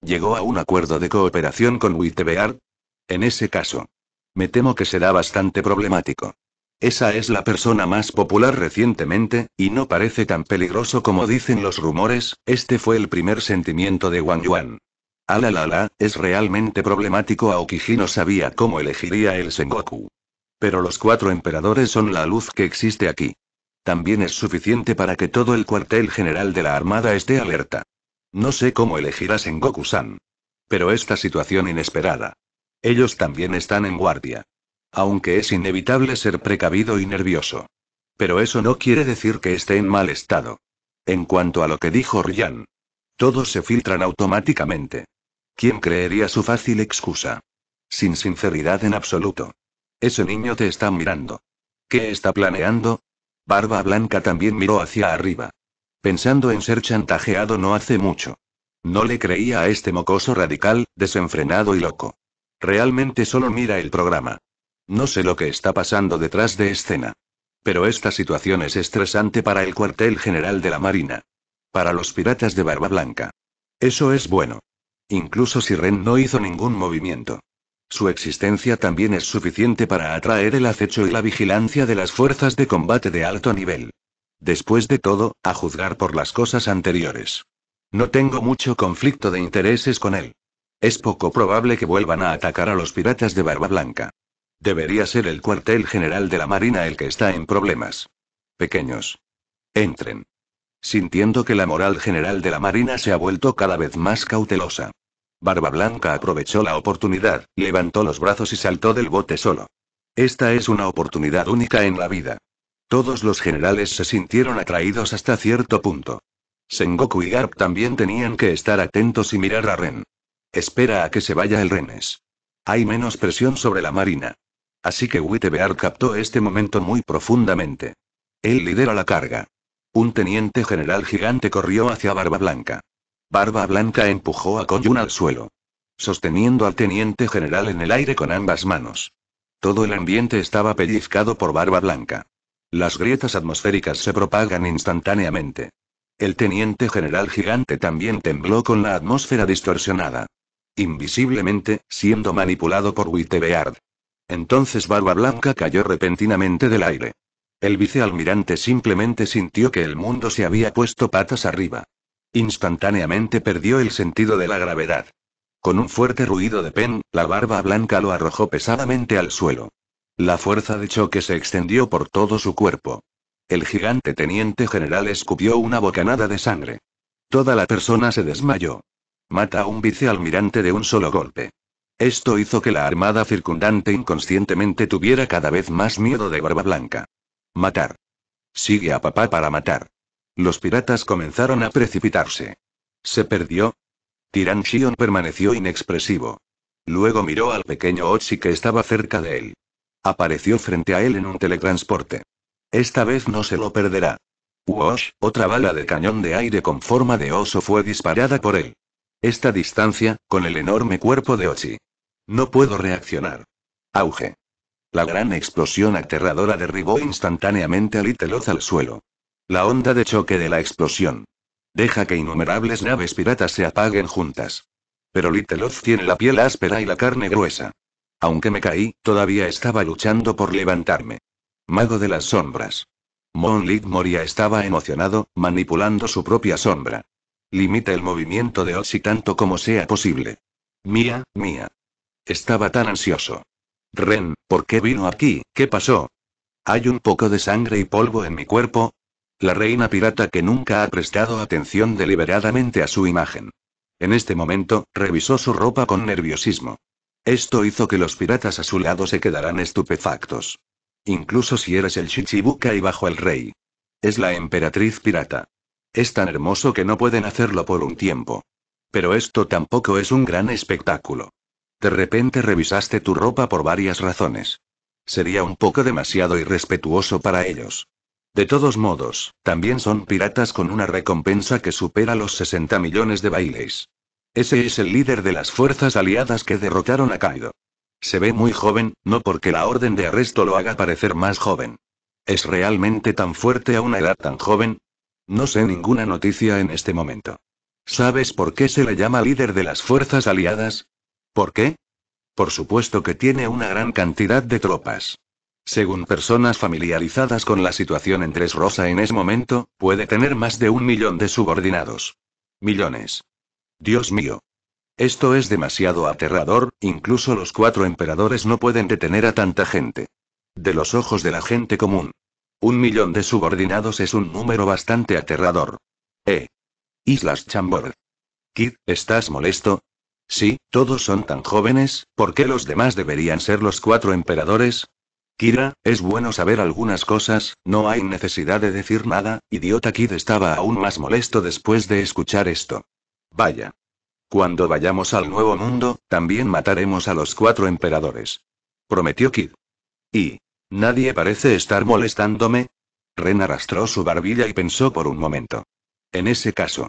¿Llegó a un acuerdo de cooperación con Wittebeard? En ese caso. Me temo que será bastante problemático. Esa es la persona más popular recientemente, y no parece tan peligroso como dicen los rumores, este fue el primer sentimiento de Wang Yuan. Alalala, ah, la la, es realmente problemático Aokiji no sabía cómo elegiría el Sengoku. Pero los cuatro emperadores son la luz que existe aquí. También es suficiente para que todo el cuartel general de la armada esté alerta. No sé cómo elegirá Sengoku-san. Pero esta situación inesperada. Ellos también están en guardia. Aunque es inevitable ser precavido y nervioso. Pero eso no quiere decir que esté en mal estado. En cuanto a lo que dijo Ryan. Todos se filtran automáticamente. ¿Quién creería su fácil excusa? Sin sinceridad en absoluto. Ese niño te está mirando. ¿Qué está planeando? Barba Blanca también miró hacia arriba. Pensando en ser chantajeado no hace mucho. No le creía a este mocoso radical, desenfrenado y loco. Realmente solo mira el programa. No sé lo que está pasando detrás de escena. Pero esta situación es estresante para el cuartel general de la Marina. Para los piratas de Barba Blanca. Eso es bueno. Incluso si Ren no hizo ningún movimiento. Su existencia también es suficiente para atraer el acecho y la vigilancia de las fuerzas de combate de alto nivel. Después de todo, a juzgar por las cosas anteriores. No tengo mucho conflicto de intereses con él. Es poco probable que vuelvan a atacar a los piratas de Barba Blanca. Debería ser el cuartel general de la Marina el que está en problemas. Pequeños. Entren. Sintiendo que la moral general de la Marina se ha vuelto cada vez más cautelosa. Barba Blanca aprovechó la oportunidad, levantó los brazos y saltó del bote solo. Esta es una oportunidad única en la vida. Todos los generales se sintieron atraídos hasta cierto punto. Sengoku y Garp también tenían que estar atentos y mirar a Ren. Espera a que se vaya el Renes. Hay menos presión sobre la marina. Así que Wittebeard captó este momento muy profundamente. Él lidera la carga. Un teniente general gigante corrió hacia Barba Blanca. Barba Blanca empujó a Koyun al suelo. Sosteniendo al teniente general en el aire con ambas manos. Todo el ambiente estaba pellizcado por Barba Blanca. Las grietas atmosféricas se propagan instantáneamente. El teniente general gigante también tembló con la atmósfera distorsionada. Invisiblemente, siendo manipulado por Wittebeard. Entonces Barba Blanca cayó repentinamente del aire. El vicealmirante simplemente sintió que el mundo se había puesto patas arriba. Instantáneamente perdió el sentido de la gravedad. Con un fuerte ruido de pen, la barba blanca lo arrojó pesadamente al suelo. La fuerza de choque se extendió por todo su cuerpo. El gigante teniente general escupió una bocanada de sangre. Toda la persona se desmayó. Mata a un vicealmirante de un solo golpe. Esto hizo que la armada circundante inconscientemente tuviera cada vez más miedo de Barba Blanca. Matar. Sigue a papá para matar. Los piratas comenzaron a precipitarse. Se perdió. Tiran Shion permaneció inexpresivo. Luego miró al pequeño Ochi que estaba cerca de él. Apareció frente a él en un teletransporte. Esta vez no se lo perderá. Wash, otra bala de cañón de aire con forma de oso fue disparada por él. Esta distancia, con el enorme cuerpo de Ochi, no puedo reaccionar. Auge. La gran explosión aterradora derribó instantáneamente a littleoth al suelo. La onda de choque de la explosión. Deja que innumerables naves piratas se apaguen juntas. Pero littleoth tiene la piel áspera y la carne gruesa. Aunque me caí, todavía estaba luchando por levantarme. Mago de las sombras. Monlit Moria estaba emocionado, manipulando su propia sombra. Limita el movimiento de Oxy tanto como sea posible. Mía, mía. Estaba tan ansioso. Ren, ¿por qué vino aquí? ¿Qué pasó? Hay un poco de sangre y polvo en mi cuerpo. La reina pirata que nunca ha prestado atención deliberadamente a su imagen. En este momento, revisó su ropa con nerviosismo. Esto hizo que los piratas a su lado se quedaran estupefactos. Incluso si eres el y bajo el rey. Es la emperatriz pirata. Es tan hermoso que no pueden hacerlo por un tiempo. Pero esto tampoco es un gran espectáculo. De repente revisaste tu ropa por varias razones. Sería un poco demasiado irrespetuoso para ellos. De todos modos, también son piratas con una recompensa que supera los 60 millones de bailes. Ese es el líder de las fuerzas aliadas que derrotaron a Kaido. Se ve muy joven, no porque la orden de arresto lo haga parecer más joven. ¿Es realmente tan fuerte a una edad tan joven? No sé ninguna noticia en este momento. ¿Sabes por qué se le llama líder de las fuerzas aliadas? ¿Por qué? Por supuesto que tiene una gran cantidad de tropas. Según personas familiarizadas con la situación en Tres Rosa en ese momento, puede tener más de un millón de subordinados. Millones. Dios mío. Esto es demasiado aterrador, incluso los cuatro emperadores no pueden detener a tanta gente. De los ojos de la gente común. Un millón de subordinados es un número bastante aterrador. Eh. Islas Chambord. Kid, ¿estás molesto? Sí, todos son tan jóvenes, ¿por qué los demás deberían ser los cuatro emperadores? Kira, es bueno saber algunas cosas, no hay necesidad de decir nada, idiota Kid estaba aún más molesto después de escuchar esto. Vaya. Cuando vayamos al nuevo mundo, también mataremos a los cuatro emperadores. Prometió Kid. Y. Nadie parece estar molestándome. Ren arrastró su barbilla y pensó por un momento. En ese caso.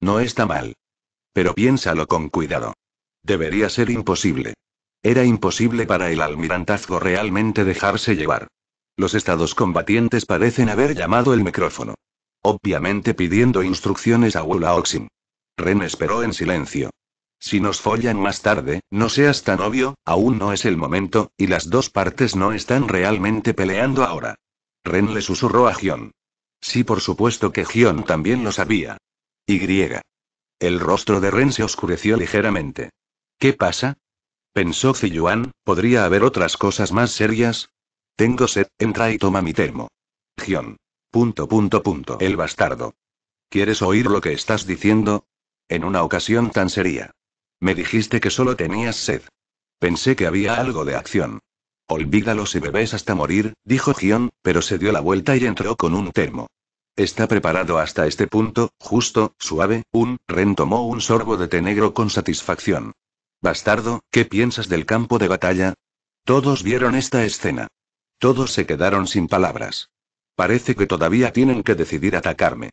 No está mal. Pero piénsalo con cuidado. Debería ser imposible. Era imposible para el almirantazgo realmente dejarse llevar. Los estados combatientes parecen haber llamado el micrófono. Obviamente pidiendo instrucciones a Wula Oxim. Ren esperó en silencio. Si nos follan más tarde, no seas tan obvio, aún no es el momento, y las dos partes no están realmente peleando ahora. Ren le susurró a Gion. Sí, por supuesto que Gion también lo sabía. Y. El rostro de Ren se oscureció ligeramente. ¿Qué pasa? Pensó Ziyuan, ¿podría haber otras cosas más serias? Tengo sed, entra y toma mi termo. Gion. Punto punto punto. El bastardo. ¿Quieres oír lo que estás diciendo? En una ocasión tan seria. Me dijiste que solo tenías sed. Pensé que había algo de acción. Olvídalo si bebes hasta morir, dijo Gion, pero se dio la vuelta y entró con un termo. Está preparado hasta este punto, justo, suave, un, Ren tomó un sorbo de té negro con satisfacción. Bastardo, ¿qué piensas del campo de batalla? Todos vieron esta escena. Todos se quedaron sin palabras. Parece que todavía tienen que decidir atacarme.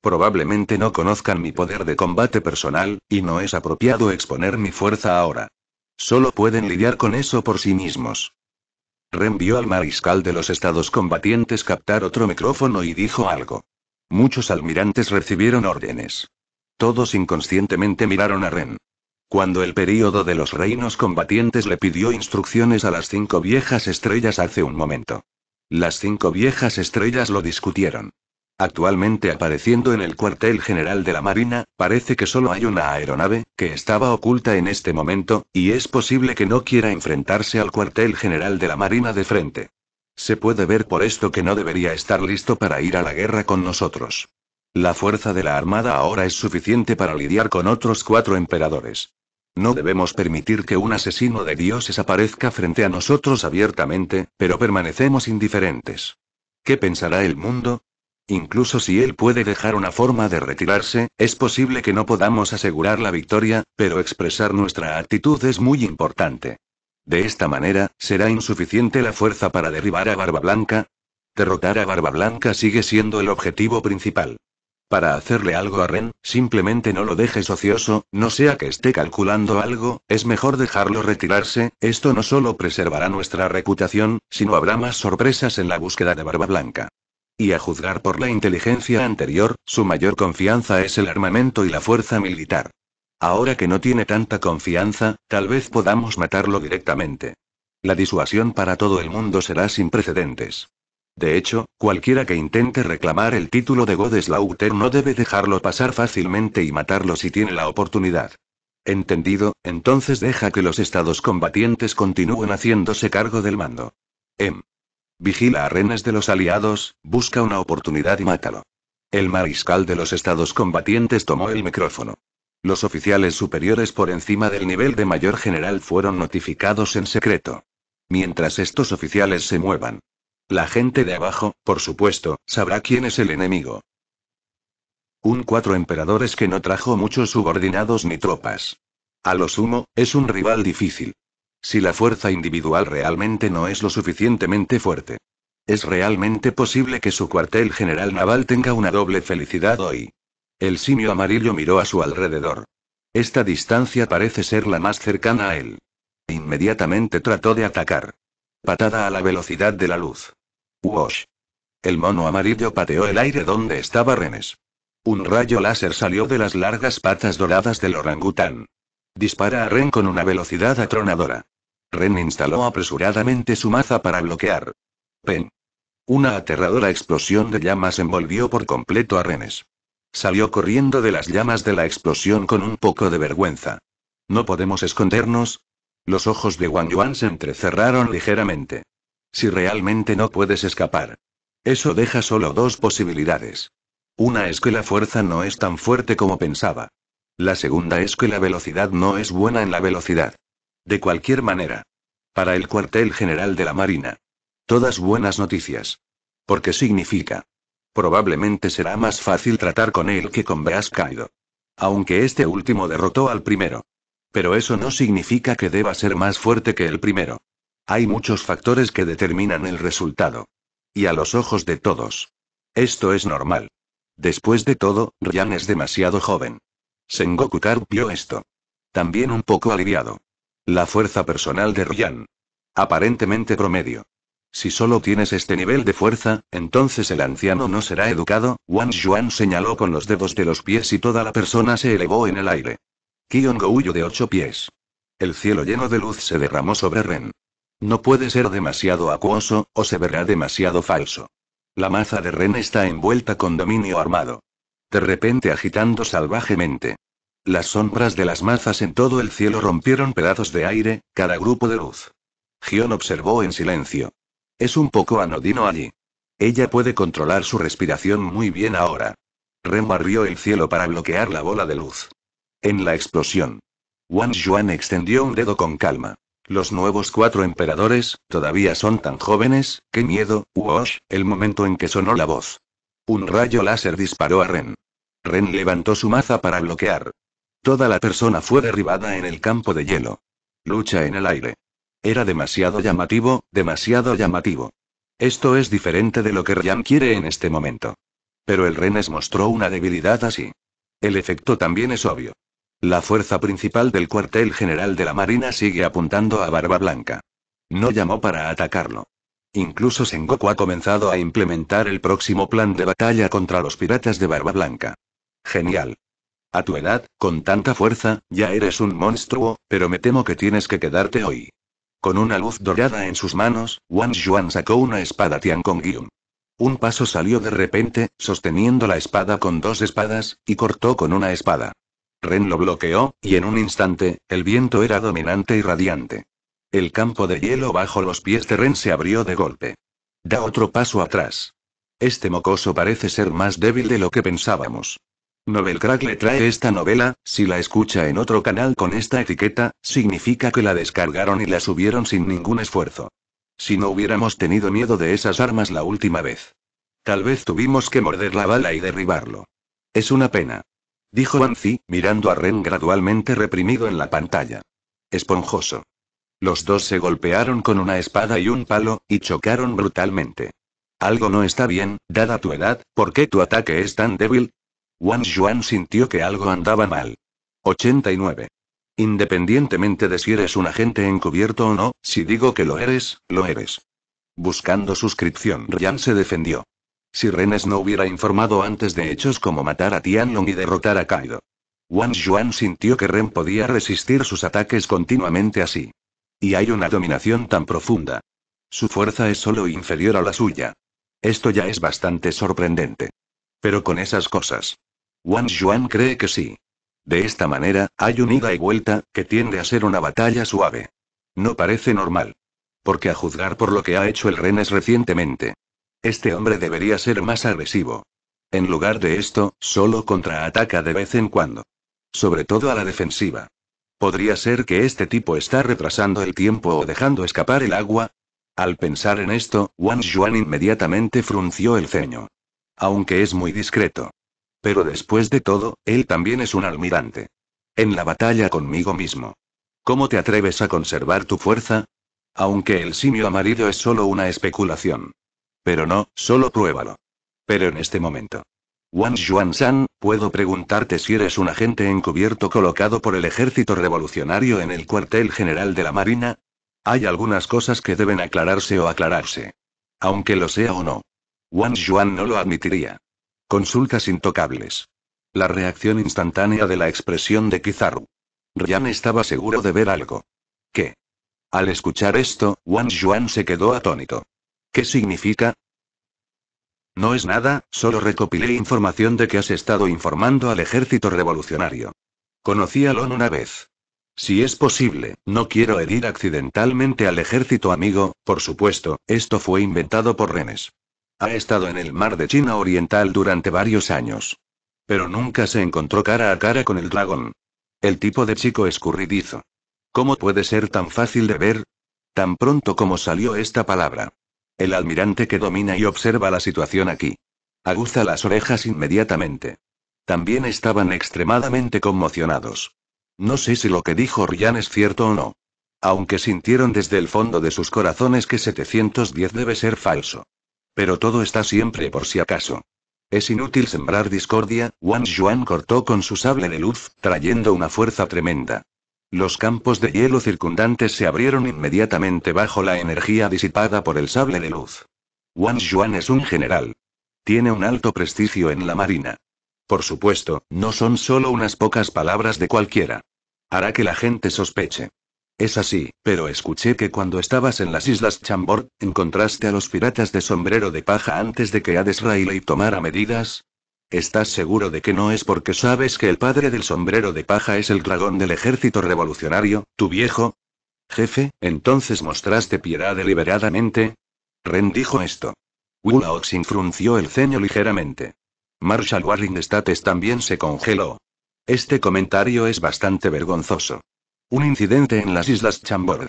Probablemente no conozcan mi poder de combate personal, y no es apropiado exponer mi fuerza ahora. Solo pueden lidiar con eso por sí mismos. Ren vio al mariscal de los estados combatientes captar otro micrófono y dijo algo. Muchos almirantes recibieron órdenes. Todos inconscientemente miraron a Ren. Cuando el período de los reinos combatientes le pidió instrucciones a las cinco viejas estrellas hace un momento. Las cinco viejas estrellas lo discutieron. Actualmente apareciendo en el cuartel general de la Marina, parece que solo hay una aeronave, que estaba oculta en este momento, y es posible que no quiera enfrentarse al cuartel general de la Marina de frente. Se puede ver por esto que no debería estar listo para ir a la guerra con nosotros. La fuerza de la armada ahora es suficiente para lidiar con otros cuatro emperadores. No debemos permitir que un asesino de dioses aparezca frente a nosotros abiertamente, pero permanecemos indiferentes. ¿Qué pensará el mundo? Incluso si él puede dejar una forma de retirarse, es posible que no podamos asegurar la victoria, pero expresar nuestra actitud es muy importante. De esta manera, ¿será insuficiente la fuerza para derribar a Barba Blanca? Derrotar a Barba Blanca sigue siendo el objetivo principal para hacerle algo a Ren, simplemente no lo dejes ocioso, no sea que esté calculando algo, es mejor dejarlo retirarse, esto no solo preservará nuestra reputación, sino habrá más sorpresas en la búsqueda de Barba Blanca. Y a juzgar por la inteligencia anterior, su mayor confianza es el armamento y la fuerza militar. Ahora que no tiene tanta confianza, tal vez podamos matarlo directamente. La disuasión para todo el mundo será sin precedentes. De hecho, cualquiera que intente reclamar el título de Godeslauter no debe dejarlo pasar fácilmente y matarlo si tiene la oportunidad. Entendido, entonces deja que los estados combatientes continúen haciéndose cargo del mando. M. Em. Vigila a renes de los aliados, busca una oportunidad y mátalo. El mariscal de los estados combatientes tomó el micrófono. Los oficiales superiores por encima del nivel de mayor general fueron notificados en secreto. Mientras estos oficiales se muevan, la gente de abajo, por supuesto, sabrá quién es el enemigo. Un cuatro emperadores que no trajo muchos subordinados ni tropas. A lo sumo, es un rival difícil. Si la fuerza individual realmente no es lo suficientemente fuerte. Es realmente posible que su cuartel general naval tenga una doble felicidad hoy. El simio amarillo miró a su alrededor. Esta distancia parece ser la más cercana a él. Inmediatamente trató de atacar. Patada a la velocidad de la luz. ¡Wosh! El mono amarillo pateó el aire donde estaba Renes. Un rayo láser salió de las largas patas doradas del orangután. Dispara a Ren con una velocidad atronadora. Ren instaló apresuradamente su maza para bloquear. Pen. Una aterradora explosión de llamas envolvió por completo a Renes. Salió corriendo de las llamas de la explosión con un poco de vergüenza. No podemos escondernos, los ojos de Wang Yuan se entrecerraron ligeramente. Si realmente no puedes escapar. Eso deja solo dos posibilidades. Una es que la fuerza no es tan fuerte como pensaba. La segunda es que la velocidad no es buena en la velocidad. De cualquier manera. Para el cuartel general de la Marina. Todas buenas noticias. Porque significa. Probablemente será más fácil tratar con él que con Brass Aunque este último derrotó al primero. Pero eso no significa que deba ser más fuerte que el primero. Hay muchos factores que determinan el resultado. Y a los ojos de todos. Esto es normal. Después de todo, Ryan es demasiado joven. Sengoku Karp vio esto. También un poco aliviado. La fuerza personal de Ryan. Aparentemente promedio. Si solo tienes este nivel de fuerza, entonces el anciano no será educado, Wang Yuan señaló con los dedos de los pies y toda la persona se elevó en el aire. Kion huyó de ocho pies. El cielo lleno de luz se derramó sobre Ren. No puede ser demasiado acuoso, o se verá demasiado falso. La maza de Ren está envuelta con dominio armado. De repente agitando salvajemente. Las sombras de las mazas en todo el cielo rompieron pedazos de aire, cada grupo de luz. Gion observó en silencio. Es un poco anodino allí. Ella puede controlar su respiración muy bien ahora. Ren barrió el cielo para bloquear la bola de luz. En la explosión. Wang Yuan extendió un dedo con calma. Los nuevos cuatro emperadores, todavía son tan jóvenes, qué miedo, Uosh, el momento en que sonó la voz. Un rayo láser disparó a Ren. Ren levantó su maza para bloquear. Toda la persona fue derribada en el campo de hielo. Lucha en el aire. Era demasiado llamativo, demasiado llamativo. Esto es diferente de lo que Ryan quiere en este momento. Pero el Renes mostró una debilidad así. El efecto también es obvio. La fuerza principal del cuartel general de la Marina sigue apuntando a Barba Blanca. No llamó para atacarlo. Incluso Sengoku ha comenzado a implementar el próximo plan de batalla contra los piratas de Barba Blanca. Genial. A tu edad, con tanta fuerza, ya eres un monstruo, pero me temo que tienes que quedarte hoy. Con una luz dorada en sus manos, Wang Yuan sacó una espada Tian Kong Un paso salió de repente, sosteniendo la espada con dos espadas, y cortó con una espada. Ren lo bloqueó, y en un instante, el viento era dominante y radiante. El campo de hielo bajo los pies de Ren se abrió de golpe. Da otro paso atrás. Este mocoso parece ser más débil de lo que pensábamos. Novelcrack le trae esta novela, si la escucha en otro canal con esta etiqueta, significa que la descargaron y la subieron sin ningún esfuerzo. Si no hubiéramos tenido miedo de esas armas la última vez. Tal vez tuvimos que morder la bala y derribarlo. Es una pena. Dijo Wanzi, mirando a Ren gradualmente reprimido en la pantalla. Esponjoso. Los dos se golpearon con una espada y un palo, y chocaron brutalmente. Algo no está bien, dada tu edad, ¿por qué tu ataque es tan débil? Wang Yuan sintió que algo andaba mal. 89. Independientemente de si eres un agente encubierto o no, si digo que lo eres, lo eres. Buscando suscripción, Ryan se defendió. Si Renes no hubiera informado antes de hechos como matar a Tianlong y derrotar a Kaido. Wang Yuan sintió que Ren podía resistir sus ataques continuamente así. Y hay una dominación tan profunda. Su fuerza es solo inferior a la suya. Esto ya es bastante sorprendente. Pero con esas cosas. Wang Yuan cree que sí. De esta manera, hay un ida y vuelta, que tiende a ser una batalla suave. No parece normal. Porque a juzgar por lo que ha hecho el Renes recientemente, este hombre debería ser más agresivo. En lugar de esto, solo contraataca de vez en cuando. Sobre todo a la defensiva. ¿Podría ser que este tipo está retrasando el tiempo o dejando escapar el agua? Al pensar en esto, Wang Yuan inmediatamente frunció el ceño. Aunque es muy discreto. Pero después de todo, él también es un almirante. En la batalla conmigo mismo. ¿Cómo te atreves a conservar tu fuerza? Aunque el simio amarillo es solo una especulación. Pero no, solo pruébalo. Pero en este momento. Wang Yuan-san, puedo preguntarte si eres un agente encubierto colocado por el ejército revolucionario en el cuartel general de la Marina? Hay algunas cosas que deben aclararse o aclararse. Aunque lo sea o no. Wang Yuan no lo admitiría. Consultas intocables. La reacción instantánea de la expresión de Kizaru. Ryan estaba seguro de ver algo. ¿Qué? Al escuchar esto, Wang Yuan se quedó atónito. ¿Qué significa? No es nada, solo recopilé información de que has estado informando al ejército revolucionario. Conocí a una vez. Si es posible, no quiero herir accidentalmente al ejército amigo, por supuesto, esto fue inventado por Renes. Ha estado en el mar de China Oriental durante varios años. Pero nunca se encontró cara a cara con el dragón. El tipo de chico escurridizo. ¿Cómo puede ser tan fácil de ver? Tan pronto como salió esta palabra. El almirante que domina y observa la situación aquí. Aguza las orejas inmediatamente. También estaban extremadamente conmocionados. No sé si lo que dijo Ryan es cierto o no. Aunque sintieron desde el fondo de sus corazones que 710 debe ser falso. Pero todo está siempre por si acaso. Es inútil sembrar discordia, Wang Yuan cortó con su sable de luz, trayendo una fuerza tremenda. Los campos de hielo circundantes se abrieron inmediatamente bajo la energía disipada por el sable de luz. Wang Yuan es un general. Tiene un alto prestigio en la marina. Por supuesto, no son solo unas pocas palabras de cualquiera. Hará que la gente sospeche. Es así, pero escuché que cuando estabas en las Islas Chambord, encontraste a los piratas de sombrero de paja antes de que Hades y tomara medidas, ¿Estás seguro de que no es porque sabes que el padre del sombrero de paja es el dragón del ejército revolucionario, tu viejo? Jefe, entonces mostraste piedad deliberadamente. Ren dijo esto. oxin frunció el ceño ligeramente. Marshall Warring States también se congeló. Este comentario es bastante vergonzoso. Un incidente en las Islas Chambord.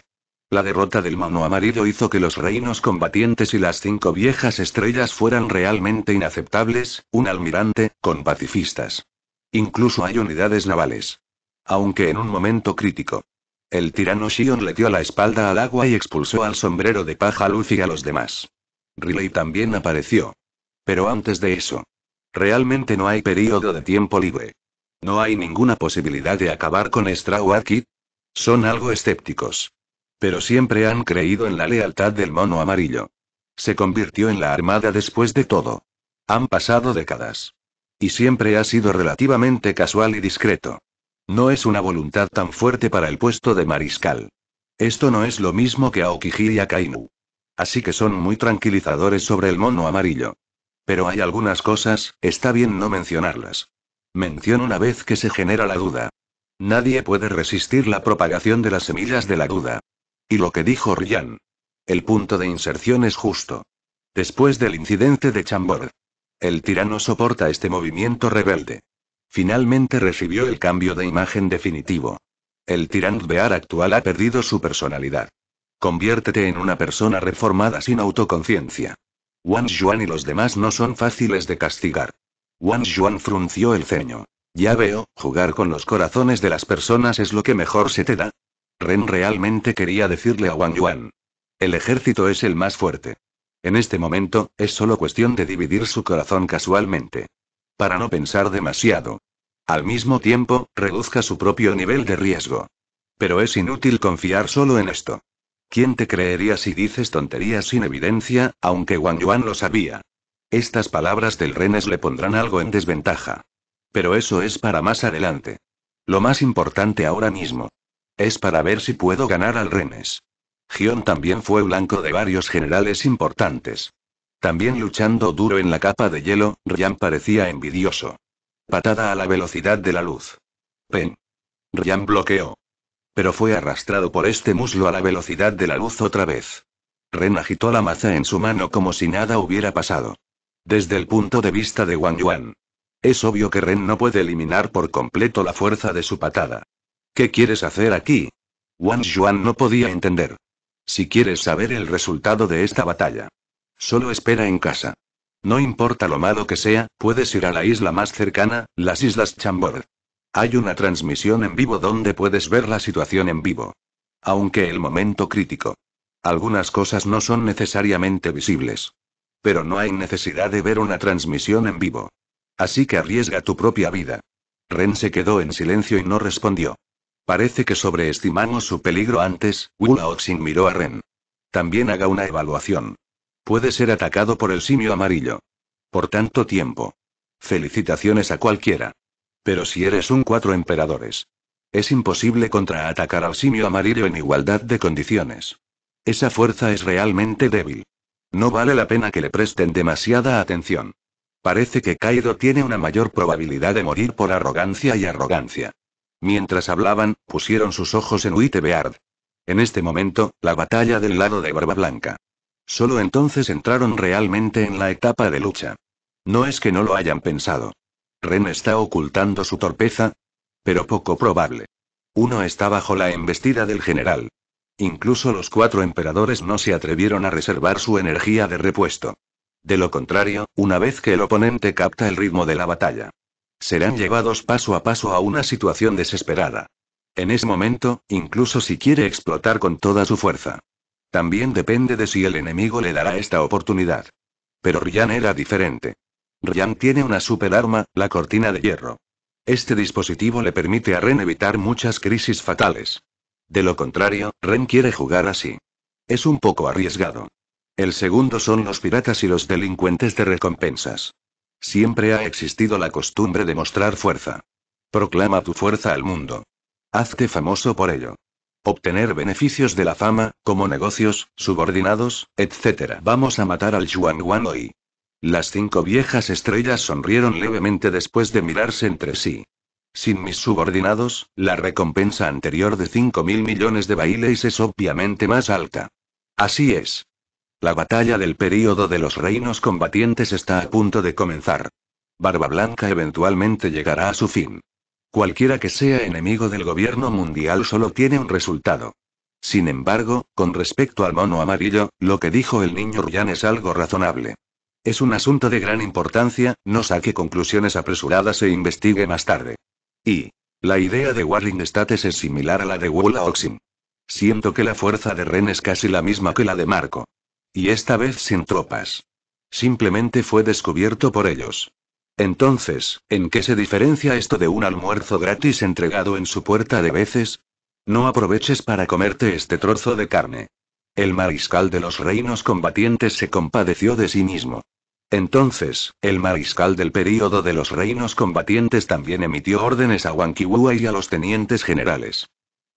La derrota del Mano amarillo hizo que los reinos combatientes y las cinco viejas estrellas fueran realmente inaceptables, un almirante, con pacifistas. Incluso hay unidades navales. Aunque en un momento crítico. El tirano Shion le dio la espalda al agua y expulsó al sombrero de paja Luz y a los demás. Riley también apareció. Pero antes de eso. Realmente no hay periodo de tiempo libre. No hay ninguna posibilidad de acabar con Straw Kid. Son algo escépticos. Pero siempre han creído en la lealtad del mono amarillo. Se convirtió en la Armada después de todo. Han pasado décadas. Y siempre ha sido relativamente casual y discreto. No es una voluntad tan fuerte para el puesto de mariscal. Esto no es lo mismo que Aokiji y Kainu. Así que son muy tranquilizadores sobre el mono amarillo. Pero hay algunas cosas, está bien no mencionarlas. Menciono una vez que se genera la duda. Nadie puede resistir la propagación de las semillas de la duda. Y lo que dijo Ryan. El punto de inserción es justo. Después del incidente de Chambord. El tirano soporta este movimiento rebelde. Finalmente recibió el cambio de imagen definitivo. El tirano Bear actual ha perdido su personalidad. Conviértete en una persona reformada sin autoconciencia. Wang Yuan y los demás no son fáciles de castigar. Wang Yuan frunció el ceño. Ya veo, jugar con los corazones de las personas es lo que mejor se te da, Ren realmente quería decirle a Wang Yuan. El ejército es el más fuerte. En este momento, es solo cuestión de dividir su corazón casualmente. Para no pensar demasiado. Al mismo tiempo, reduzca su propio nivel de riesgo. Pero es inútil confiar solo en esto. ¿Quién te creería si dices tonterías sin evidencia, aunque Wang Yuan lo sabía? Estas palabras del Renes le pondrán algo en desventaja. Pero eso es para más adelante. Lo más importante ahora mismo, es para ver si puedo ganar al Rennes. Gion también fue blanco de varios generales importantes. También luchando duro en la capa de hielo, Ryan parecía envidioso. Patada a la velocidad de la luz. Pen. Ryan bloqueó. Pero fue arrastrado por este muslo a la velocidad de la luz otra vez. Ren agitó la maza en su mano como si nada hubiera pasado. Desde el punto de vista de Wang Yuan. Es obvio que Ren no puede eliminar por completo la fuerza de su patada. ¿Qué quieres hacer aquí? Wang Yuan no podía entender. Si quieres saber el resultado de esta batalla. Solo espera en casa. No importa lo malo que sea, puedes ir a la isla más cercana, las Islas Chambord. Hay una transmisión en vivo donde puedes ver la situación en vivo. Aunque el momento crítico. Algunas cosas no son necesariamente visibles. Pero no hay necesidad de ver una transmisión en vivo. Así que arriesga tu propia vida. Ren se quedó en silencio y no respondió. Parece que sobreestimamos su peligro antes, Wu miró a Ren. También haga una evaluación. Puede ser atacado por el simio amarillo. Por tanto tiempo. Felicitaciones a cualquiera. Pero si eres un cuatro emperadores. Es imposible contraatacar al simio amarillo en igualdad de condiciones. Esa fuerza es realmente débil. No vale la pena que le presten demasiada atención. Parece que Kaido tiene una mayor probabilidad de morir por arrogancia y arrogancia. Mientras hablaban, pusieron sus ojos en Beard. En este momento, la batalla del lado de Barba Blanca. Solo entonces entraron realmente en la etapa de lucha. No es que no lo hayan pensado. Ren está ocultando su torpeza, pero poco probable. Uno está bajo la embestida del general. Incluso los cuatro emperadores no se atrevieron a reservar su energía de repuesto. De lo contrario, una vez que el oponente capta el ritmo de la batalla, Serán llevados paso a paso a una situación desesperada. En ese momento, incluso si quiere explotar con toda su fuerza. También depende de si el enemigo le dará esta oportunidad. Pero Ryan era diferente. Ryan tiene una superarma, la cortina de hierro. Este dispositivo le permite a Ren evitar muchas crisis fatales. De lo contrario, Ren quiere jugar así. Es un poco arriesgado. El segundo son los piratas y los delincuentes de recompensas. Siempre ha existido la costumbre de mostrar fuerza. Proclama tu fuerza al mundo. Hazte famoso por ello. Obtener beneficios de la fama, como negocios, subordinados, etc. Vamos a matar al Yuan Wan hoy. Las cinco viejas estrellas sonrieron levemente después de mirarse entre sí. Sin mis subordinados, la recompensa anterior de mil millones de bailes es obviamente más alta. Así es. La batalla del período de los reinos combatientes está a punto de comenzar. Barba Blanca eventualmente llegará a su fin. Cualquiera que sea enemigo del gobierno mundial solo tiene un resultado. Sin embargo, con respecto al mono amarillo, lo que dijo el niño Ruyan es algo razonable. Es un asunto de gran importancia, no saque conclusiones apresuradas e investigue más tarde. Y. La idea de Warring States es similar a la de Walla Oxim. Siento que la fuerza de Ren es casi la misma que la de Marco. Y esta vez sin tropas. Simplemente fue descubierto por ellos. Entonces, ¿en qué se diferencia esto de un almuerzo gratis entregado en su puerta de veces? No aproveches para comerte este trozo de carne. El mariscal de los reinos combatientes se compadeció de sí mismo. Entonces, el mariscal del período de los reinos combatientes también emitió órdenes a Kiwua y a los tenientes generales.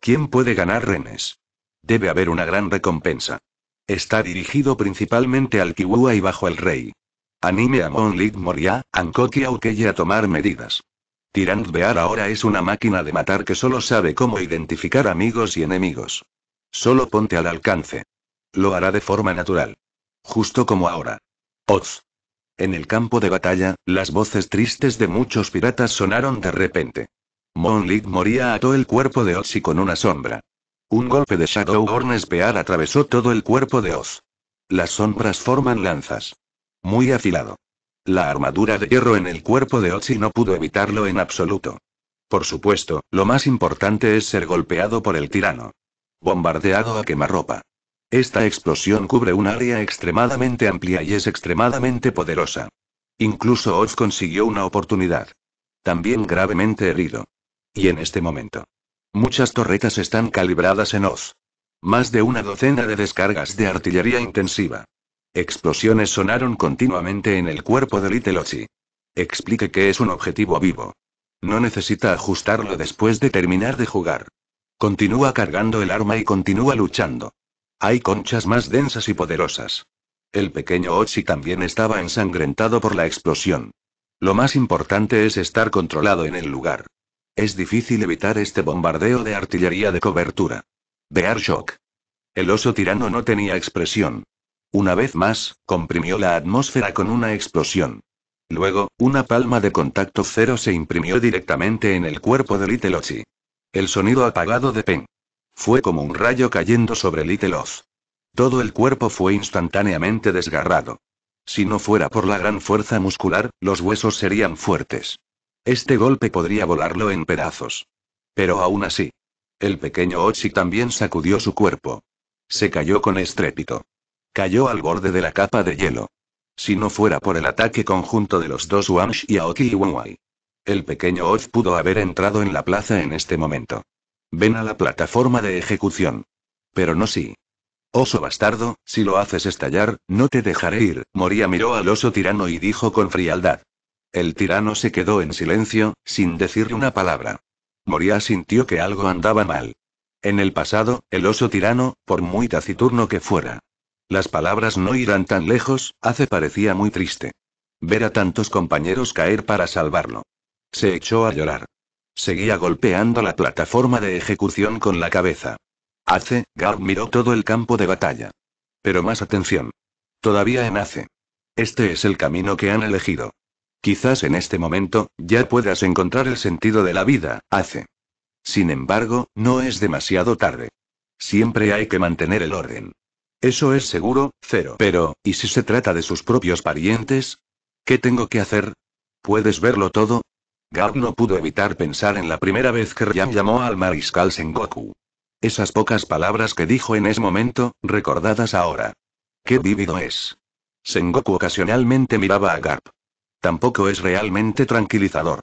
¿Quién puede ganar renes? Debe haber una gran recompensa. Está dirigido principalmente al Kiwua y bajo el rey. Anime a Lig Moria, Ankoki Aukeye a tomar medidas. Tirant Bear ahora es una máquina de matar que solo sabe cómo identificar amigos y enemigos. Solo ponte al alcance. Lo hará de forma natural. Justo como ahora. Oz. En el campo de batalla, las voces tristes de muchos piratas sonaron de repente. Lig Moria ató el cuerpo de y con una sombra. Un golpe de Horn Spear atravesó todo el cuerpo de Oz. Las sombras forman lanzas. Muy afilado. La armadura de hierro en el cuerpo de y no pudo evitarlo en absoluto. Por supuesto, lo más importante es ser golpeado por el tirano. Bombardeado a quemarropa. Esta explosión cubre un área extremadamente amplia y es extremadamente poderosa. Incluso Oz consiguió una oportunidad. También gravemente herido. Y en este momento. Muchas torretas están calibradas en OZ. Más de una docena de descargas de artillería intensiva. Explosiones sonaron continuamente en el cuerpo de Little Ochi. Explique que es un objetivo vivo. No necesita ajustarlo después de terminar de jugar. Continúa cargando el arma y continúa luchando. Hay conchas más densas y poderosas. El pequeño Ochi también estaba ensangrentado por la explosión. Lo más importante es estar controlado en el lugar. Es difícil evitar este bombardeo de artillería de cobertura. Bear Shock. El oso tirano no tenía expresión. Una vez más, comprimió la atmósfera con una explosión. Luego, una palma de contacto cero se imprimió directamente en el cuerpo de Little Ochi. El sonido apagado de Pen. Fue como un rayo cayendo sobre Little Oz. Todo el cuerpo fue instantáneamente desgarrado. Si no fuera por la gran fuerza muscular, los huesos serían fuertes. Este golpe podría volarlo en pedazos. Pero aún así. El pequeño Ochi también sacudió su cuerpo. Se cayó con estrépito. Cayó al borde de la capa de hielo. Si no fuera por el ataque conjunto de los dos Wamsh y Aoki y El pequeño Oz pudo haber entrado en la plaza en este momento. Ven a la plataforma de ejecución. Pero no sí. Oso bastardo, si lo haces estallar, no te dejaré ir. Moria miró al oso tirano y dijo con frialdad. El tirano se quedó en silencio, sin decir una palabra. Moria sintió que algo andaba mal. En el pasado, el oso tirano, por muy taciturno que fuera. Las palabras no irán tan lejos, hace parecía muy triste. Ver a tantos compañeros caer para salvarlo. Se echó a llorar. Seguía golpeando la plataforma de ejecución con la cabeza. Hace, Gar miró todo el campo de batalla. Pero más atención. Todavía en Hace. Este es el camino que han elegido. Quizás en este momento, ya puedas encontrar el sentido de la vida, hace. Sin embargo, no es demasiado tarde. Siempre hay que mantener el orden. Eso es seguro, cero. Pero, ¿y si se trata de sus propios parientes? ¿Qué tengo que hacer? ¿Puedes verlo todo? Garp no pudo evitar pensar en la primera vez que Ryan llamó al mariscal Sengoku. Esas pocas palabras que dijo en ese momento, recordadas ahora. ¡Qué vívido es! Sengoku ocasionalmente miraba a Garp. Tampoco es realmente tranquilizador.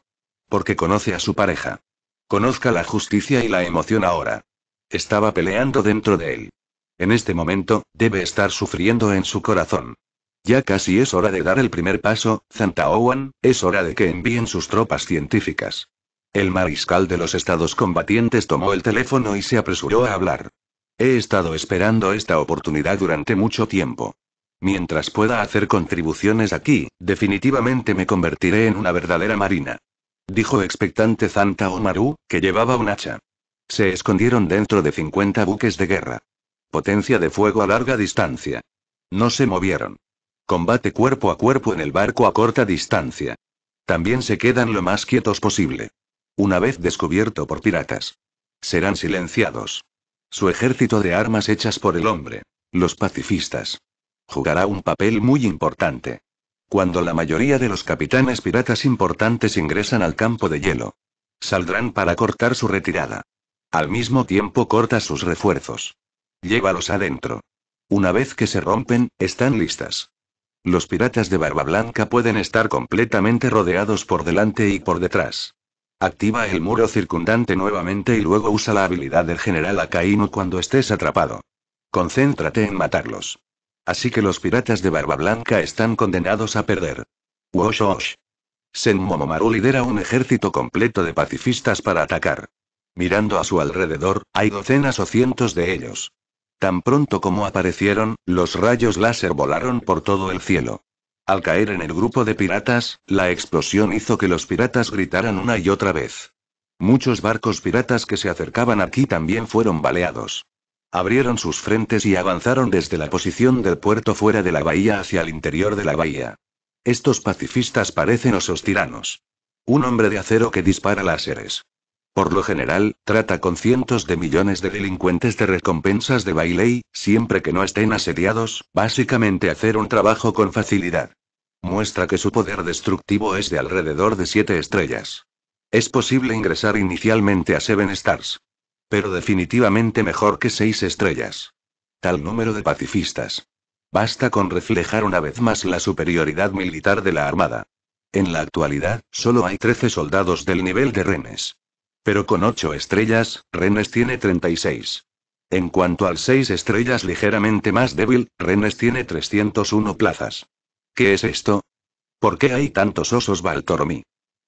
Porque conoce a su pareja. Conozca la justicia y la emoción ahora. Estaba peleando dentro de él. En este momento, debe estar sufriendo en su corazón. Ya casi es hora de dar el primer paso, Owen, es hora de que envíen sus tropas científicas. El mariscal de los estados combatientes tomó el teléfono y se apresuró a hablar. He estado esperando esta oportunidad durante mucho tiempo. Mientras pueda hacer contribuciones aquí, definitivamente me convertiré en una verdadera marina. Dijo expectante Zanta Omaru, que llevaba un hacha. Se escondieron dentro de 50 buques de guerra. Potencia de fuego a larga distancia. No se movieron. Combate cuerpo a cuerpo en el barco a corta distancia. También se quedan lo más quietos posible. Una vez descubierto por piratas. Serán silenciados. Su ejército de armas hechas por el hombre. Los pacifistas jugará un papel muy importante. Cuando la mayoría de los capitanes piratas importantes ingresan al campo de hielo, saldrán para cortar su retirada. Al mismo tiempo corta sus refuerzos. Llévalos adentro. Una vez que se rompen, están listas. Los piratas de Barba Blanca pueden estar completamente rodeados por delante y por detrás. Activa el muro circundante nuevamente y luego usa la habilidad del general Akainu cuando estés atrapado. Concéntrate en matarlos. Así que los piratas de Barba Blanca están condenados a perder. Wosh wosh. Sen Momomaru lidera un ejército completo de pacifistas para atacar. Mirando a su alrededor, hay docenas o cientos de ellos. Tan pronto como aparecieron, los rayos láser volaron por todo el cielo. Al caer en el grupo de piratas, la explosión hizo que los piratas gritaran una y otra vez. Muchos barcos piratas que se acercaban aquí también fueron baleados. Abrieron sus frentes y avanzaron desde la posición del puerto fuera de la bahía hacia el interior de la bahía. Estos pacifistas parecen osos tiranos. Un hombre de acero que dispara láseres. Por lo general, trata con cientos de millones de delincuentes de recompensas de bailey, siempre que no estén asediados, básicamente hacer un trabajo con facilidad. Muestra que su poder destructivo es de alrededor de 7 estrellas. Es posible ingresar inicialmente a Seven Stars. Pero definitivamente mejor que seis estrellas. Tal número de pacifistas. Basta con reflejar una vez más la superioridad militar de la Armada. En la actualidad, solo hay 13 soldados del nivel de Rennes. Pero con 8 estrellas, Rennes tiene 36. En cuanto al 6 estrellas ligeramente más débil, Rennes tiene 301 plazas. ¿Qué es esto? ¿Por qué hay tantos osos Baltoromí?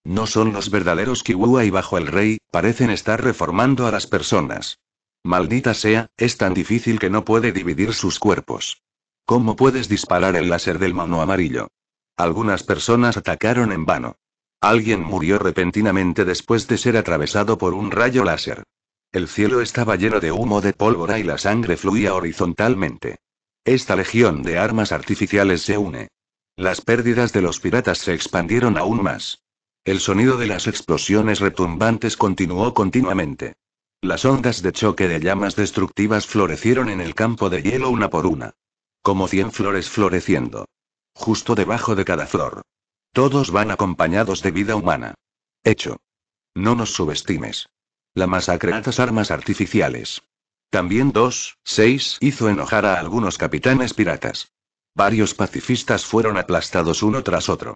No son los verdaderos Kiwua y bajo el rey, parecen estar reformando a las personas. Maldita sea, es tan difícil que no puede dividir sus cuerpos. ¿Cómo puedes disparar el láser del mono amarillo? Algunas personas atacaron en vano. Alguien murió repentinamente después de ser atravesado por un rayo láser. El cielo estaba lleno de humo de pólvora y la sangre fluía horizontalmente. Esta legión de armas artificiales se une. Las pérdidas de los piratas se expandieron aún más. El sonido de las explosiones retumbantes continuó continuamente. Las ondas de choque de llamas destructivas florecieron en el campo de hielo una por una. Como cien flores floreciendo. Justo debajo de cada flor. Todos van acompañados de vida humana. Hecho. No nos subestimes. La masacre las armas artificiales. También 2, 6 hizo enojar a algunos capitanes piratas. Varios pacifistas fueron aplastados uno tras otro.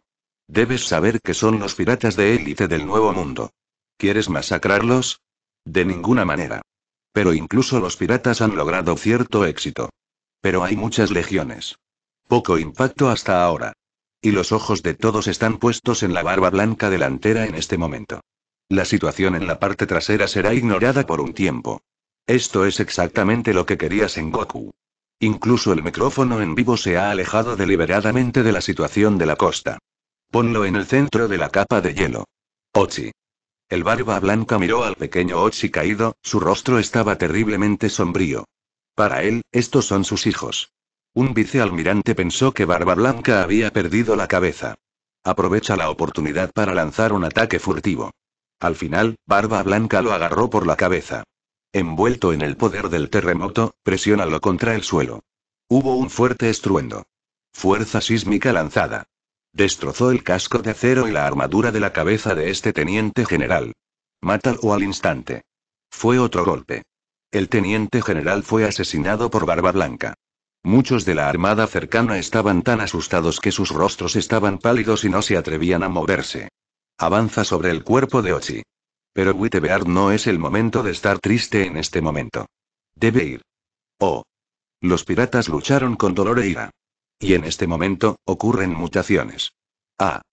Debes saber que son los piratas de élite del Nuevo Mundo. ¿Quieres masacrarlos? De ninguna manera. Pero incluso los piratas han logrado cierto éxito. Pero hay muchas legiones. Poco impacto hasta ahora. Y los ojos de todos están puestos en la barba blanca delantera en este momento. La situación en la parte trasera será ignorada por un tiempo. Esto es exactamente lo que querías en Goku. Incluso el micrófono en vivo se ha alejado deliberadamente de la situación de la costa. Ponlo en el centro de la capa de hielo. Ochi. El barba blanca miró al pequeño Ochi caído, su rostro estaba terriblemente sombrío. Para él, estos son sus hijos. Un vicealmirante pensó que Barba Blanca había perdido la cabeza. Aprovecha la oportunidad para lanzar un ataque furtivo. Al final, Barba Blanca lo agarró por la cabeza. Envuelto en el poder del terremoto, presiónalo contra el suelo. Hubo un fuerte estruendo. Fuerza sísmica lanzada. Destrozó el casco de acero y la armadura de la cabeza de este teniente general. Mátalo al instante. Fue otro golpe. El teniente general fue asesinado por Barba Blanca. Muchos de la armada cercana estaban tan asustados que sus rostros estaban pálidos y no se atrevían a moverse. Avanza sobre el cuerpo de Ochi. Pero Wittebeard no es el momento de estar triste en este momento. Debe ir. Oh. Los piratas lucharon con dolor e ira. Y en este momento, ocurren mutaciones. ¡Ah!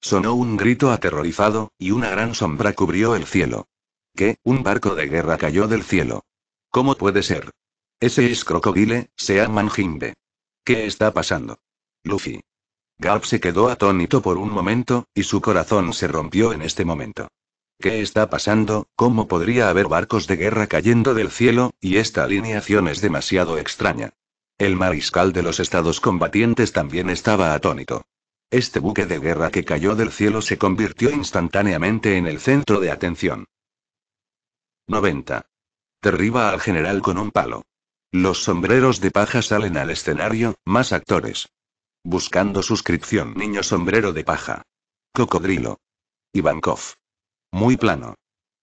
Sonó un grito aterrorizado, y una gran sombra cubrió el cielo. ¿Qué? Un barco de guerra cayó del cielo. ¿Cómo puede ser? Ese es Crocodile, sea Manjimbe. ¿Qué está pasando? Luffy. Garp se quedó atónito por un momento, y su corazón se rompió en este momento. ¿Qué está pasando? ¿Cómo podría haber barcos de guerra cayendo del cielo? Y esta alineación es demasiado extraña. El mariscal de los estados combatientes también estaba atónito. Este buque de guerra que cayó del cielo se convirtió instantáneamente en el centro de atención. 90. Derriba al general con un palo. Los sombreros de paja salen al escenario, más actores. Buscando suscripción Niño sombrero de paja. Cocodrilo. Ivankov. Muy plano.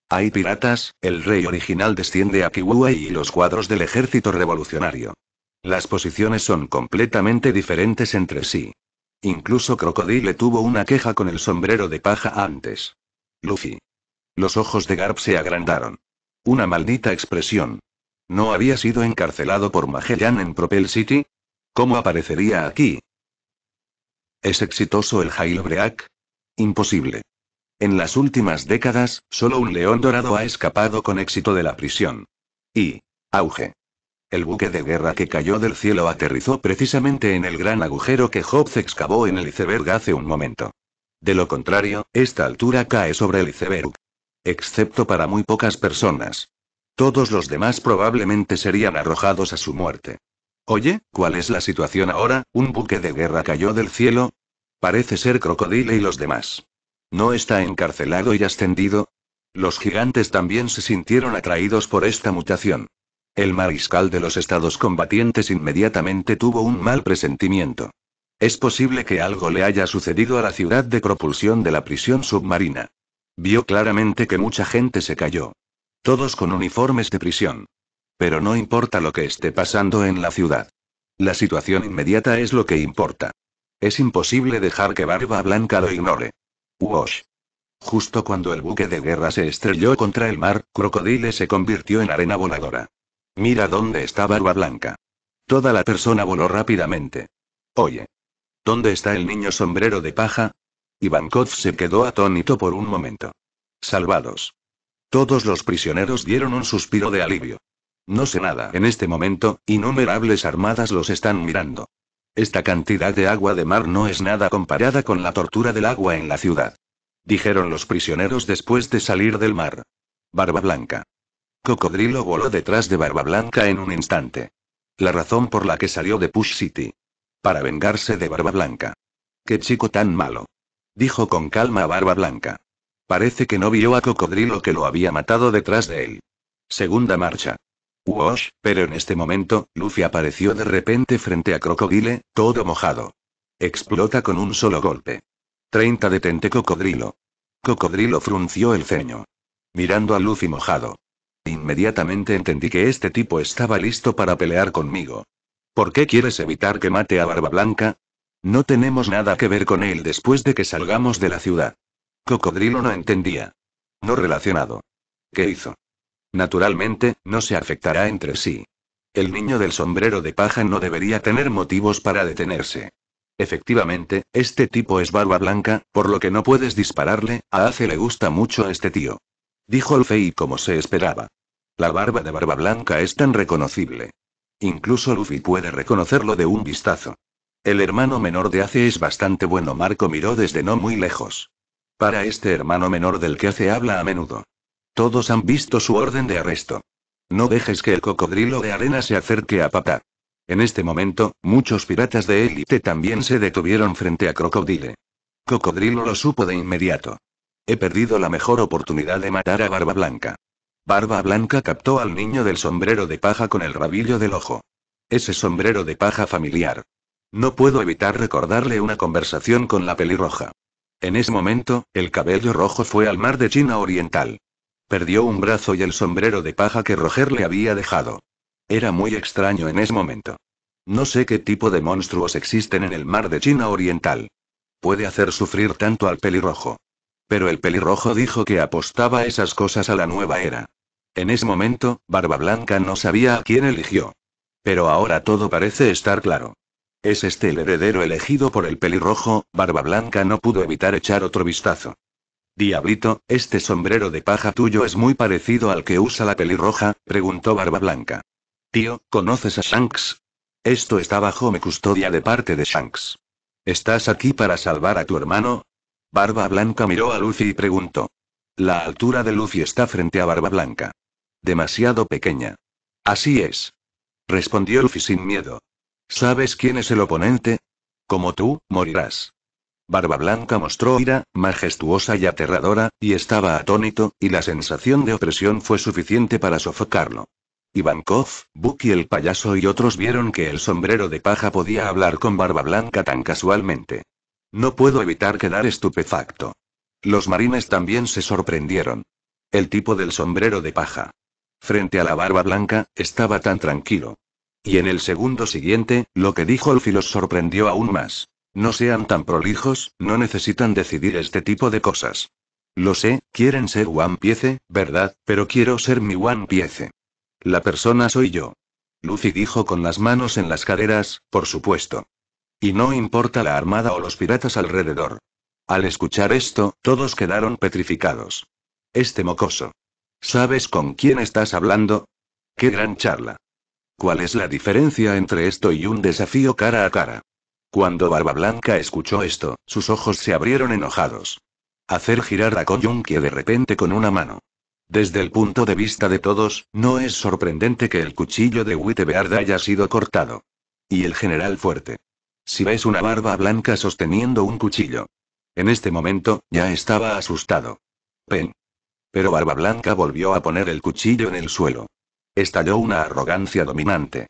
Hay piratas, el rey original desciende a Kiwai y los cuadros del ejército revolucionario. Las posiciones son completamente diferentes entre sí. Incluso Crocodile tuvo una queja con el sombrero de paja antes. Luffy. Los ojos de Garp se agrandaron. Una maldita expresión. ¿No había sido encarcelado por Magellan en Propel City? ¿Cómo aparecería aquí? ¿Es exitoso el jailbreak? Imposible. En las últimas décadas, solo un león dorado ha escapado con éxito de la prisión. Y. Auge. El buque de guerra que cayó del cielo aterrizó precisamente en el gran agujero que Hobbes excavó en el iceberg hace un momento. De lo contrario, esta altura cae sobre el iceberg. Excepto para muy pocas personas. Todos los demás probablemente serían arrojados a su muerte. Oye, ¿cuál es la situación ahora? ¿Un buque de guerra cayó del cielo? Parece ser Crocodile y los demás. ¿No está encarcelado y ascendido? Los gigantes también se sintieron atraídos por esta mutación. El mariscal de los estados combatientes inmediatamente tuvo un mal presentimiento. Es posible que algo le haya sucedido a la ciudad de propulsión de la prisión submarina. Vio claramente que mucha gente se cayó. Todos con uniformes de prisión. Pero no importa lo que esté pasando en la ciudad. La situación inmediata es lo que importa. Es imposible dejar que Barba Blanca lo ignore. Wash. Justo cuando el buque de guerra se estrelló contra el mar, Crocodile se convirtió en arena voladora. Mira dónde está Barba Blanca. Toda la persona voló rápidamente. Oye. ¿Dónde está el niño sombrero de paja? Ivankov se quedó atónito por un momento. Salvados. Todos los prisioneros dieron un suspiro de alivio. No sé nada en este momento, innumerables armadas los están mirando. Esta cantidad de agua de mar no es nada comparada con la tortura del agua en la ciudad. Dijeron los prisioneros después de salir del mar. Barba Blanca. Cocodrilo voló detrás de Barba Blanca en un instante. La razón por la que salió de Push City. Para vengarse de Barba Blanca. Qué chico tan malo. Dijo con calma a Barba Blanca. Parece que no vio a Cocodrilo que lo había matado detrás de él. Segunda marcha. Wash, pero en este momento, Luffy apareció de repente frente a Crocodile, todo mojado. Explota con un solo golpe. 30 detente Cocodrilo. Cocodrilo frunció el ceño. Mirando a Luffy mojado. Inmediatamente entendí que este tipo estaba listo para pelear conmigo. ¿Por qué quieres evitar que mate a Barba Blanca? No tenemos nada que ver con él después de que salgamos de la ciudad. Cocodrilo no entendía. No relacionado. ¿Qué hizo? Naturalmente, no se afectará entre sí. El niño del sombrero de paja no debería tener motivos para detenerse. Efectivamente, este tipo es barba blanca, por lo que no puedes dispararle, a Ace le gusta mucho a este tío. Dijo el como se esperaba. La barba de barba blanca es tan reconocible. Incluso Luffy puede reconocerlo de un vistazo. El hermano menor de Ace es bastante bueno. Marco miró desde no muy lejos. Para este hermano menor del que Ace habla a menudo. Todos han visto su orden de arresto. No dejes que el cocodrilo de arena se acerque a papá. En este momento, muchos piratas de élite también se detuvieron frente a Crocodile. Cocodrilo lo supo de inmediato. He perdido la mejor oportunidad de matar a Barba Blanca. Barba Blanca captó al niño del sombrero de paja con el rabillo del ojo. Ese sombrero de paja familiar. No puedo evitar recordarle una conversación con la pelirroja. En ese momento, el cabello rojo fue al mar de China Oriental. Perdió un brazo y el sombrero de paja que Roger le había dejado. Era muy extraño en ese momento. No sé qué tipo de monstruos existen en el mar de China Oriental. Puede hacer sufrir tanto al pelirrojo. Pero el pelirrojo dijo que apostaba esas cosas a la nueva era. En ese momento, Barba Blanca no sabía a quién eligió. Pero ahora todo parece estar claro. ¿Es este el heredero elegido por el pelirrojo? Barba Blanca no pudo evitar echar otro vistazo. Diablito, este sombrero de paja tuyo es muy parecido al que usa la pelirroja, preguntó Barba Blanca. Tío, ¿conoces a Shanks? Esto está bajo mi custodia de parte de Shanks. ¿Estás aquí para salvar a tu hermano? Barba Blanca miró a Luffy y preguntó. La altura de Luffy está frente a Barba Blanca. Demasiado pequeña. Así es. Respondió Luffy sin miedo. ¿Sabes quién es el oponente? Como tú, morirás. Barba Blanca mostró ira, majestuosa y aterradora, y estaba atónito, y la sensación de opresión fue suficiente para sofocarlo. Ivankov, Bucky el payaso y otros vieron que el sombrero de paja podía hablar con Barba Blanca tan casualmente. No puedo evitar quedar estupefacto. Los marines también se sorprendieron. El tipo del sombrero de paja. Frente a la barba blanca, estaba tan tranquilo. Y en el segundo siguiente, lo que dijo Luffy los sorprendió aún más. No sean tan prolijos, no necesitan decidir este tipo de cosas. Lo sé, quieren ser One Piece, ¿verdad? Pero quiero ser mi One Piece. La persona soy yo. Luffy dijo con las manos en las caderas, por supuesto. Y no importa la armada o los piratas alrededor. Al escuchar esto, todos quedaron petrificados. Este mocoso. ¿Sabes con quién estás hablando? ¡Qué gran charla! ¿Cuál es la diferencia entre esto y un desafío cara a cara? Cuando Barba Blanca escuchó esto, sus ojos se abrieron enojados. Hacer girar a Koyunkie de repente con una mano. Desde el punto de vista de todos, no es sorprendente que el cuchillo de Wittebeard haya sido cortado. Y el general fuerte si ves una barba blanca sosteniendo un cuchillo. En este momento, ya estaba asustado. Pen. Pero Barba Blanca volvió a poner el cuchillo en el suelo. Estalló una arrogancia dominante.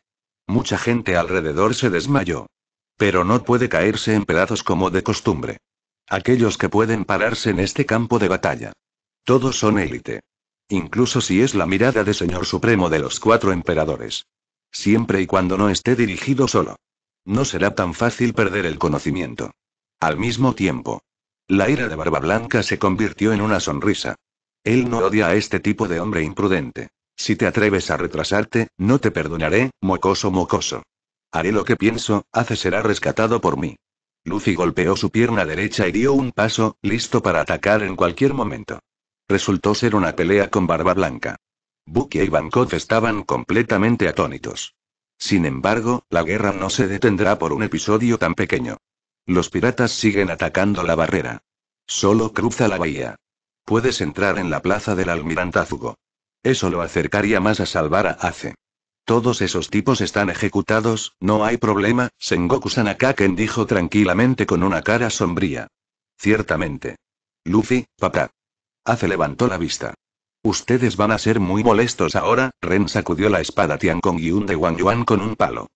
Mucha gente alrededor se desmayó. Pero no puede caerse en pedazos como de costumbre. Aquellos que pueden pararse en este campo de batalla. Todos son élite. Incluso si es la mirada de Señor Supremo de los cuatro emperadores. Siempre y cuando no esté dirigido solo. No será tan fácil perder el conocimiento. Al mismo tiempo, la ira de Barba Blanca se convirtió en una sonrisa. Él no odia a este tipo de hombre imprudente. Si te atreves a retrasarte, no te perdonaré, mocoso mocoso. Haré lo que pienso, Hace será rescatado por mí. Lucy golpeó su pierna derecha y dio un paso, listo para atacar en cualquier momento. Resultó ser una pelea con Barba Blanca. Bucky y Bancroft estaban completamente atónitos. Sin embargo, la guerra no se detendrá por un episodio tan pequeño. Los piratas siguen atacando la barrera. Solo cruza la bahía. Puedes entrar en la plaza del almirantazgo. Eso lo acercaría más a salvar a Ace. Todos esos tipos están ejecutados, no hay problema, Sengoku Sanakaken dijo tranquilamente con una cara sombría. Ciertamente. Luffy, papá. Ace levantó la vista. Ustedes van a ser muy molestos ahora, Ren sacudió la espada y un de Wang Yuan con un palo.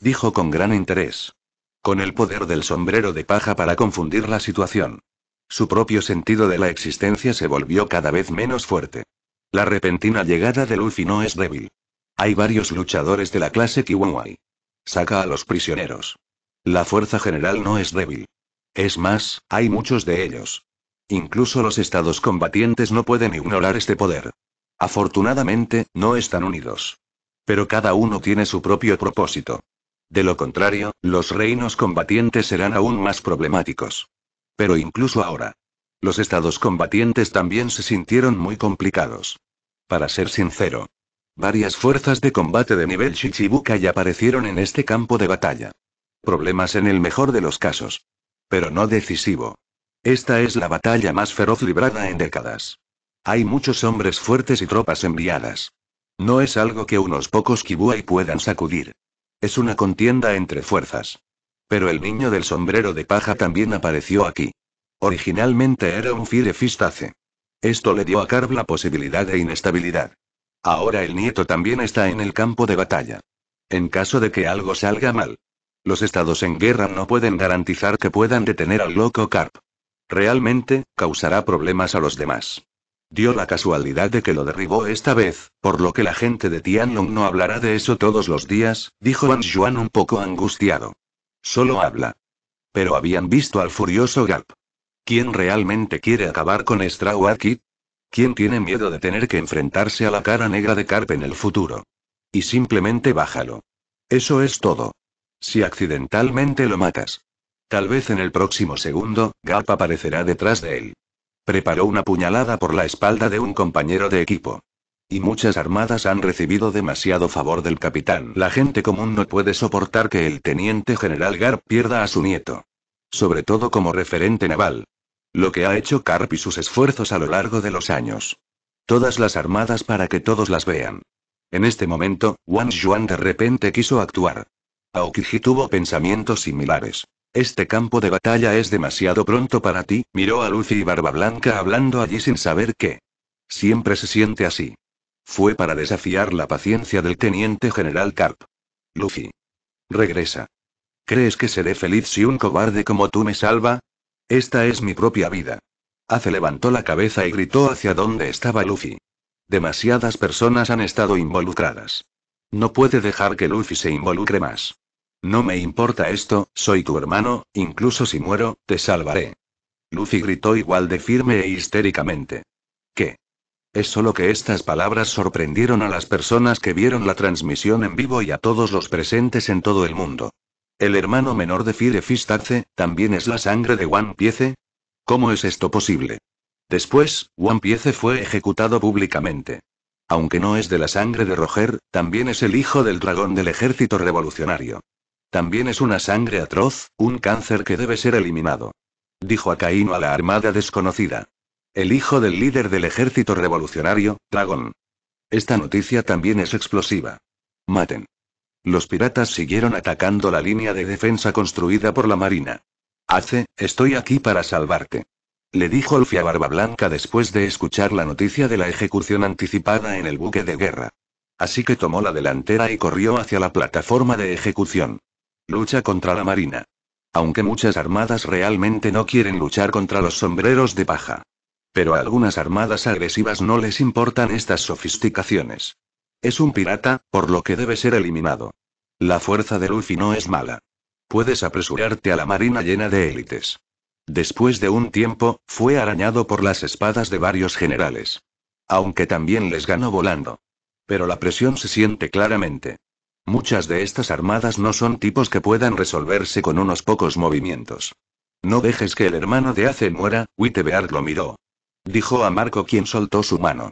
Dijo con gran interés. Con el poder del sombrero de paja para confundir la situación. Su propio sentido de la existencia se volvió cada vez menos fuerte. La repentina llegada de Luffy no es débil. Hay varios luchadores de la clase Kiwai. Saca a los prisioneros. La fuerza general no es débil. Es más, hay muchos de ellos. Incluso los estados combatientes no pueden ignorar este poder. Afortunadamente, no están unidos. Pero cada uno tiene su propio propósito. De lo contrario, los reinos combatientes serán aún más problemáticos. Pero incluso ahora. Los estados combatientes también se sintieron muy complicados. Para ser sincero. Varias fuerzas de combate de nivel Shichibukai aparecieron en este campo de batalla. Problemas en el mejor de los casos. Pero no decisivo. Esta es la batalla más feroz librada en décadas. Hay muchos hombres fuertes y tropas enviadas. No es algo que unos pocos kibuai puedan sacudir. Es una contienda entre fuerzas. Pero el niño del sombrero de paja también apareció aquí. Originalmente era un fistace. Esto le dio a Carp la posibilidad de inestabilidad. Ahora el nieto también está en el campo de batalla. En caso de que algo salga mal. Los estados en guerra no pueden garantizar que puedan detener al loco Carp. Realmente, causará problemas a los demás. Dio la casualidad de que lo derribó esta vez, por lo que la gente de Tianlong no hablará de eso todos los días, dijo An un poco angustiado. Solo habla. Pero habían visto al furioso Garp. ¿Quién realmente quiere acabar con Straw ¿Quién tiene miedo de tener que enfrentarse a la cara negra de Carpe en el futuro? Y simplemente bájalo. Eso es todo. Si accidentalmente lo matas, Tal vez en el próximo segundo, Garp aparecerá detrás de él. Preparó una puñalada por la espalda de un compañero de equipo. Y muchas armadas han recibido demasiado favor del capitán. La gente común no puede soportar que el teniente general Garp pierda a su nieto. Sobre todo como referente naval. Lo que ha hecho Carp y sus esfuerzos a lo largo de los años. Todas las armadas para que todos las vean. En este momento, Wang Yuan de repente quiso actuar. Aokiji tuvo pensamientos similares. Este campo de batalla es demasiado pronto para ti, miró a Lucy y Barba Blanca hablando allí sin saber qué. Siempre se siente así. Fue para desafiar la paciencia del teniente general Carp. Lucy. Regresa. ¿Crees que seré feliz si un cobarde como tú me salva? Esta es mi propia vida. Ace levantó la cabeza y gritó hacia donde estaba Luffy. Demasiadas personas han estado involucradas. No puede dejar que Luffy se involucre más. No me importa esto, soy tu hermano, incluso si muero, te salvaré. Lucy gritó igual de firme e histéricamente. ¿Qué? Es solo que estas palabras sorprendieron a las personas que vieron la transmisión en vivo y a todos los presentes en todo el mundo. El hermano menor de Fire también es la sangre de One Piece. ¿Cómo es esto posible? Después, One Piece fue ejecutado públicamente. Aunque no es de la sangre de Roger, también es el hijo del dragón del ejército revolucionario. También es una sangre atroz, un cáncer que debe ser eliminado. Dijo a a la armada desconocida. El hijo del líder del ejército revolucionario, Dragón. Esta noticia también es explosiva. Maten. Los piratas siguieron atacando la línea de defensa construida por la marina. Hace, estoy aquí para salvarte. Le dijo Barba Blanca después de escuchar la noticia de la ejecución anticipada en el buque de guerra. Así que tomó la delantera y corrió hacia la plataforma de ejecución. Lucha contra la Marina. Aunque muchas armadas realmente no quieren luchar contra los sombreros de paja. Pero a algunas armadas agresivas no les importan estas sofisticaciones. Es un pirata, por lo que debe ser eliminado. La fuerza de Luffy no es mala. Puedes apresurarte a la marina llena de élites. Después de un tiempo, fue arañado por las espadas de varios generales. Aunque también les ganó volando. Pero la presión se siente claramente. Muchas de estas armadas no son tipos que puedan resolverse con unos pocos movimientos. No dejes que el hermano de Ace muera, Wittebeard lo miró. Dijo a Marco quien soltó su mano.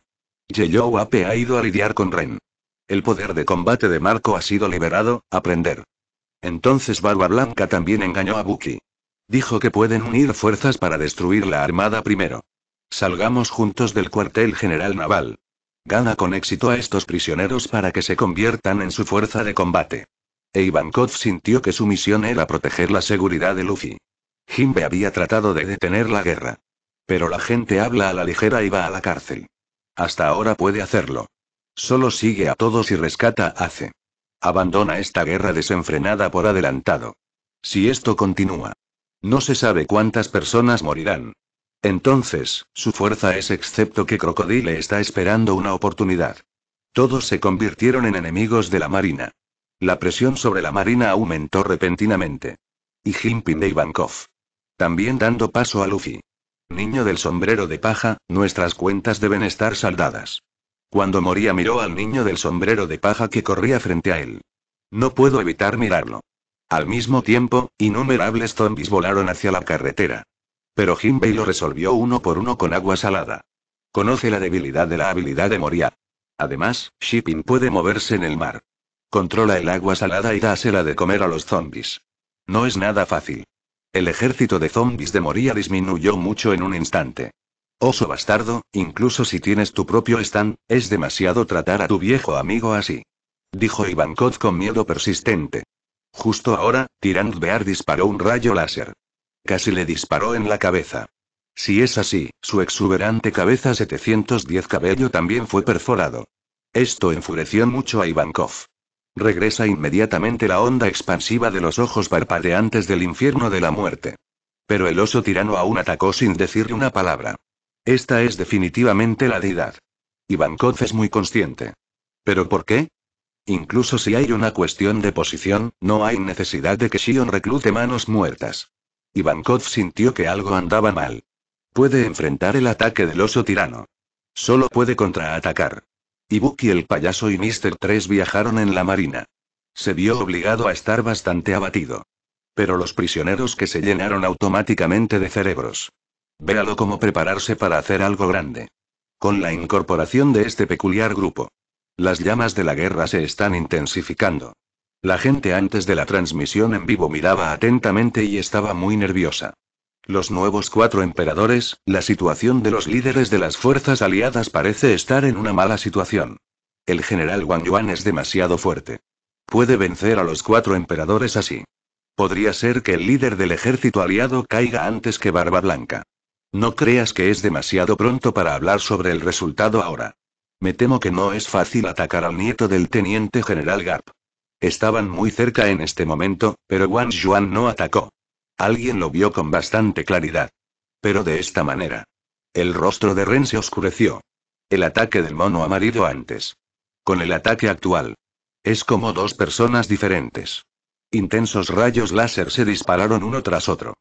Yellow Ape ha ido a lidiar con Ren. El poder de combate de Marco ha sido liberado, aprender. Entonces Barba Blanca también engañó a Buki. Dijo que pueden unir fuerzas para destruir la armada primero. Salgamos juntos del cuartel general naval. Gana con éxito a estos prisioneros para que se conviertan en su fuerza de combate. E Ivankov sintió que su misión era proteger la seguridad de Luffy. Jimbe había tratado de detener la guerra. Pero la gente habla a la ligera y va a la cárcel. Hasta ahora puede hacerlo. Solo sigue a todos y rescata a Ace. Abandona esta guerra desenfrenada por adelantado. Si esto continúa. No se sabe cuántas personas morirán. Entonces, su fuerza es excepto que Crocodile está esperando una oportunidad. Todos se convirtieron en enemigos de la Marina. La presión sobre la Marina aumentó repentinamente. Y Jim de Ivankov. También dando paso a Luffy. Niño del sombrero de paja, nuestras cuentas deben estar saldadas. Cuando moría miró al niño del sombrero de paja que corría frente a él. No puedo evitar mirarlo. Al mismo tiempo, innumerables zombies volaron hacia la carretera. Pero Jinbei lo resolvió uno por uno con agua salada. Conoce la debilidad de la habilidad de Moria. Además, Shipping puede moverse en el mar. Controla el agua salada y dásela de comer a los zombies. No es nada fácil. El ejército de zombies de Moria disminuyó mucho en un instante. Oso bastardo, incluso si tienes tu propio stand, es demasiado tratar a tu viejo amigo así. Dijo Ivankov con miedo persistente. Justo ahora, Tirant Bear disparó un rayo láser. Casi le disparó en la cabeza. Si es así, su exuberante cabeza 710 cabello también fue perforado. Esto enfureció mucho a Ivankov. Regresa inmediatamente la onda expansiva de los ojos parpadeantes del infierno de la muerte. Pero el oso tirano aún atacó sin decirle una palabra. Esta es definitivamente la deidad. Ivankov es muy consciente. ¿Pero por qué? Incluso si hay una cuestión de posición, no hay necesidad de que Shion reclute manos muertas. Ivankov sintió que algo andaba mal. Puede enfrentar el ataque del oso tirano. Solo puede contraatacar. Ibuki el payaso y Mr. 3 viajaron en la marina. Se vio obligado a estar bastante abatido. Pero los prisioneros que se llenaron automáticamente de cerebros. Véalo como prepararse para hacer algo grande. Con la incorporación de este peculiar grupo. Las llamas de la guerra se están intensificando. La gente antes de la transmisión en vivo miraba atentamente y estaba muy nerviosa. Los nuevos cuatro emperadores, la situación de los líderes de las fuerzas aliadas parece estar en una mala situación. El general Wang Yuan es demasiado fuerte. Puede vencer a los cuatro emperadores así. Podría ser que el líder del ejército aliado caiga antes que Barba Blanca. No creas que es demasiado pronto para hablar sobre el resultado ahora. Me temo que no es fácil atacar al nieto del teniente general Gap. Estaban muy cerca en este momento, pero Wang Yuan no atacó. Alguien lo vio con bastante claridad. Pero de esta manera. El rostro de Ren se oscureció. El ataque del mono amarillo antes. Con el ataque actual. Es como dos personas diferentes. Intensos rayos láser se dispararon uno tras otro.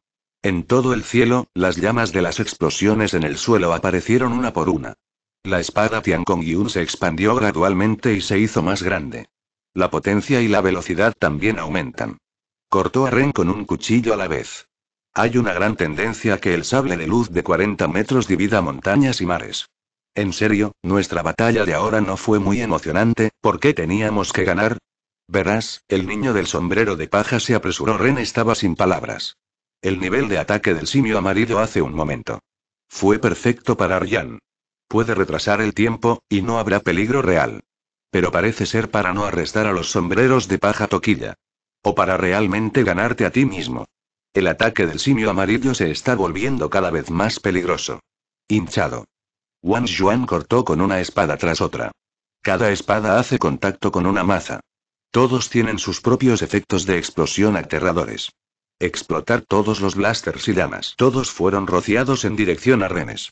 En todo el cielo, las llamas de las explosiones en el suelo aparecieron una por una. La espada Tian Kong Yun se expandió gradualmente y se hizo más grande. La potencia y la velocidad también aumentan. Cortó a Ren con un cuchillo a la vez. Hay una gran tendencia a que el sable de luz de 40 metros divida montañas y mares. En serio, nuestra batalla de ahora no fue muy emocionante, ¿por qué teníamos que ganar? Verás, el niño del sombrero de paja se apresuró. Ren estaba sin palabras. El nivel de ataque del simio amarillo hace un momento. Fue perfecto para Ryan. Puede retrasar el tiempo, y no habrá peligro real. Pero parece ser para no arrestar a los sombreros de paja toquilla. O para realmente ganarte a ti mismo. El ataque del simio amarillo se está volviendo cada vez más peligroso. Hinchado. Wang Yuan cortó con una espada tras otra. Cada espada hace contacto con una maza. Todos tienen sus propios efectos de explosión aterradores. Explotar todos los blasters y llamas. Todos fueron rociados en dirección a Renes.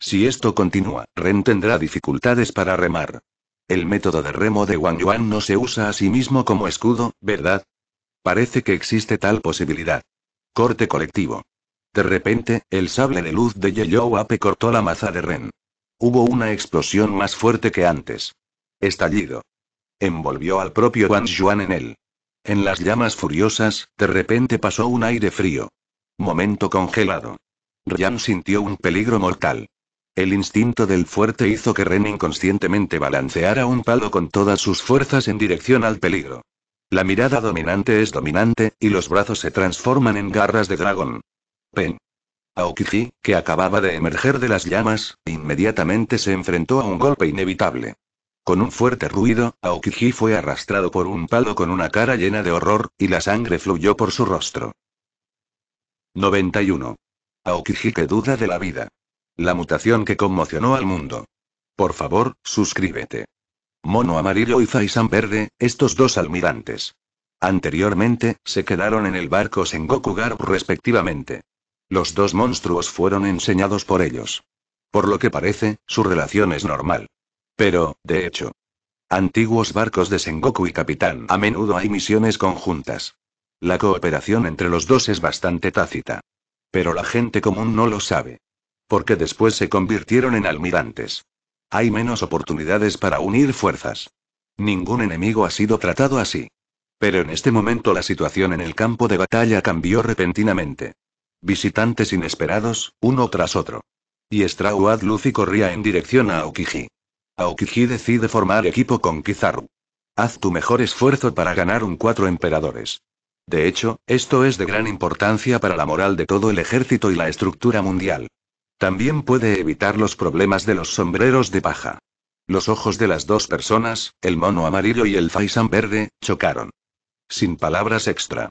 Si esto continúa, Ren tendrá dificultades para remar. El método de remo de Wang Yuan no se usa a sí mismo como escudo, ¿verdad? Parece que existe tal posibilidad. Corte colectivo. De repente, el sable de luz de You Ape cortó la maza de Ren. Hubo una explosión más fuerte que antes. Estallido. Envolvió al propio Wang Yuan en él. En las llamas furiosas, de repente pasó un aire frío. Momento congelado. Ryan sintió un peligro mortal. El instinto del fuerte hizo que Ren inconscientemente balanceara un palo con todas sus fuerzas en dirección al peligro. La mirada dominante es dominante, y los brazos se transforman en garras de dragón. Pen. Aokiji, que acababa de emerger de las llamas, inmediatamente se enfrentó a un golpe inevitable. Con un fuerte ruido, Aokiji fue arrastrado por un palo con una cara llena de horror, y la sangre fluyó por su rostro. 91. Aokiji que duda de la vida. La mutación que conmocionó al mundo. Por favor, suscríbete. Mono Amarillo y Faisan Verde, estos dos almirantes. Anteriormente, se quedaron en el barco Sengoku Garp respectivamente. Los dos monstruos fueron enseñados por ellos. Por lo que parece, su relación es normal. Pero, de hecho, antiguos barcos de Sengoku y Capitán a menudo hay misiones conjuntas. La cooperación entre los dos es bastante tácita. Pero la gente común no lo sabe porque después se convirtieron en almirantes. Hay menos oportunidades para unir fuerzas. Ningún enemigo ha sido tratado así. Pero en este momento la situación en el campo de batalla cambió repentinamente. Visitantes inesperados, uno tras otro. Y Strauad Lucy corría en dirección a Aokiji. Aokiji decide formar equipo con Kizaru. Haz tu mejor esfuerzo para ganar un cuatro emperadores. De hecho, esto es de gran importancia para la moral de todo el ejército y la estructura mundial. También puede evitar los problemas de los sombreros de paja. Los ojos de las dos personas, el mono amarillo y el faisán verde, chocaron. Sin palabras extra.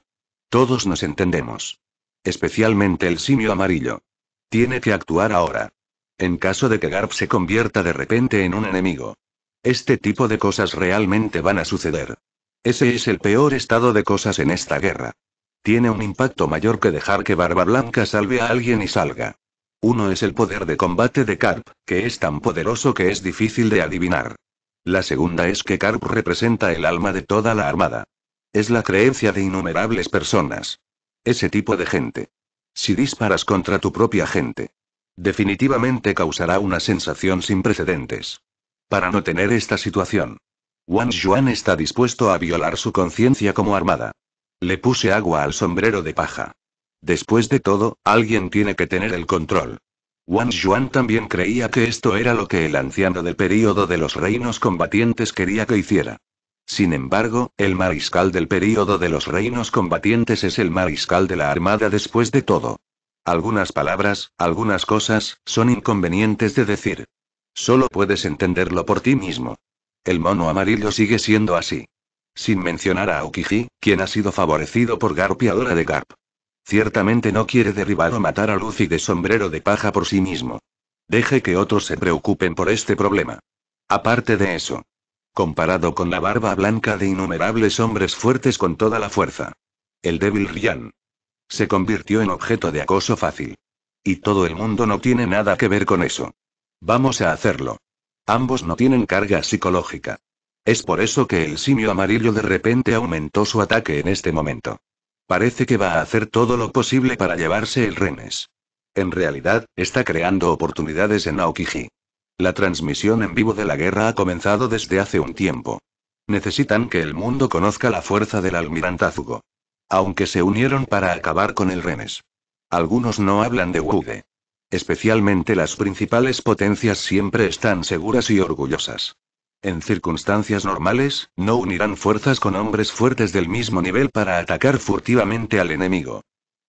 Todos nos entendemos. Especialmente el simio amarillo. Tiene que actuar ahora. En caso de que Garp se convierta de repente en un enemigo. Este tipo de cosas realmente van a suceder. Ese es el peor estado de cosas en esta guerra. Tiene un impacto mayor que dejar que Barba Blanca salve a alguien y salga. Uno es el poder de combate de Karp, que es tan poderoso que es difícil de adivinar. La segunda es que Karp representa el alma de toda la armada. Es la creencia de innumerables personas. Ese tipo de gente. Si disparas contra tu propia gente. Definitivamente causará una sensación sin precedentes. Para no tener esta situación. Wang Yuan está dispuesto a violar su conciencia como armada. Le puse agua al sombrero de paja. Después de todo, alguien tiene que tener el control. Wang Yuan también creía que esto era lo que el anciano del período de los reinos combatientes quería que hiciera. Sin embargo, el mariscal del período de los reinos combatientes es el mariscal de la armada después de todo. Algunas palabras, algunas cosas, son inconvenientes de decir. Solo puedes entenderlo por ti mismo. El mono amarillo sigue siendo así. Sin mencionar a Okiji, quien ha sido favorecido por Garp y ahora de Garp. Ciertamente no quiere derribar o matar a Lucy de sombrero de paja por sí mismo. Deje que otros se preocupen por este problema. Aparte de eso. Comparado con la barba blanca de innumerables hombres fuertes con toda la fuerza. El débil Ryan. Se convirtió en objeto de acoso fácil. Y todo el mundo no tiene nada que ver con eso. Vamos a hacerlo. Ambos no tienen carga psicológica. Es por eso que el simio amarillo de repente aumentó su ataque en este momento. Parece que va a hacer todo lo posible para llevarse el remes. En realidad, está creando oportunidades en Aokiji. La transmisión en vivo de la guerra ha comenzado desde hace un tiempo. Necesitan que el mundo conozca la fuerza del almirantazugo. Aunque se unieron para acabar con el remes. Algunos no hablan de Wude. Especialmente las principales potencias siempre están seguras y orgullosas. En circunstancias normales, no unirán fuerzas con hombres fuertes del mismo nivel para atacar furtivamente al enemigo.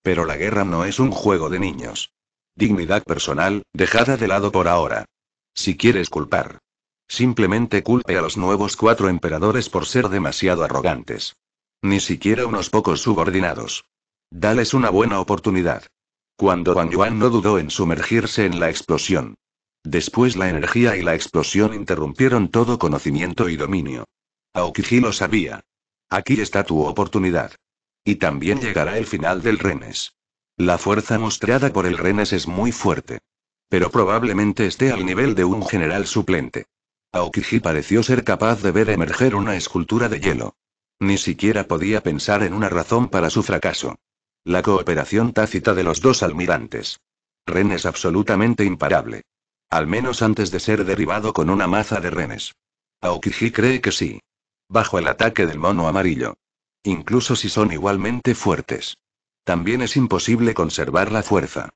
Pero la guerra no es un juego de niños. Dignidad personal, dejada de lado por ahora. Si quieres culpar. Simplemente culpe a los nuevos cuatro emperadores por ser demasiado arrogantes. Ni siquiera unos pocos subordinados. Dales una buena oportunidad. Cuando Wang Yuan no dudó en sumergirse en la explosión. Después la energía y la explosión interrumpieron todo conocimiento y dominio. Aokiji lo sabía. Aquí está tu oportunidad. Y también llegará el final del Renes. La fuerza mostrada por el Renes es muy fuerte. Pero probablemente esté al nivel de un general suplente. Aokiji pareció ser capaz de ver emerger una escultura de hielo. Ni siquiera podía pensar en una razón para su fracaso. La cooperación tácita de los dos almirantes. Renes absolutamente imparable. Al menos antes de ser derribado con una maza de renes. Aokiji cree que sí. Bajo el ataque del mono amarillo. Incluso si son igualmente fuertes. También es imposible conservar la fuerza.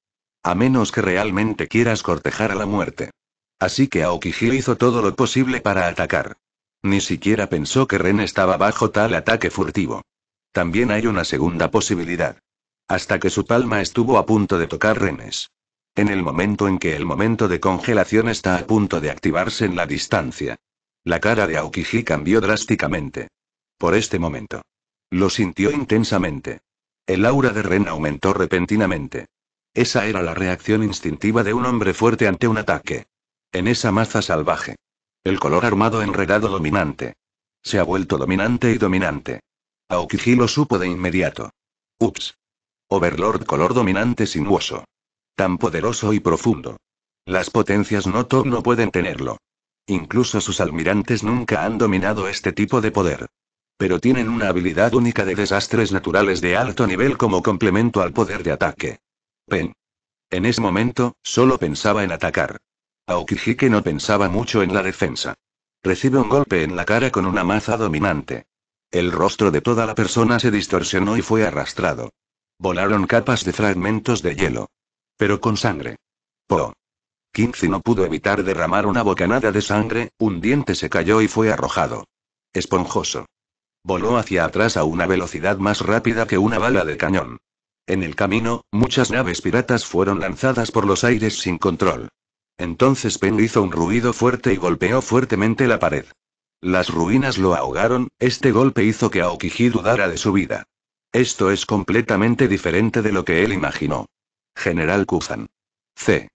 A menos que realmente quieras cortejar a la muerte. Así que Aokiji hizo todo lo posible para atacar. Ni siquiera pensó que Ren estaba bajo tal ataque furtivo. También hay una segunda posibilidad. Hasta que su palma estuvo a punto de tocar Renes. En el momento en que el momento de congelación está a punto de activarse en la distancia. La cara de Aokiji cambió drásticamente. Por este momento. Lo sintió intensamente. El aura de Ren aumentó repentinamente. Esa era la reacción instintiva de un hombre fuerte ante un ataque. En esa maza salvaje. El color armado enredado dominante. Se ha vuelto dominante y dominante. Aokiji lo supo de inmediato. Ups. Overlord color dominante sinuoso. Tan poderoso y profundo. Las potencias no no pueden tenerlo. Incluso sus almirantes nunca han dominado este tipo de poder. Pero tienen una habilidad única de desastres naturales de alto nivel como complemento al poder de ataque. Pen. En ese momento, solo pensaba en atacar. Aokijike no pensaba mucho en la defensa. Recibe un golpe en la cara con una maza dominante. El rostro de toda la persona se distorsionó y fue arrastrado. Volaron capas de fragmentos de hielo. Pero con sangre. Po. Kinsey no pudo evitar derramar una bocanada de sangre, un diente se cayó y fue arrojado. Esponjoso. Voló hacia atrás a una velocidad más rápida que una bala de cañón. En el camino, muchas naves piratas fueron lanzadas por los aires sin control. Entonces Pen hizo un ruido fuerte y golpeó fuertemente la pared. Las ruinas lo ahogaron, este golpe hizo que Aokiji dudara de su vida. Esto es completamente diferente de lo que él imaginó. General Kuzan. C.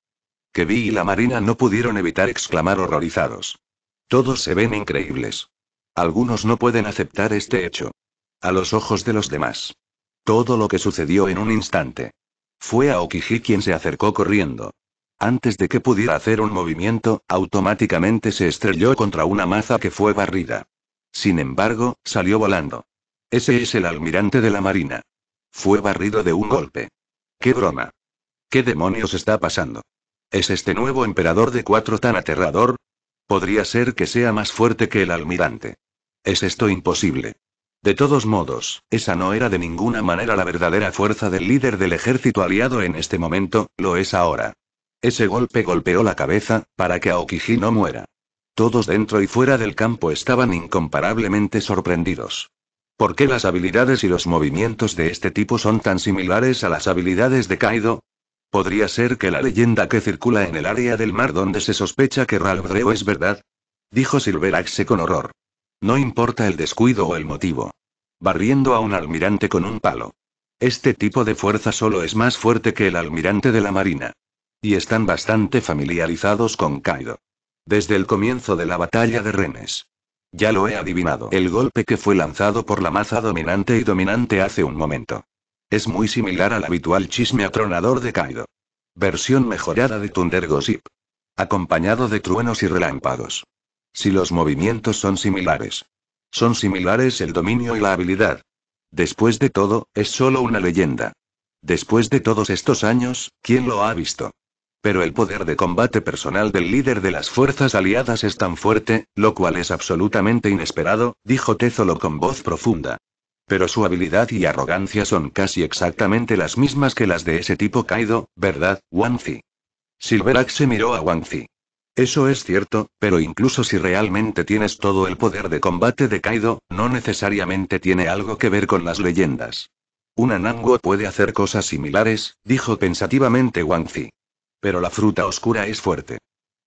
Que vi y la Marina no pudieron evitar exclamar horrorizados. Todos se ven increíbles. Algunos no pueden aceptar este hecho. A los ojos de los demás. Todo lo que sucedió en un instante. Fue a Aokiji quien se acercó corriendo. Antes de que pudiera hacer un movimiento, automáticamente se estrelló contra una maza que fue barrida. Sin embargo, salió volando. Ese es el almirante de la Marina. Fue barrido de un golpe. ¡Qué broma! ¿Qué demonios está pasando? ¿Es este nuevo emperador de cuatro tan aterrador? Podría ser que sea más fuerte que el almirante. ¿Es esto imposible? De todos modos, esa no era de ninguna manera la verdadera fuerza del líder del ejército aliado en este momento, lo es ahora. Ese golpe golpeó la cabeza, para que Aokiji no muera. Todos dentro y fuera del campo estaban incomparablemente sorprendidos. ¿Por qué las habilidades y los movimientos de este tipo son tan similares a las habilidades de Kaido? ¿Podría ser que la leyenda que circula en el área del mar donde se sospecha que Ralbreo es verdad? Dijo Silveraxe con horror. No importa el descuido o el motivo. Barriendo a un almirante con un palo. Este tipo de fuerza solo es más fuerte que el almirante de la marina. Y están bastante familiarizados con Kaido. Desde el comienzo de la batalla de Rennes. Ya lo he adivinado. El golpe que fue lanzado por la maza dominante y dominante hace un momento. Es muy similar al habitual chisme atronador de Kaido. Versión mejorada de Thunder Gossip. Acompañado de truenos y relámpagos. Si los movimientos son similares. Son similares el dominio y la habilidad. Después de todo, es solo una leyenda. Después de todos estos años, ¿quién lo ha visto? Pero el poder de combate personal del líder de las fuerzas aliadas es tan fuerte, lo cual es absolutamente inesperado, dijo Tezolo con voz profunda. Pero su habilidad y arrogancia son casi exactamente las mismas que las de ese tipo caído, ¿verdad, Wangzi? Silverax se miró a Wangzi. Eso es cierto, pero incluso si realmente tienes todo el poder de combate de Kaido, no necesariamente tiene algo que ver con las leyendas. Un Anango puede hacer cosas similares, dijo pensativamente Wangzi. Pero la fruta oscura es fuerte.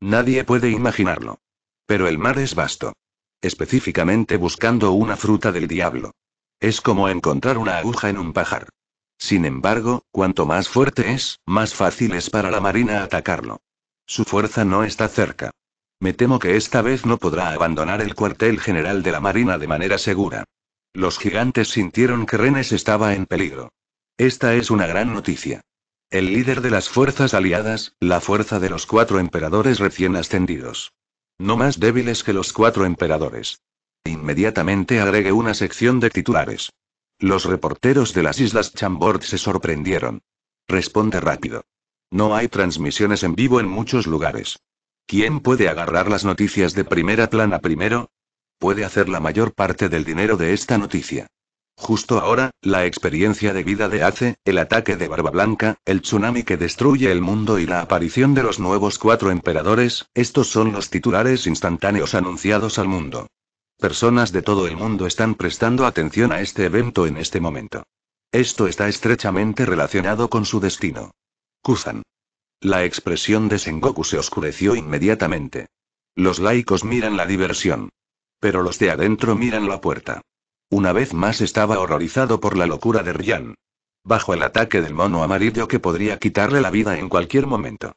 Nadie puede imaginarlo. Pero el mar es vasto. Específicamente buscando una fruta del diablo. Es como encontrar una aguja en un pajar. Sin embargo, cuanto más fuerte es, más fácil es para la Marina atacarlo. Su fuerza no está cerca. Me temo que esta vez no podrá abandonar el cuartel general de la Marina de manera segura. Los gigantes sintieron que Rennes estaba en peligro. Esta es una gran noticia. El líder de las fuerzas aliadas, la fuerza de los cuatro emperadores recién ascendidos. No más débiles que los cuatro emperadores. Inmediatamente agregue una sección de titulares. Los reporteros de las Islas Chambord se sorprendieron. Responde rápido. No hay transmisiones en vivo en muchos lugares. ¿Quién puede agarrar las noticias de primera plana primero? Puede hacer la mayor parte del dinero de esta noticia. Justo ahora, la experiencia de vida de Ace, el ataque de Barba Blanca, el tsunami que destruye el mundo y la aparición de los nuevos cuatro emperadores, estos son los titulares instantáneos anunciados al mundo. Personas de todo el mundo están prestando atención a este evento en este momento. Esto está estrechamente relacionado con su destino. Kuzan. La expresión de Sengoku se oscureció inmediatamente. Los laicos miran la diversión. Pero los de adentro miran la puerta. Una vez más estaba horrorizado por la locura de Ryan. Bajo el ataque del mono amarillo que podría quitarle la vida en cualquier momento.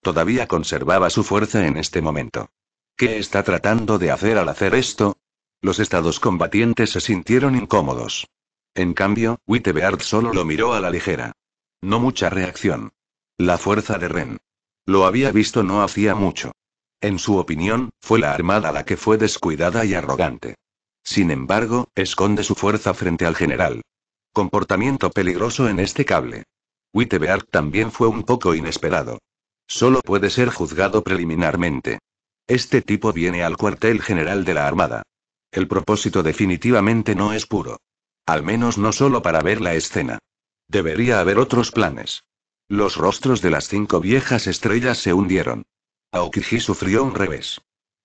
Todavía conservaba su fuerza en este momento. ¿Qué está tratando de hacer al hacer esto? Los estados combatientes se sintieron incómodos. En cambio, Wittebeard solo lo miró a la ligera. No mucha reacción. La fuerza de Ren. Lo había visto no hacía mucho. En su opinión, fue la armada la que fue descuidada y arrogante. Sin embargo, esconde su fuerza frente al general. Comportamiento peligroso en este cable. Wittebeard también fue un poco inesperado. Solo puede ser juzgado preliminarmente. Este tipo viene al cuartel general de la Armada. El propósito definitivamente no es puro. Al menos no solo para ver la escena. Debería haber otros planes. Los rostros de las cinco viejas estrellas se hundieron. Aokiji sufrió un revés.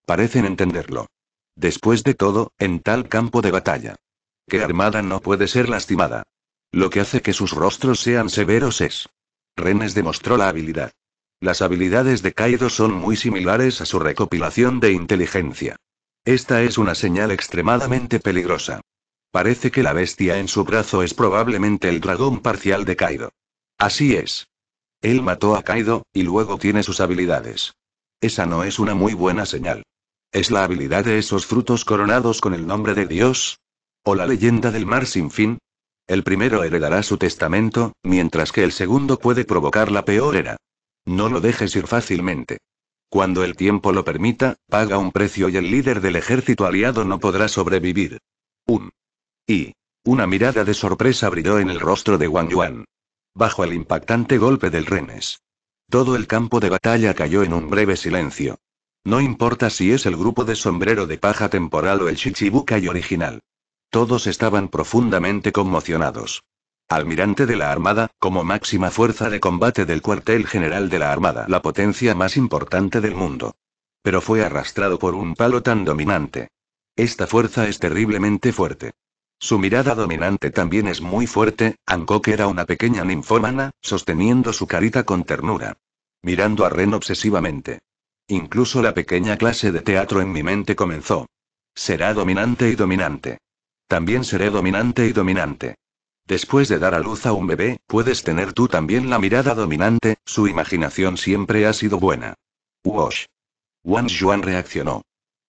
Parecen entenderlo. Después de todo, en tal campo de batalla. Que armada no puede ser lastimada. Lo que hace que sus rostros sean severos es. Renes demostró la habilidad. Las habilidades de Kaido son muy similares a su recopilación de inteligencia. Esta es una señal extremadamente peligrosa. Parece que la bestia en su brazo es probablemente el dragón parcial de Kaido. Así es. Él mató a Kaido, y luego tiene sus habilidades. Esa no es una muy buena señal. ¿Es la habilidad de esos frutos coronados con el nombre de Dios? ¿O la leyenda del mar sin fin? El primero heredará su testamento, mientras que el segundo puede provocar la peor era. No lo dejes ir fácilmente. Cuando el tiempo lo permita, paga un precio y el líder del ejército aliado no podrá sobrevivir. Un. Y. Una mirada de sorpresa brilló en el rostro de Wang Yuan. Bajo el impactante golpe del Renes. Todo el campo de batalla cayó en un breve silencio. No importa si es el grupo de sombrero de paja temporal o el y original. Todos estaban profundamente conmocionados. Almirante de la Armada, como máxima fuerza de combate del cuartel general de la Armada, la potencia más importante del mundo. Pero fue arrastrado por un palo tan dominante. Esta fuerza es terriblemente fuerte. Su mirada dominante también es muy fuerte, que era una pequeña ninfómana, sosteniendo su carita con ternura. Mirando a Ren obsesivamente. Incluso la pequeña clase de teatro en mi mente comenzó. Será dominante y dominante. También seré dominante y dominante. Después de dar a luz a un bebé, puedes tener tú también la mirada dominante, su imaginación siempre ha sido buena. Wash. Wang Yuan reaccionó.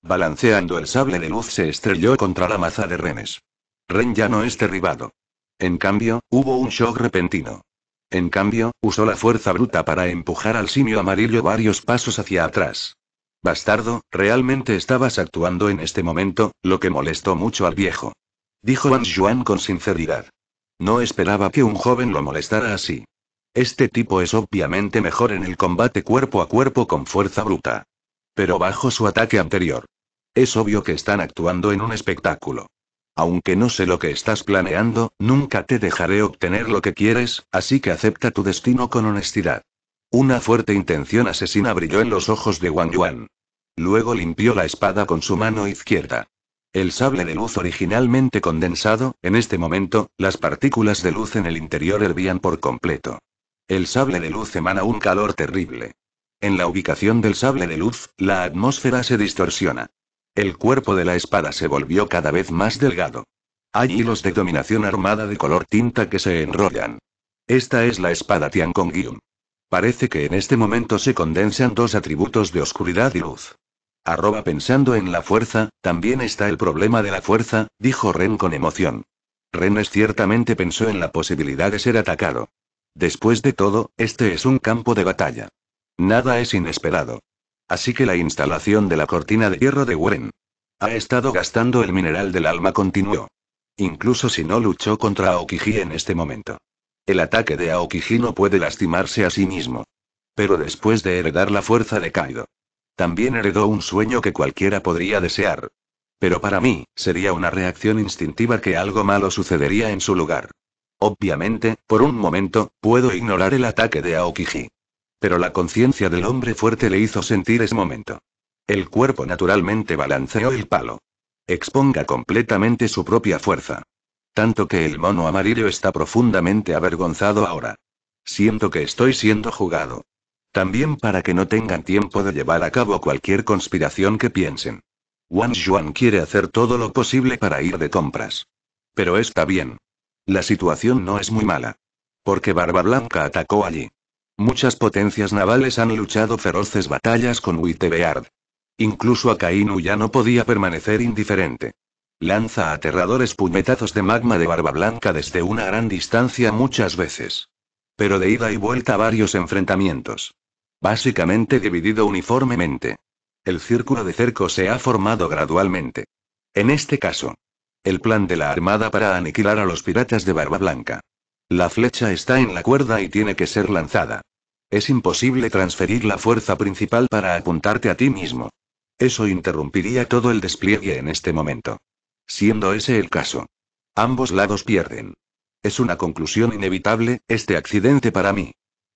Balanceando el sable de luz se estrelló contra la maza de renes. Ren ya no es derribado. En cambio, hubo un shock repentino. En cambio, usó la fuerza bruta para empujar al simio amarillo varios pasos hacia atrás. Bastardo, realmente estabas actuando en este momento, lo que molestó mucho al viejo. Dijo Wang Yuan con sinceridad. No esperaba que un joven lo molestara así. Este tipo es obviamente mejor en el combate cuerpo a cuerpo con fuerza bruta. Pero bajo su ataque anterior. Es obvio que están actuando en un espectáculo. Aunque no sé lo que estás planeando, nunca te dejaré obtener lo que quieres, así que acepta tu destino con honestidad. Una fuerte intención asesina brilló en los ojos de Wang Yuan. Luego limpió la espada con su mano izquierda. El sable de luz originalmente condensado, en este momento, las partículas de luz en el interior hervían por completo. El sable de luz emana un calor terrible. En la ubicación del sable de luz, la atmósfera se distorsiona. El cuerpo de la espada se volvió cada vez más delgado. Hay hilos de dominación armada de color tinta que se enrollan. Esta es la espada Tian Parece que en este momento se condensan dos atributos de oscuridad y luz. Arroba pensando en la fuerza, también está el problema de la fuerza, dijo Ren con emoción. es ciertamente pensó en la posibilidad de ser atacado. Después de todo, este es un campo de batalla. Nada es inesperado. Así que la instalación de la cortina de hierro de Wren. Ha estado gastando el mineral del alma, continuó. Incluso si no luchó contra Aokiji en este momento. El ataque de Aokiji no puede lastimarse a sí mismo. Pero después de heredar la fuerza de Kaido, también heredó un sueño que cualquiera podría desear. Pero para mí, sería una reacción instintiva que algo malo sucedería en su lugar. Obviamente, por un momento, puedo ignorar el ataque de Aokiji. Pero la conciencia del hombre fuerte le hizo sentir ese momento. El cuerpo naturalmente balanceó el palo. Exponga completamente su propia fuerza. Tanto que el mono amarillo está profundamente avergonzado ahora. Siento que estoy siendo jugado. También para que no tengan tiempo de llevar a cabo cualquier conspiración que piensen. Wang Yuan quiere hacer todo lo posible para ir de compras. Pero está bien. La situación no es muy mala. Porque Barba Blanca atacó allí. Muchas potencias navales han luchado feroces batallas con Wittebeard. Incluso Akainu ya no podía permanecer indiferente. Lanza aterradores puñetazos de magma de barba blanca desde una gran distancia muchas veces. Pero de ida y vuelta varios enfrentamientos básicamente dividido uniformemente. El círculo de cerco se ha formado gradualmente. En este caso, el plan de la Armada para aniquilar a los piratas de Barba Blanca. La flecha está en la cuerda y tiene que ser lanzada. Es imposible transferir la fuerza principal para apuntarte a ti mismo. Eso interrumpiría todo el despliegue en este momento. Siendo ese el caso. Ambos lados pierden. Es una conclusión inevitable, este accidente para mí.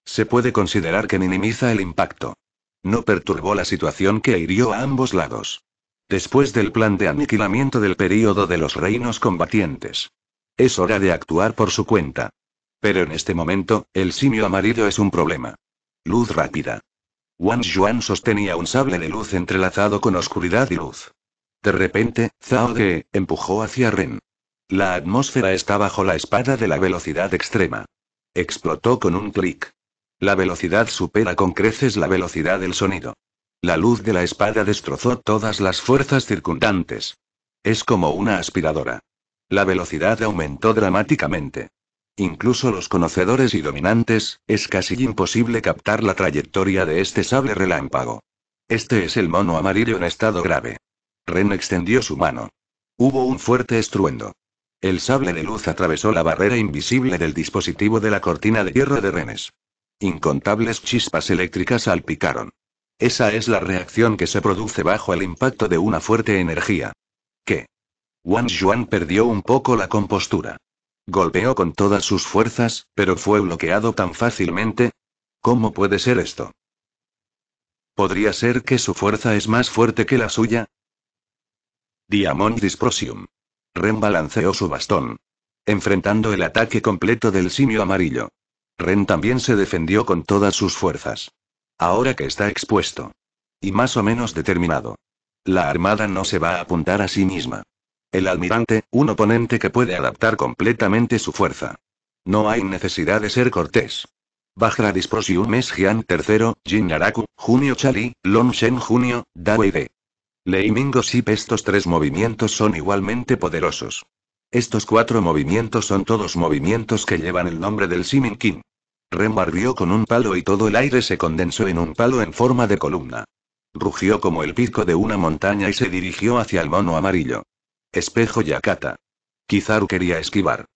Se puede considerar que minimiza el impacto. No perturbó la situación que hirió a ambos lados. Después del plan de aniquilamiento del período de los reinos combatientes. Es hora de actuar por su cuenta. Pero en este momento, el simio amarillo es un problema. Luz rápida. Wang Yuan sostenía un sable de luz entrelazado con oscuridad y luz. De repente, Zhao Ge empujó hacia Ren. La atmósfera está bajo la espada de la velocidad extrema. Explotó con un clic. La velocidad supera con creces la velocidad del sonido. La luz de la espada destrozó todas las fuerzas circundantes. Es como una aspiradora. La velocidad aumentó dramáticamente. Incluso los conocedores y dominantes, es casi imposible captar la trayectoria de este sable relámpago. Este es el mono amarillo en estado grave. Ren extendió su mano. Hubo un fuerte estruendo. El sable de luz atravesó la barrera invisible del dispositivo de la cortina de hierro de Renes. Incontables chispas eléctricas salpicaron. Esa es la reacción que se produce bajo el impacto de una fuerte energía. ¿Qué? Wang Yuan perdió un poco la compostura. Golpeó con todas sus fuerzas, pero fue bloqueado tan fácilmente. ¿Cómo puede ser esto? ¿Podría ser que su fuerza es más fuerte que la suya? Diamond Dysprosium. Ren balanceó su bastón. Enfrentando el ataque completo del simio amarillo. Ren también se defendió con todas sus fuerzas. Ahora que está expuesto. Y más o menos determinado. La Armada no se va a apuntar a sí misma. El almirante, un oponente que puede adaptar completamente su fuerza. No hay necesidad de ser cortés. Bajra Disprosium es Jian III, Jin Naraku, Junio Chali, Long Shen Junio, Dawei D. Leimingo Ship Estos tres movimientos son igualmente poderosos. Estos cuatro movimientos son todos movimientos que llevan el nombre del Simin King. Ren barrió con un palo y todo el aire se condensó en un palo en forma de columna. Rugió como el pico de una montaña y se dirigió hacia el mono amarillo. Espejo Yakata. Kizaru quería esquivar.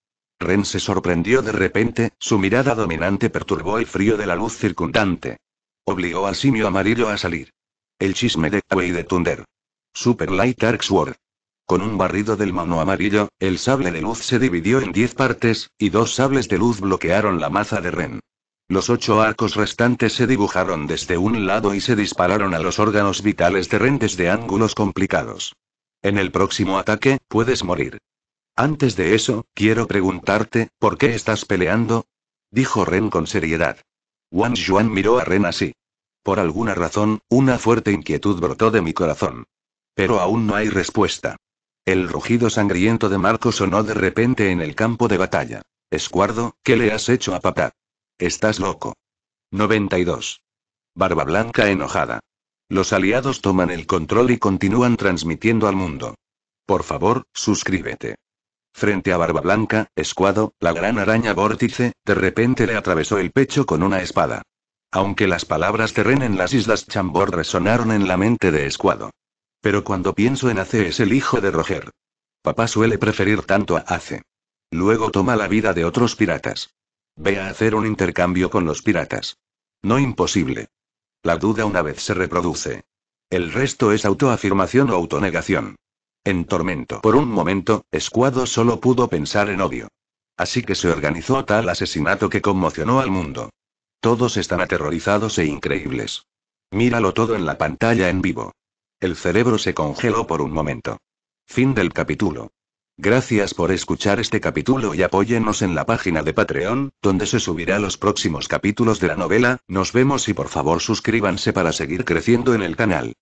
Ren se sorprendió de repente, su mirada dominante perturbó el frío de la luz circundante. Obligó al simio amarillo a salir. El chisme de Kwei de Thunder. Super Light Arc Sword. Con un barrido del mano amarillo, el sable de luz se dividió en diez partes, y dos sables de luz bloquearon la maza de Ren. Los ocho arcos restantes se dibujaron desde un lado y se dispararon a los órganos vitales de Ren desde ángulos complicados. En el próximo ataque, puedes morir. Antes de eso, quiero preguntarte, ¿por qué estás peleando? Dijo Ren con seriedad. Wang Yuan miró a Ren así. Por alguna razón, una fuerte inquietud brotó de mi corazón. Pero aún no hay respuesta. El rugido sangriento de Marco sonó de repente en el campo de batalla. Escuardo, ¿qué le has hecho a papá? Estás loco. 92. Barba Blanca enojada. Los aliados toman el control y continúan transmitiendo al mundo. Por favor, suscríbete. Frente a Barba Blanca, Escuado, la gran araña vórtice, de repente le atravesó el pecho con una espada. Aunque las palabras terren en las islas Chambord resonaron en la mente de Escuado. Pero cuando pienso en Ace es el hijo de Roger. Papá suele preferir tanto a Ace. Luego toma la vida de otros piratas. Ve a hacer un intercambio con los piratas. No imposible. La duda una vez se reproduce. El resto es autoafirmación o autonegación. En tormento por un momento, Escuado solo pudo pensar en odio. Así que se organizó tal asesinato que conmocionó al mundo. Todos están aterrorizados e increíbles. Míralo todo en la pantalla en vivo. El cerebro se congeló por un momento. Fin del capítulo. Gracias por escuchar este capítulo y apóyenos en la página de Patreon, donde se subirá los próximos capítulos de la novela. Nos vemos y por favor suscríbanse para seguir creciendo en el canal.